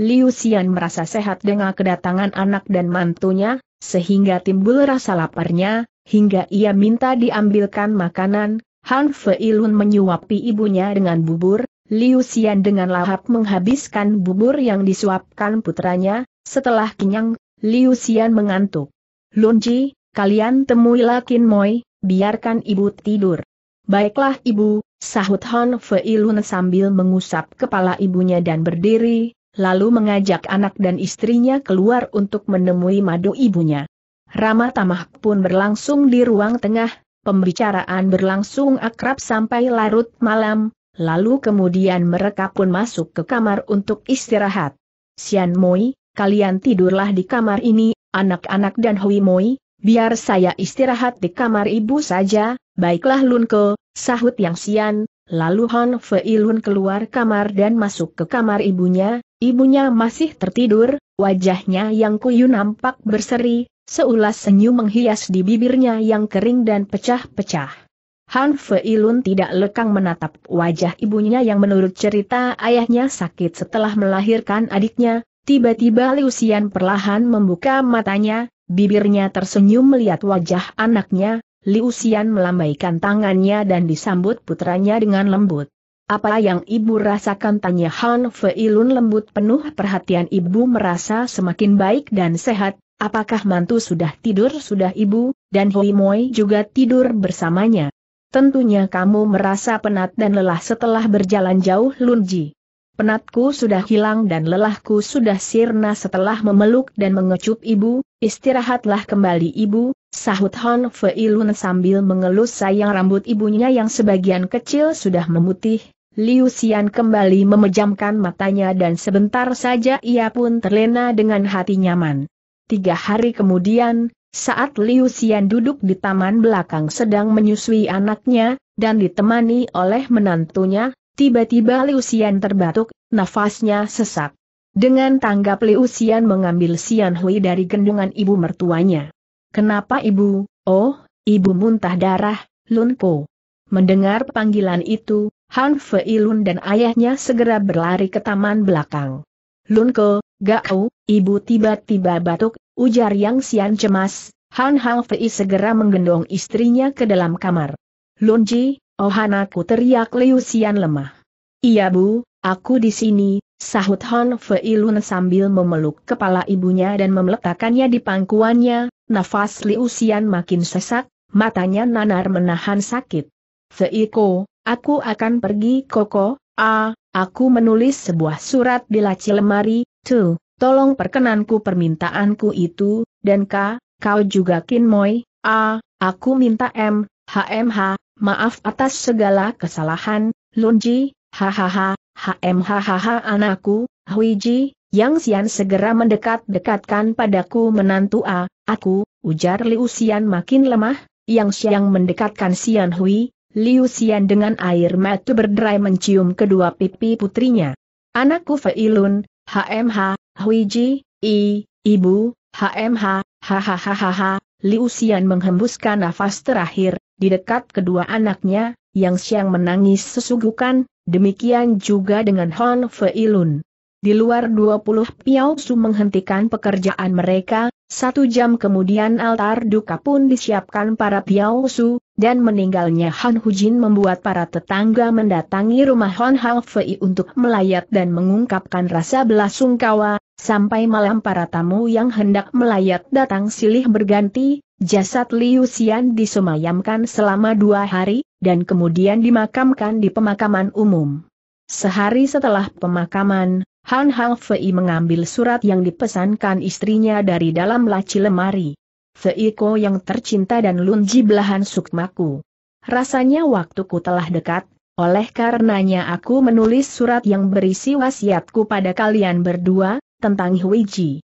S1: Liu Xian merasa sehat dengan kedatangan anak dan mantunya, sehingga timbul rasa laparnya, hingga ia minta diambilkan makanan, Han Fei Lun menyuapi ibunya dengan bubur, Liu Xian dengan lahap menghabiskan bubur yang disuapkan putranya, setelah kenyang, Liu Xian mengantuk. Lunji, kalian temui Lakin Moi, biarkan ibu tidur. Baiklah ibu, Sahut Hon Fei Lun sambil mengusap kepala ibunya dan berdiri, lalu mengajak anak dan istrinya keluar untuk menemui madu ibunya. Ramah tamah pun berlangsung di ruang tengah, pembicaraan berlangsung akrab sampai larut malam, lalu kemudian mereka pun masuk ke kamar untuk istirahat. Sian Moi, kalian tidurlah di kamar ini, anak-anak dan Hui Moi, Biar saya istirahat di kamar ibu saja, baiklah Lunko, sahut yang sian, lalu Hon Fei Lun keluar kamar dan masuk ke kamar ibunya, ibunya masih tertidur, wajahnya yang kuyu nampak berseri, seulas senyum menghias di bibirnya yang kering dan pecah-pecah. Han Fei Lun tidak lekang menatap wajah ibunya yang menurut cerita ayahnya sakit setelah melahirkan adiknya, tiba-tiba Liu Xian perlahan membuka matanya, Bibirnya tersenyum melihat wajah anaknya, Liu Xian melambaikan tangannya dan disambut putranya dengan lembut. Apa yang ibu rasakan tanya Han Feilun lembut penuh perhatian ibu merasa semakin baik dan sehat, apakah mantu sudah tidur sudah ibu, dan Hui Moi juga tidur bersamanya. Tentunya kamu merasa penat dan lelah setelah berjalan jauh Lunji. Penatku sudah hilang dan lelahku sudah sirna setelah memeluk dan mengecup ibu, istirahatlah kembali ibu, sahut Hon Feilun sambil mengelus sayang rambut ibunya yang sebagian kecil sudah memutih. Liu Xian kembali memejamkan matanya dan sebentar saja ia pun terlena dengan hati nyaman. Tiga hari kemudian, saat Liu Xian duduk di taman belakang sedang menyusui anaknya, dan ditemani oleh menantunya, Tiba-tiba Liu Xian terbatuk, nafasnya sesak. Dengan tanggap Liu Xian mengambil Xian Hui dari gendungan ibu mertuanya. Kenapa ibu? Oh, ibu muntah darah, Lun Po. Mendengar panggilan itu, Han Fei Lun dan ayahnya segera berlari ke taman belakang. Lun Ke, gak kau, ibu tiba-tiba batuk, ujar Yang Xian cemas, Han Han Fei segera menggendong istrinya ke dalam kamar. Lun Ji, Oh anakku teriak Liu Xian lemah. Iya bu, aku di sini, sahut Hon Fei Lun sambil memeluk kepala ibunya dan memeletakkannya di pangkuannya, nafas Liu Xian makin sesak, matanya nanar menahan sakit. Fei Ko, aku akan pergi koko, ah, aku menulis sebuah surat di laci lemari, tuh, tolong perkenanku permintaanku itu, dan ka, kau juga Moi. ah, aku minta M, HMH, Maaf atas segala kesalahan, Lunji, hahaha, Hm. Hahaha. anakku, Huiji, Yang Xian segera mendekat-dekatkan padaku menantu A, aku, ujar Liu Xian makin lemah, Yang Xian mendekatkan Xian Hui, Liu Xian dengan air mata berderai mencium kedua pipi putrinya. Anakku Feilun, HMH, Huiji, I, Ibu, HMH, hahaha, Liu Xian menghembuskan nafas terakhir, di dekat kedua anaknya, Yang siang menangis sesugukan, demikian juga dengan Hon Feilun. Di luar 20 Piao Su menghentikan pekerjaan mereka, satu jam kemudian altar duka pun disiapkan para Piao Su, dan meninggalnya Han Hujin membuat para tetangga mendatangi rumah Hon Hao Fei untuk melayat dan mengungkapkan rasa belasungkawa, sampai malam para tamu yang hendak melayat datang silih berganti, Jasad Liu Xian disemayamkan selama dua hari, dan kemudian dimakamkan di pemakaman umum. Sehari setelah pemakaman, Han Fei mengambil surat yang dipesankan istrinya dari dalam laci lemari. Fei Ko yang tercinta dan lunji belahan sukmaku. Rasanya waktuku telah dekat, oleh karenanya aku menulis surat yang berisi wasiatku pada kalian berdua, tentang Huiji.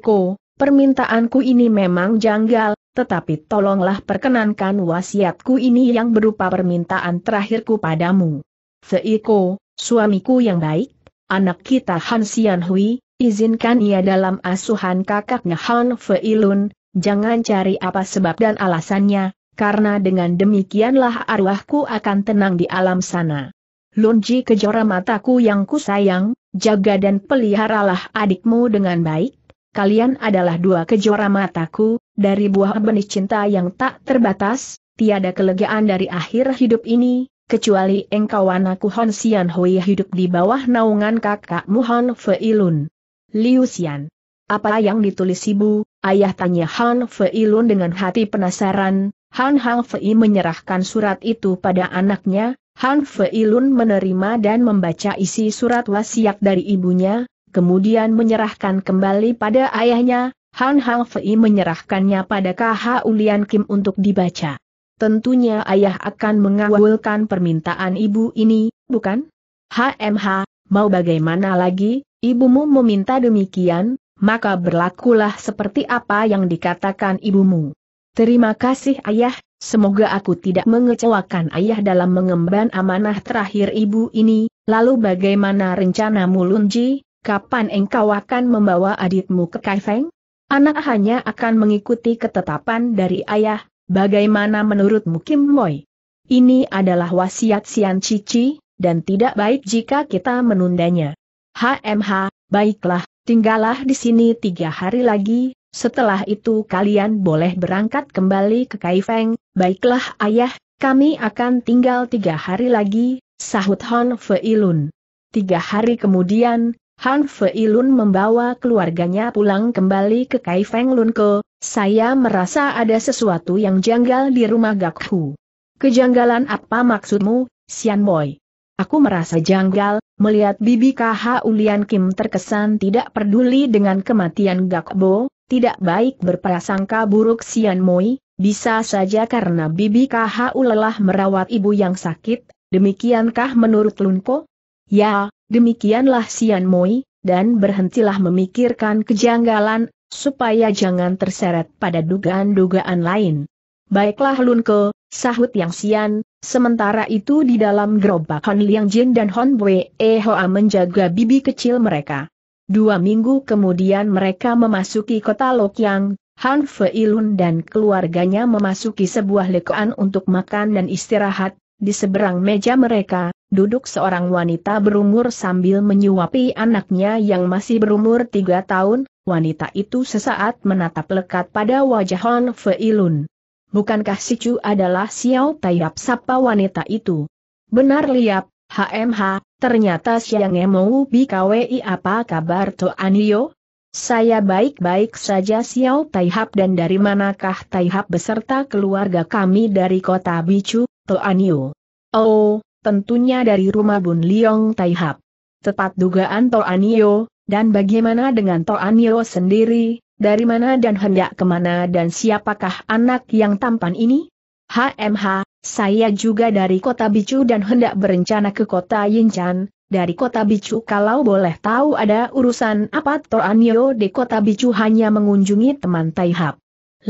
S1: Ko, Permintaanku ini memang janggal, tetapi tolonglah perkenankan wasiatku ini yang berupa permintaan terakhirku padamu. Seiko, suamiku yang baik, anak kita Han Xianhui, Hui, izinkan ia dalam asuhan kakaknya Han Feilun, jangan cari apa sebab dan alasannya, karena dengan demikianlah arwahku akan tenang di alam sana. Lunji kejora mataku yang kusayang, jaga dan peliharalah adikmu dengan baik, kalian adalah dua kejora mataku, dari buah benih cinta yang tak terbatas, tiada kelegaan dari akhir hidup ini, kecuali engkau anakku Hon Sian Hui hidup di bawah naungan kakakmu Hon Feilun. Liu Xian. Apa yang ditulis ibu, ayah tanya Han Feilun dengan hati penasaran, Han Han Fei menyerahkan surat itu pada anaknya, Han Feilun menerima dan membaca isi surat wasiat dari ibunya, kemudian menyerahkan kembali pada ayahnya, Han Hang Fei menyerahkannya pada KH Ulian Kim untuk dibaca. Tentunya ayah akan mengawalkan permintaan ibu ini, bukan? HMH, mau bagaimana lagi, ibumu meminta demikian, maka berlakulah seperti apa yang dikatakan ibumu. Terima kasih ayah, semoga aku tidak mengecewakan ayah dalam mengemban amanah terakhir ibu ini, lalu bagaimana rencanamu Lunji, kapan engkau akan membawa adikmu ke Kaifeng? Anak hanya akan mengikuti ketetapan dari ayah, bagaimana menurutmu Kim Moy? Ini adalah wasiat Sian Cici, dan tidak baik jika kita menundanya. HMH, baiklah, tinggallah di sini tiga hari lagi, setelah itu kalian boleh berangkat kembali ke Kaifeng, baiklah ayah, kami akan tinggal tiga hari lagi, sahut Hon Feilun. Tiga hari kemudian, Han Fei Lun membawa keluarganya pulang kembali ke Kai Feng Lun Ko, saya merasa ada sesuatu yang janggal di rumah Gak Hu. Kejanggalan apa maksudmu, Sian Boy? Aku merasa janggal, melihat Bibi KH Ulian Kim terkesan tidak peduli dengan kematian Gak Bo, tidak baik berprasangka buruk Sian Moi, bisa saja karena Bibi KH lelah merawat ibu yang sakit, demikiankah menurut Lunko? Ya, Demikianlah Sian Moi, dan berhentilah memikirkan kejanggalan, supaya jangan terseret pada dugaan-dugaan lain. Baiklah Lunke, sahut Yang Sian, sementara itu di dalam gerobak Han Liang Jin dan Hon Bwe E Hoa menjaga bibi kecil mereka. Dua minggu kemudian mereka memasuki kota Lokyang, Han Feilun dan keluarganya memasuki sebuah lekoan untuk makan dan istirahat, di seberang meja mereka, duduk seorang wanita berumur sambil menyuapi anaknya yang masih berumur tiga tahun, wanita itu sesaat menatap lekat pada wajah Hon Feilun. Bukankah si Chu adalah Xiao Taiyap sapa wanita itu? Benar liap, HMH, ternyata siang emu BKWI apa kabar To Anio? Saya baik-baik saja Xiao Taihap dan dari manakah Taihap beserta keluarga kami dari kota Bicu, Anio. Oh, tentunya dari rumah Bun Liong Taihap. Tepat dugaan Anio, dan bagaimana dengan Anio sendiri, dari mana dan hendak kemana dan siapakah anak yang tampan ini? HMH, saya juga dari kota Bicu dan hendak berencana ke kota Yinchan, dari kota Bicu kalau boleh tahu ada urusan apa Anio di kota Bicu hanya mengunjungi teman Taihap.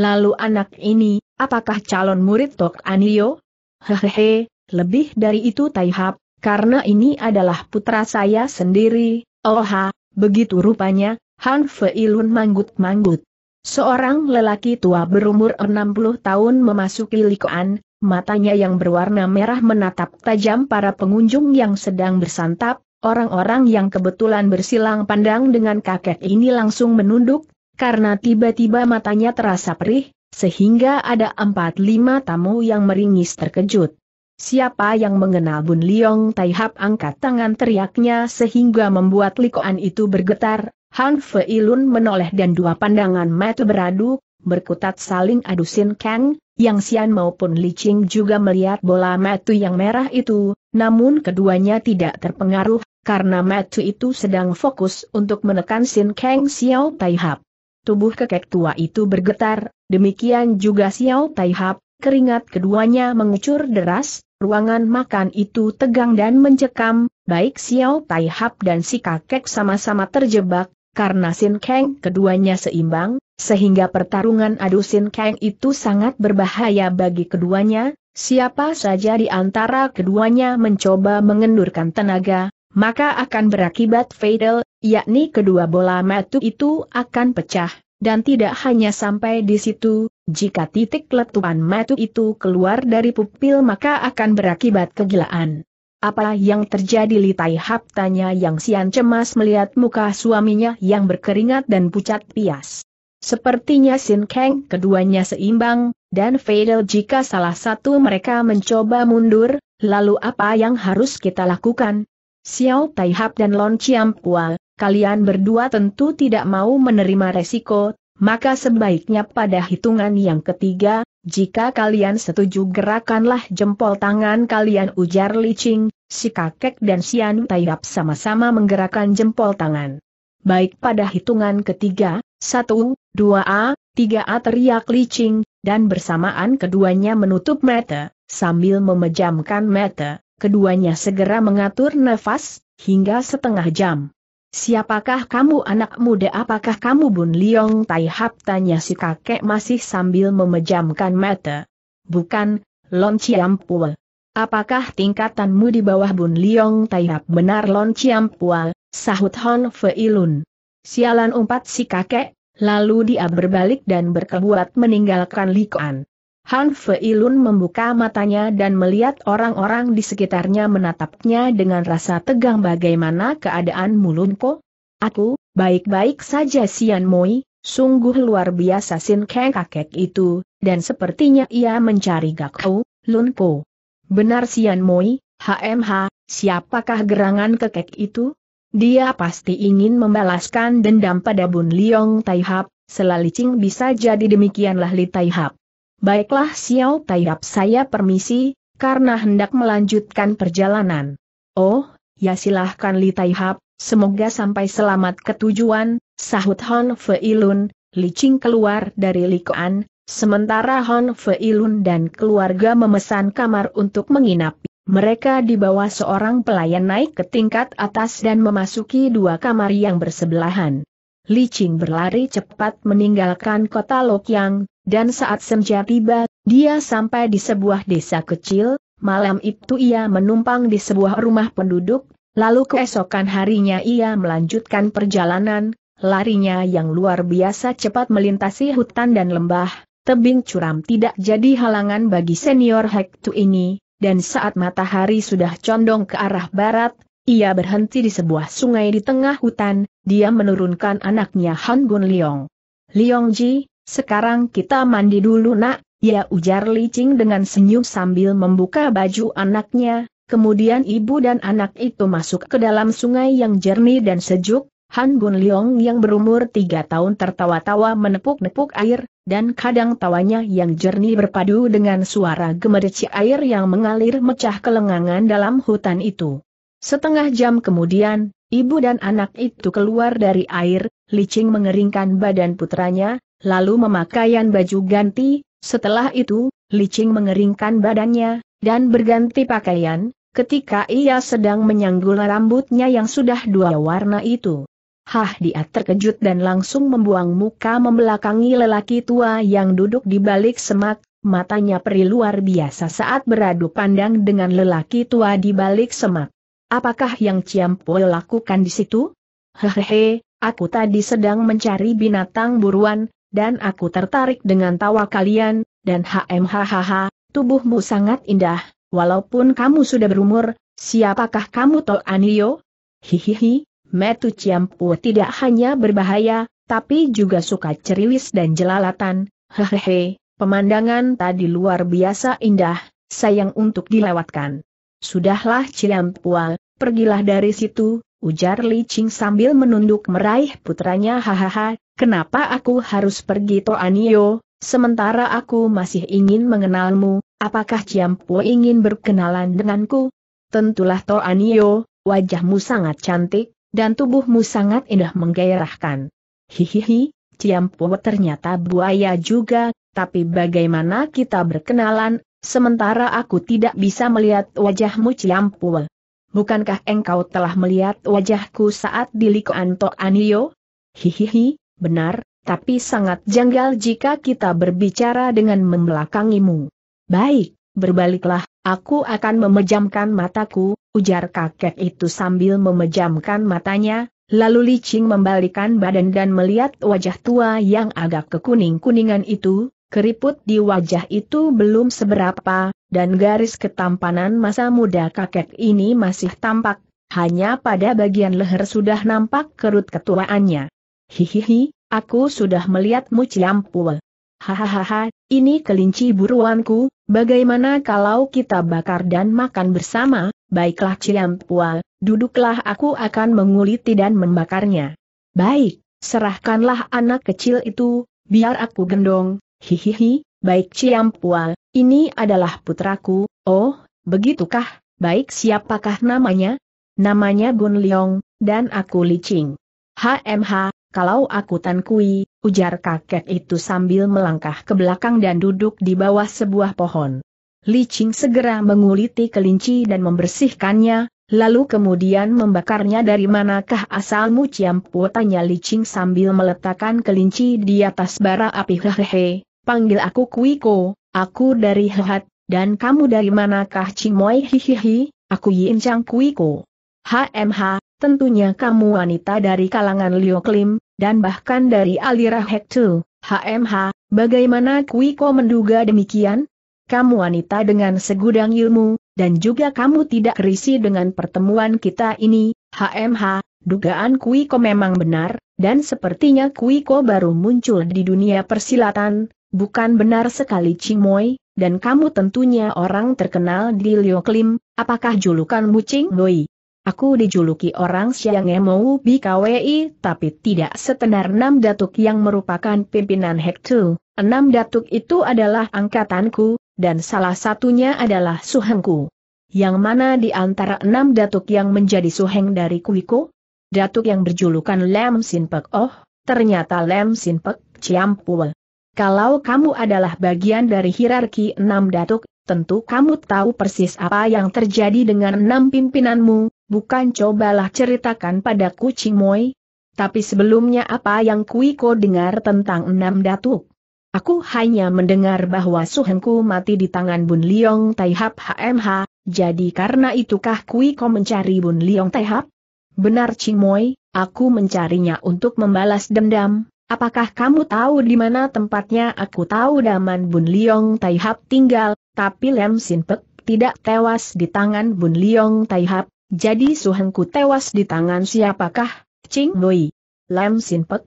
S1: Lalu anak ini, apakah calon murid Tok Anio? Hehehe, lebih dari itu Taihap, karena ini adalah putra saya sendiri, Oha, begitu rupanya, Han Feilun manggut-manggut. Seorang lelaki tua berumur 60 tahun memasuki likoan, matanya yang berwarna merah menatap tajam para pengunjung yang sedang bersantap, orang-orang yang kebetulan bersilang pandang dengan kakek ini langsung menunduk, karena tiba-tiba matanya terasa perih, sehingga ada empat lima tamu yang meringis terkejut. Siapa yang mengenal Bun Liong Taihap angkat tangan teriaknya sehingga membuat likoan itu bergetar, Han Lun menoleh dan dua pandangan mata beradu, berkutat saling adu Sin Kang, yang Sian maupun Li Qing juga melihat bola mata yang merah itu, namun keduanya tidak terpengaruh, karena mata itu sedang fokus untuk menekan Sin Kang Xiao Taihap. Tubuh kekek tua itu bergetar, Demikian juga Xiao Taihap, keringat keduanya mengucur deras, ruangan makan itu tegang dan mencekam, baik Xiao Taihap dan si kakek sama-sama terjebak, karena Sin Kang keduanya seimbang, sehingga pertarungan adu Sin Kang itu sangat berbahaya bagi keduanya, siapa saja di antara keduanya mencoba mengendurkan tenaga, maka akan berakibat fatal, yakni kedua bola matu itu akan pecah. Dan tidak hanya sampai di situ, jika titik letupan matu itu keluar dari pupil maka akan berakibat kegilaan. Apa yang terjadi Litai Hap tanya yang sian cemas melihat muka suaminya yang berkeringat dan pucat pias. Sepertinya Sin Kang keduanya seimbang, dan fatal jika salah satu mereka mencoba mundur, lalu apa yang harus kita lakukan? Xiao Tai Hap dan Lon Chiam Pua, kalian berdua tentu tidak mau menerima resiko, maka sebaiknya pada hitungan yang ketiga, jika kalian setuju gerakanlah jempol tangan kalian ujar Li Qing, si kakek dan si Anu Tairap sama-sama menggerakkan jempol tangan. Baik pada hitungan ketiga, satu, dua A, tiga A teriak Li Qing, dan bersamaan keduanya menutup mata, sambil memejamkan mata, keduanya segera mengatur nafas, hingga setengah jam. Siapakah kamu anak muda apakah kamu Bun Liong Tai Hap tanya si kakek masih sambil memejamkan mata. Bukan, Lon Ciampual. Apakah tingkatanmu di bawah Bun Liong Tai Hap benar Lon Ciampual, sahut Hon Feilun. Sialan umpat si kakek, lalu dia berbalik dan berkebuat meninggalkan Likuan. Han Fei Lun membuka matanya dan melihat orang-orang di sekitarnya menatapnya dengan rasa tegang bagaimana keadaan Mulunko. Aku, baik-baik saja Sian Moi, sungguh luar biasa Sin Kang kakek itu, dan sepertinya ia mencari Gakko, Lunko. Benar Sian Moi, HMH, siapakah gerangan kekek itu? Dia pasti ingin membalaskan dendam pada Bun Liong Taihap, Selalicing bisa jadi demikianlah Li Taihap. Baiklah Xiao Taiyap saya permisi, karena hendak melanjutkan perjalanan. Oh, ya silahkan Li Taihap, semoga sampai selamat ke tujuan, sahut Hon Feilun, Li Qing keluar dari Likoan, sementara Hon Feilun dan keluarga memesan kamar untuk menginap. Mereka dibawa seorang pelayan naik ke tingkat atas dan memasuki dua kamar yang bersebelahan. Li Qing berlari cepat meninggalkan kota Lokyang, dan saat senja tiba, dia sampai di sebuah desa kecil, malam itu ia menumpang di sebuah rumah penduduk, lalu keesokan harinya ia melanjutkan perjalanan, larinya yang luar biasa cepat melintasi hutan dan lembah, tebing curam tidak jadi halangan bagi senior Hektu ini, dan saat matahari sudah condong ke arah barat, ia berhenti di sebuah sungai di tengah hutan, dia menurunkan anaknya Han Gun Leong. Liong Ji, sekarang kita mandi dulu nak, ya ujar licing dengan senyum sambil membuka baju anaknya, kemudian ibu dan anak itu masuk ke dalam sungai yang jernih dan sejuk, Han Bun Leong yang berumur tiga tahun tertawa-tawa menepuk-nepuk air, dan kadang tawanya yang jernih berpadu dengan suara gemericik air yang mengalir mecah kelengangan dalam hutan itu. Setengah jam kemudian, Ibu dan anak itu keluar dari air, licing mengeringkan badan putranya, lalu memakaian baju ganti, setelah itu, licing mengeringkan badannya, dan berganti pakaian, ketika ia sedang menyanggul rambutnya yang sudah dua warna itu. Hah dia terkejut dan langsung membuang muka membelakangi lelaki tua yang duduk di balik semak, matanya perih luar biasa saat beradu pandang dengan lelaki tua di balik semak. Apakah yang Ciampo lakukan di situ? Hehehe, aku tadi sedang mencari binatang buruan, dan aku tertarik dengan tawa kalian, dan hmhahaha, tubuhmu sangat indah, walaupun kamu sudah berumur, siapakah kamu Tol Anio? Hihihi, Metu Ciampu tidak hanya berbahaya, tapi juga suka ceriwis dan jelalatan, hehehe, pemandangan tadi luar biasa indah, sayang untuk dilewatkan. Sudahlah Ciampual, pergilah dari situ, ujar Li Qing sambil menunduk meraih putranya hahaha, kenapa aku harus pergi to Anio, sementara aku masih ingin mengenalmu, apakah Ciampu ingin berkenalan denganku? Tentulah to Anio, wajahmu sangat cantik, dan tubuhmu sangat indah menggairahkan. Hihihi, Ciampu ternyata buaya juga, tapi bagaimana kita berkenalan, sementara aku tidak bisa melihat wajahmu Ciampu bukankah engkau telah melihat wajahku saat di Likoan Anio? Hihihi, benar, tapi sangat janggal jika kita berbicara dengan membelakangimu. Baik, berbaliklah, aku akan memejamkan mataku, ujar kakek itu sambil memejamkan matanya, lalu licing membalikan badan dan melihat wajah tua yang agak kekuning-kuningan itu, keriput di wajah itu belum seberapa, dan garis ketampanan masa muda kakek ini masih tampak, hanya pada bagian leher sudah nampak kerut ketuaannya. Hihihi, aku sudah melihatmu Ciampul. Hahaha, ini kelinci buruanku, bagaimana kalau kita bakar dan makan bersama, baiklah Ciampul, duduklah aku akan menguliti dan membakarnya. Baik, serahkanlah anak kecil itu, biar aku gendong, Hihihi, baik Ciam Pua, ini adalah putraku, oh, begitukah, baik siapakah namanya? Namanya Gun Leong, dan aku Li Ching. HMH, kalau aku Tan Kui, ujar kakek itu sambil melangkah ke belakang dan duduk di bawah sebuah pohon. Li Ching segera menguliti kelinci dan membersihkannya, lalu kemudian membakarnya dari manakah asalmu Ciam Pua tanya Li Ching sambil meletakkan kelinci di atas bara api hehehe, panggil aku Kuiko, aku dari Hehat, dan kamu dari manakah Cimoy hihihi, aku Yin Chang Kuiko. HMH, tentunya kamu wanita dari kalangan Liu Klim, dan bahkan dari Alira Hektu. HMH, bagaimana Kuiko menduga demikian? Kamu wanita dengan segudang ilmu, dan juga kamu tidak risih dengan pertemuan kita ini, HMH, dugaan Kuiko memang benar, dan sepertinya Kuiko baru muncul di dunia persilatan, Bukan benar sekali Cimoy, dan kamu tentunya orang terkenal di Lioklim, apakah julukanmu Cingboy? Aku dijuluki orang siang mau BKWI tapi tidak setenar Enam Datuk yang merupakan pimpinan Hektu. Enam Datuk itu adalah angkatanku, dan salah satunya adalah Suhengku. Yang mana di antara enam Datuk yang menjadi Suheng dari Kuiko? Datuk yang berjulukan Lem Sinpek Oh, ternyata Lem Sinpek Ciampul. Kalau kamu adalah bagian dari hierarki enam datuk, tentu kamu tahu persis apa yang terjadi dengan enam pimpinanmu, bukan cobalah ceritakan padaku Cimoy. Tapi sebelumnya apa yang Kuiko dengar tentang enam datuk? Aku hanya mendengar bahwa Suhenku mati di tangan Bun Liong Taihap HMH, jadi karena itukah Kuiko mencari Bun Liong Taihap? Benar Cimoy, aku mencarinya untuk membalas dendam, Apakah kamu tahu di mana tempatnya? Aku tahu Daman Bun Liong Taihap tinggal, tapi Lem Sin tidak tewas di tangan Bun Liong Taihap, jadi Suhengku tewas di tangan siapakah? Ching Noi. Lem Sin Pek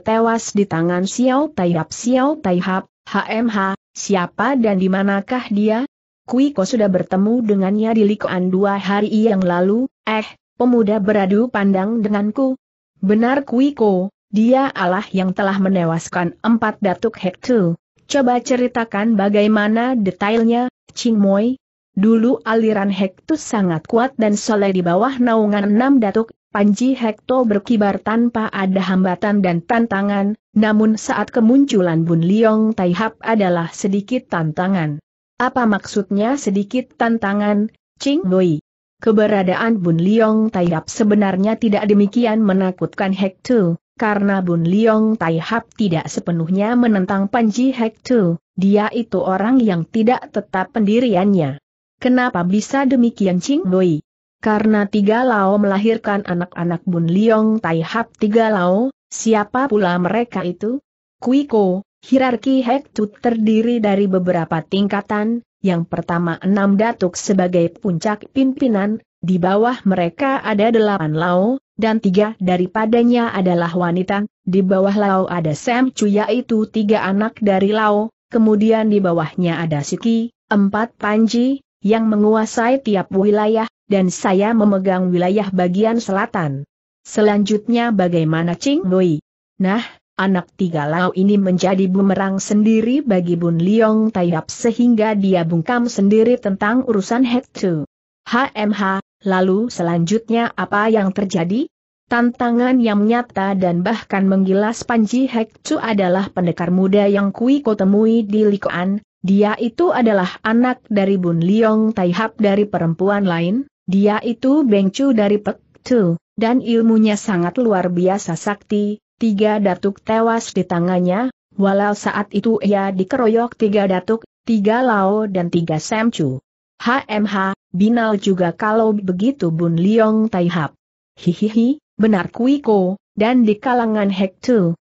S1: tewas di tangan Xiao Taihap Xiao Taihap, HMH, siapa dan di manakah dia? Kui Ko sudah bertemu dengannya di Likuan dua hari yang lalu, eh, pemuda beradu pandang denganku. Benar Kui Ko, dia Allah yang telah menewaskan empat datuk Hektu. Coba ceritakan bagaimana detailnya, Ching Moi. Dulu aliran Hektu sangat kuat dan soleh di bawah naungan enam datuk, Panji Hekto berkibar tanpa ada hambatan dan tantangan, namun saat kemunculan Bun Liong Taihap adalah sedikit tantangan. Apa maksudnya sedikit tantangan, Ching Moi? Keberadaan Bun Liong Taihap sebenarnya tidak demikian menakutkan Hektu karena Bun Liong Tai Hap tidak sepenuhnya menentang Panji Hek Tu, dia itu orang yang tidak tetap pendiriannya. Kenapa bisa demikian Ching Boi? Karena tiga Lao melahirkan anak-anak Bun Liong Tai Hap tiga Lao, siapa pula mereka itu? Kuiko, hierarki Hek Tu terdiri dari beberapa tingkatan, yang pertama enam datuk sebagai puncak pimpinan, di bawah mereka ada delapan Lao, dan tiga daripadanya adalah wanita, di bawah Lao ada Sam Chu yaitu tiga anak dari Lao, kemudian di bawahnya ada Siki, empat Panji, yang menguasai tiap wilayah, dan saya memegang wilayah bagian selatan. Selanjutnya bagaimana Ching Wei? Nah, anak tiga Lao ini menjadi bumerang sendiri bagi Bun Liong Taiyap sehingga dia bungkam sendiri tentang urusan Hek HMH, Lalu selanjutnya apa yang terjadi? Tantangan yang nyata dan bahkan menggilas Panji Hek Chu adalah pendekar muda yang Kui Ko temui di Likoan, dia itu adalah anak dari Bun Liong Taihap dari perempuan lain, dia itu Beng Chu dari Pek Tu, dan ilmunya sangat luar biasa sakti, tiga datuk tewas di tangannya, walau saat itu ia dikeroyok tiga datuk, tiga Lao dan tiga Sam Chu. HMH, binal juga kalau begitu Bun Liong Taihap. Hihihi, benar Kuiko, dan di kalangan Hek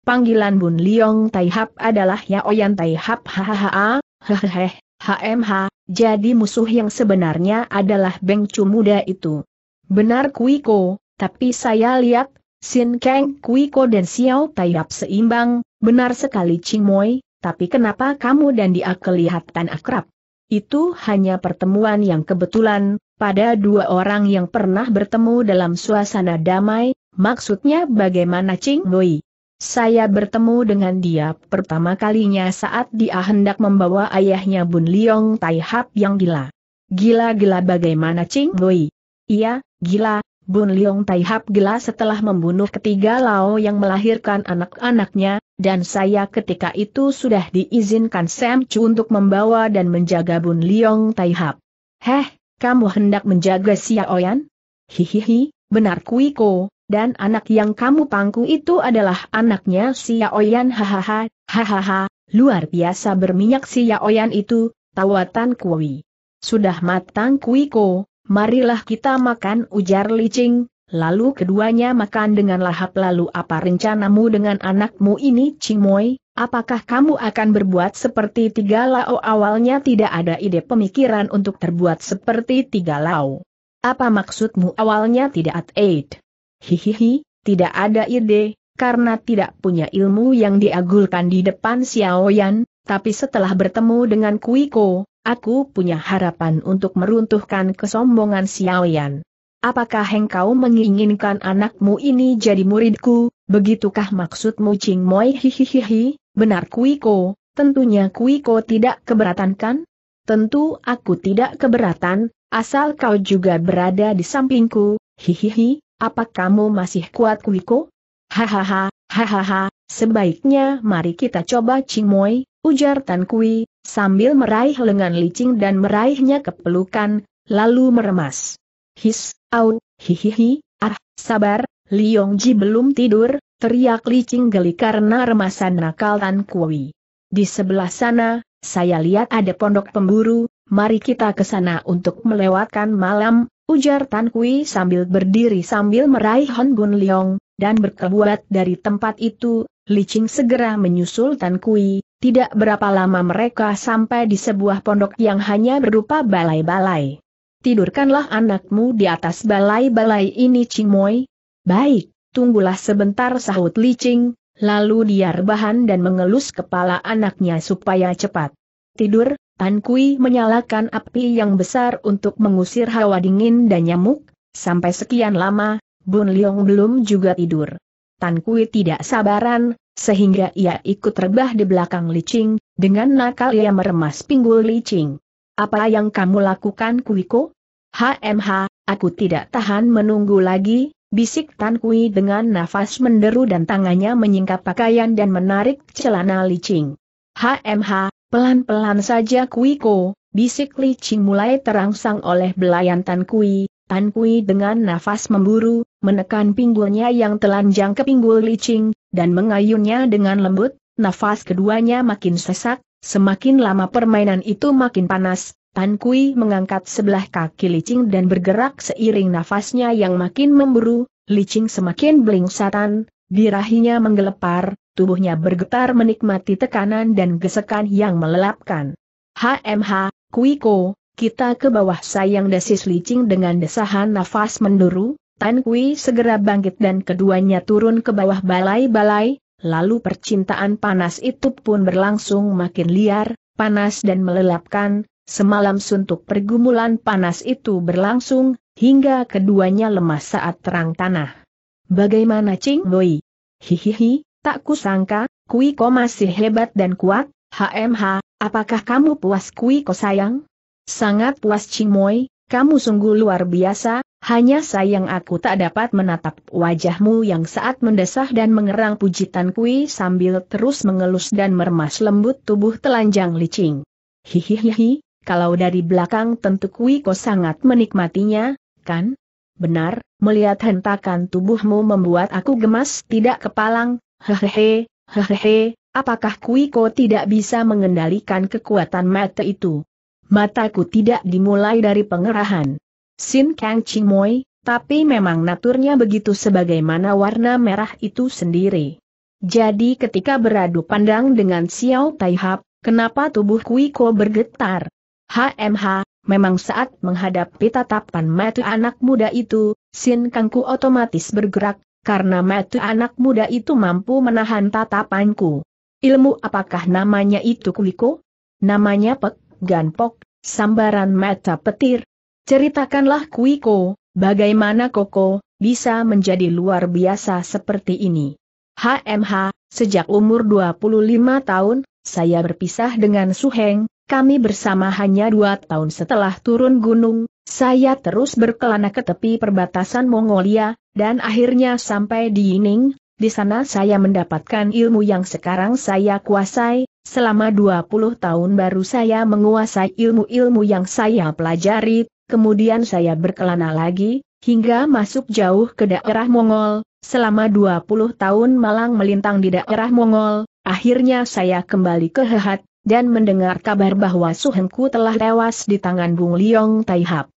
S1: panggilan Bun Liong Taihap adalah Yaoyan Taihap hahaha, hehehe, HMH, jadi musuh yang sebenarnya adalah Beng Cu muda itu. Benar Kuiko, tapi saya lihat, Sin Kang Kuiko dan Xiao Taihap seimbang, benar sekali Ching Moi, tapi kenapa kamu dan dia kelihatan akrab? Itu hanya pertemuan yang kebetulan, pada dua orang yang pernah bertemu dalam suasana damai, maksudnya bagaimana Ching Wei? Saya bertemu dengan dia pertama kalinya saat dia hendak membawa ayahnya Bun Liong Tai Hap yang gila. Gila-gila bagaimana Ching Wei? Iya, gila, Bun Leong Taihap gila setelah membunuh ketiga Lao yang melahirkan anak-anaknya, dan saya ketika itu sudah diizinkan Sam Chu untuk membawa dan menjaga Bun Leong Taihap. Heh, kamu hendak menjaga Oyan? Hihihi, benar Kuiko, dan anak yang kamu pangku itu adalah anaknya Oyan. hahaha, hahaha, luar biasa berminyak Oyan itu, tawatan Kui. Sudah matang Kuiko, marilah kita makan ujar licing, lalu keduanya makan dengan lahap lalu apa rencanamu dengan anakmu ini Cimoy, apakah kamu akan berbuat seperti tiga lao awalnya tidak ada ide pemikiran untuk terbuat seperti tiga lao. Apa maksudmu awalnya tidak at aid? Hihihi, tidak ada ide, karena tidak punya ilmu yang diagulkan di depan Xiaoyan, tapi setelah bertemu dengan Kuiko, aku punya harapan untuk meruntuhkan kesombongan Xiaoyan. Apakah engkau menginginkan anakmu ini jadi muridku, begitukah maksudmu Ching Moi hihihihi, benar Kuiko, tentunya Kuiko tidak keberatan kan? Tentu aku tidak keberatan, asal kau juga berada di sampingku, hihihi, apa kamu masih kuat Kuiko? Hahaha, hahaha, sebaiknya mari kita coba Ching Moi, ujar Tan Kui, sambil meraih lengan licing dan meraihnya ke pelukan, lalu meremas. His, au, hihihi, ah, sabar, Liong Ji belum tidur, teriak licing geli karena remasan nakal Tan Kui. Di sebelah sana, saya lihat ada pondok pemburu, mari kita ke sana untuk melewatkan malam, ujar Tan Kui sambil berdiri sambil meraih Hon Bun Liong, dan berkebuat dari tempat itu, Qing segera menyusul Tan Kui, tidak berapa lama mereka sampai di sebuah pondok yang hanya berupa balai-balai. Tidurkanlah anakmu di atas balai-balai ini Ching Cimoy. Baik, tunggulah sebentar sahut Qing, lalu dia rebahan dan mengelus kepala anaknya supaya cepat tidur, Tan Kui menyalakan api yang besar untuk mengusir hawa dingin dan nyamuk, sampai sekian lama, Bun Liong belum juga tidur. Tan Kui tidak sabaran, sehingga ia ikut rebah di belakang licing, dengan nakal ia meremas pinggul licing. Apa yang kamu lakukan Kuiko? HMH, aku tidak tahan menunggu lagi, bisik Tan Kui dengan nafas menderu dan tangannya menyingkap pakaian dan menarik celana licing. HMH, pelan-pelan saja Kuiko, bisik licing mulai terangsang oleh belayan Tan Kui, Tan Kui dengan nafas memburu, menekan pinggulnya yang telanjang ke pinggul licing, dan mengayunnya dengan lembut, nafas keduanya makin sesak, semakin lama permainan itu makin panas, Tan Kui mengangkat sebelah kaki licing dan bergerak seiring nafasnya yang makin memburu, licing semakin belingsatan, birahinya menggelepar, tubuhnya bergetar menikmati tekanan dan gesekan yang melelapkan. HMH, Kui Ko. Kita ke bawah sayang desis licing dengan desahan nafas menduru, Tan Kui segera bangkit dan keduanya turun ke bawah balai-balai, lalu percintaan panas itu pun berlangsung makin liar, panas dan melelapkan, semalam suntuk pergumulan panas itu berlangsung, hingga keduanya lemas saat terang tanah. Bagaimana Ching Boy? Hihihi, tak kusangka, Kui Ko masih hebat dan kuat, HMH, apakah kamu puas Kui Ko sayang? Sangat puas Cimoy, kamu sungguh luar biasa, hanya sayang aku tak dapat menatap wajahmu yang saat mendesah dan mengerang pujitan kui sambil terus mengelus dan meremas lembut tubuh telanjang licing. Hihihihi, kalau dari belakang tentu kui kau sangat menikmatinya, kan? Benar, melihat hentakan tubuhmu membuat aku gemas tidak kepalang, hehehe, hehehe, apakah kui kau tidak bisa mengendalikan kekuatan mata itu? Mataku tidak dimulai dari pengerahan. Sin Kang Moi, tapi memang naturnya begitu sebagaimana warna merah itu sendiri. Jadi ketika beradu pandang dengan Xiao Tai Hap, kenapa tubuh Kuiko bergetar? HMH, memang saat menghadapi tatapan mata anak muda itu, Sin Kangku otomatis bergerak, karena mata anak muda itu mampu menahan tatapanku. Ilmu apakah namanya itu Kuiko? Namanya Pek? ganpok, sambaran mata petir. Ceritakanlah Kuiko, bagaimana Koko, bisa menjadi luar biasa seperti ini. HMH, sejak umur 25 tahun, saya berpisah dengan Suheng, kami bersama hanya dua tahun setelah turun gunung, saya terus berkelana ke tepi perbatasan Mongolia, dan akhirnya sampai di Yining, di sana saya mendapatkan ilmu yang sekarang saya kuasai, selama 20 tahun baru saya menguasai ilmu-ilmu yang saya pelajari, kemudian saya berkelana lagi, hingga masuk jauh ke daerah Mongol, selama 20 tahun malang melintang di daerah Mongol, akhirnya saya kembali ke Hehat, dan mendengar kabar bahwa Suhenku telah tewas di tangan Bung Liong Taihap.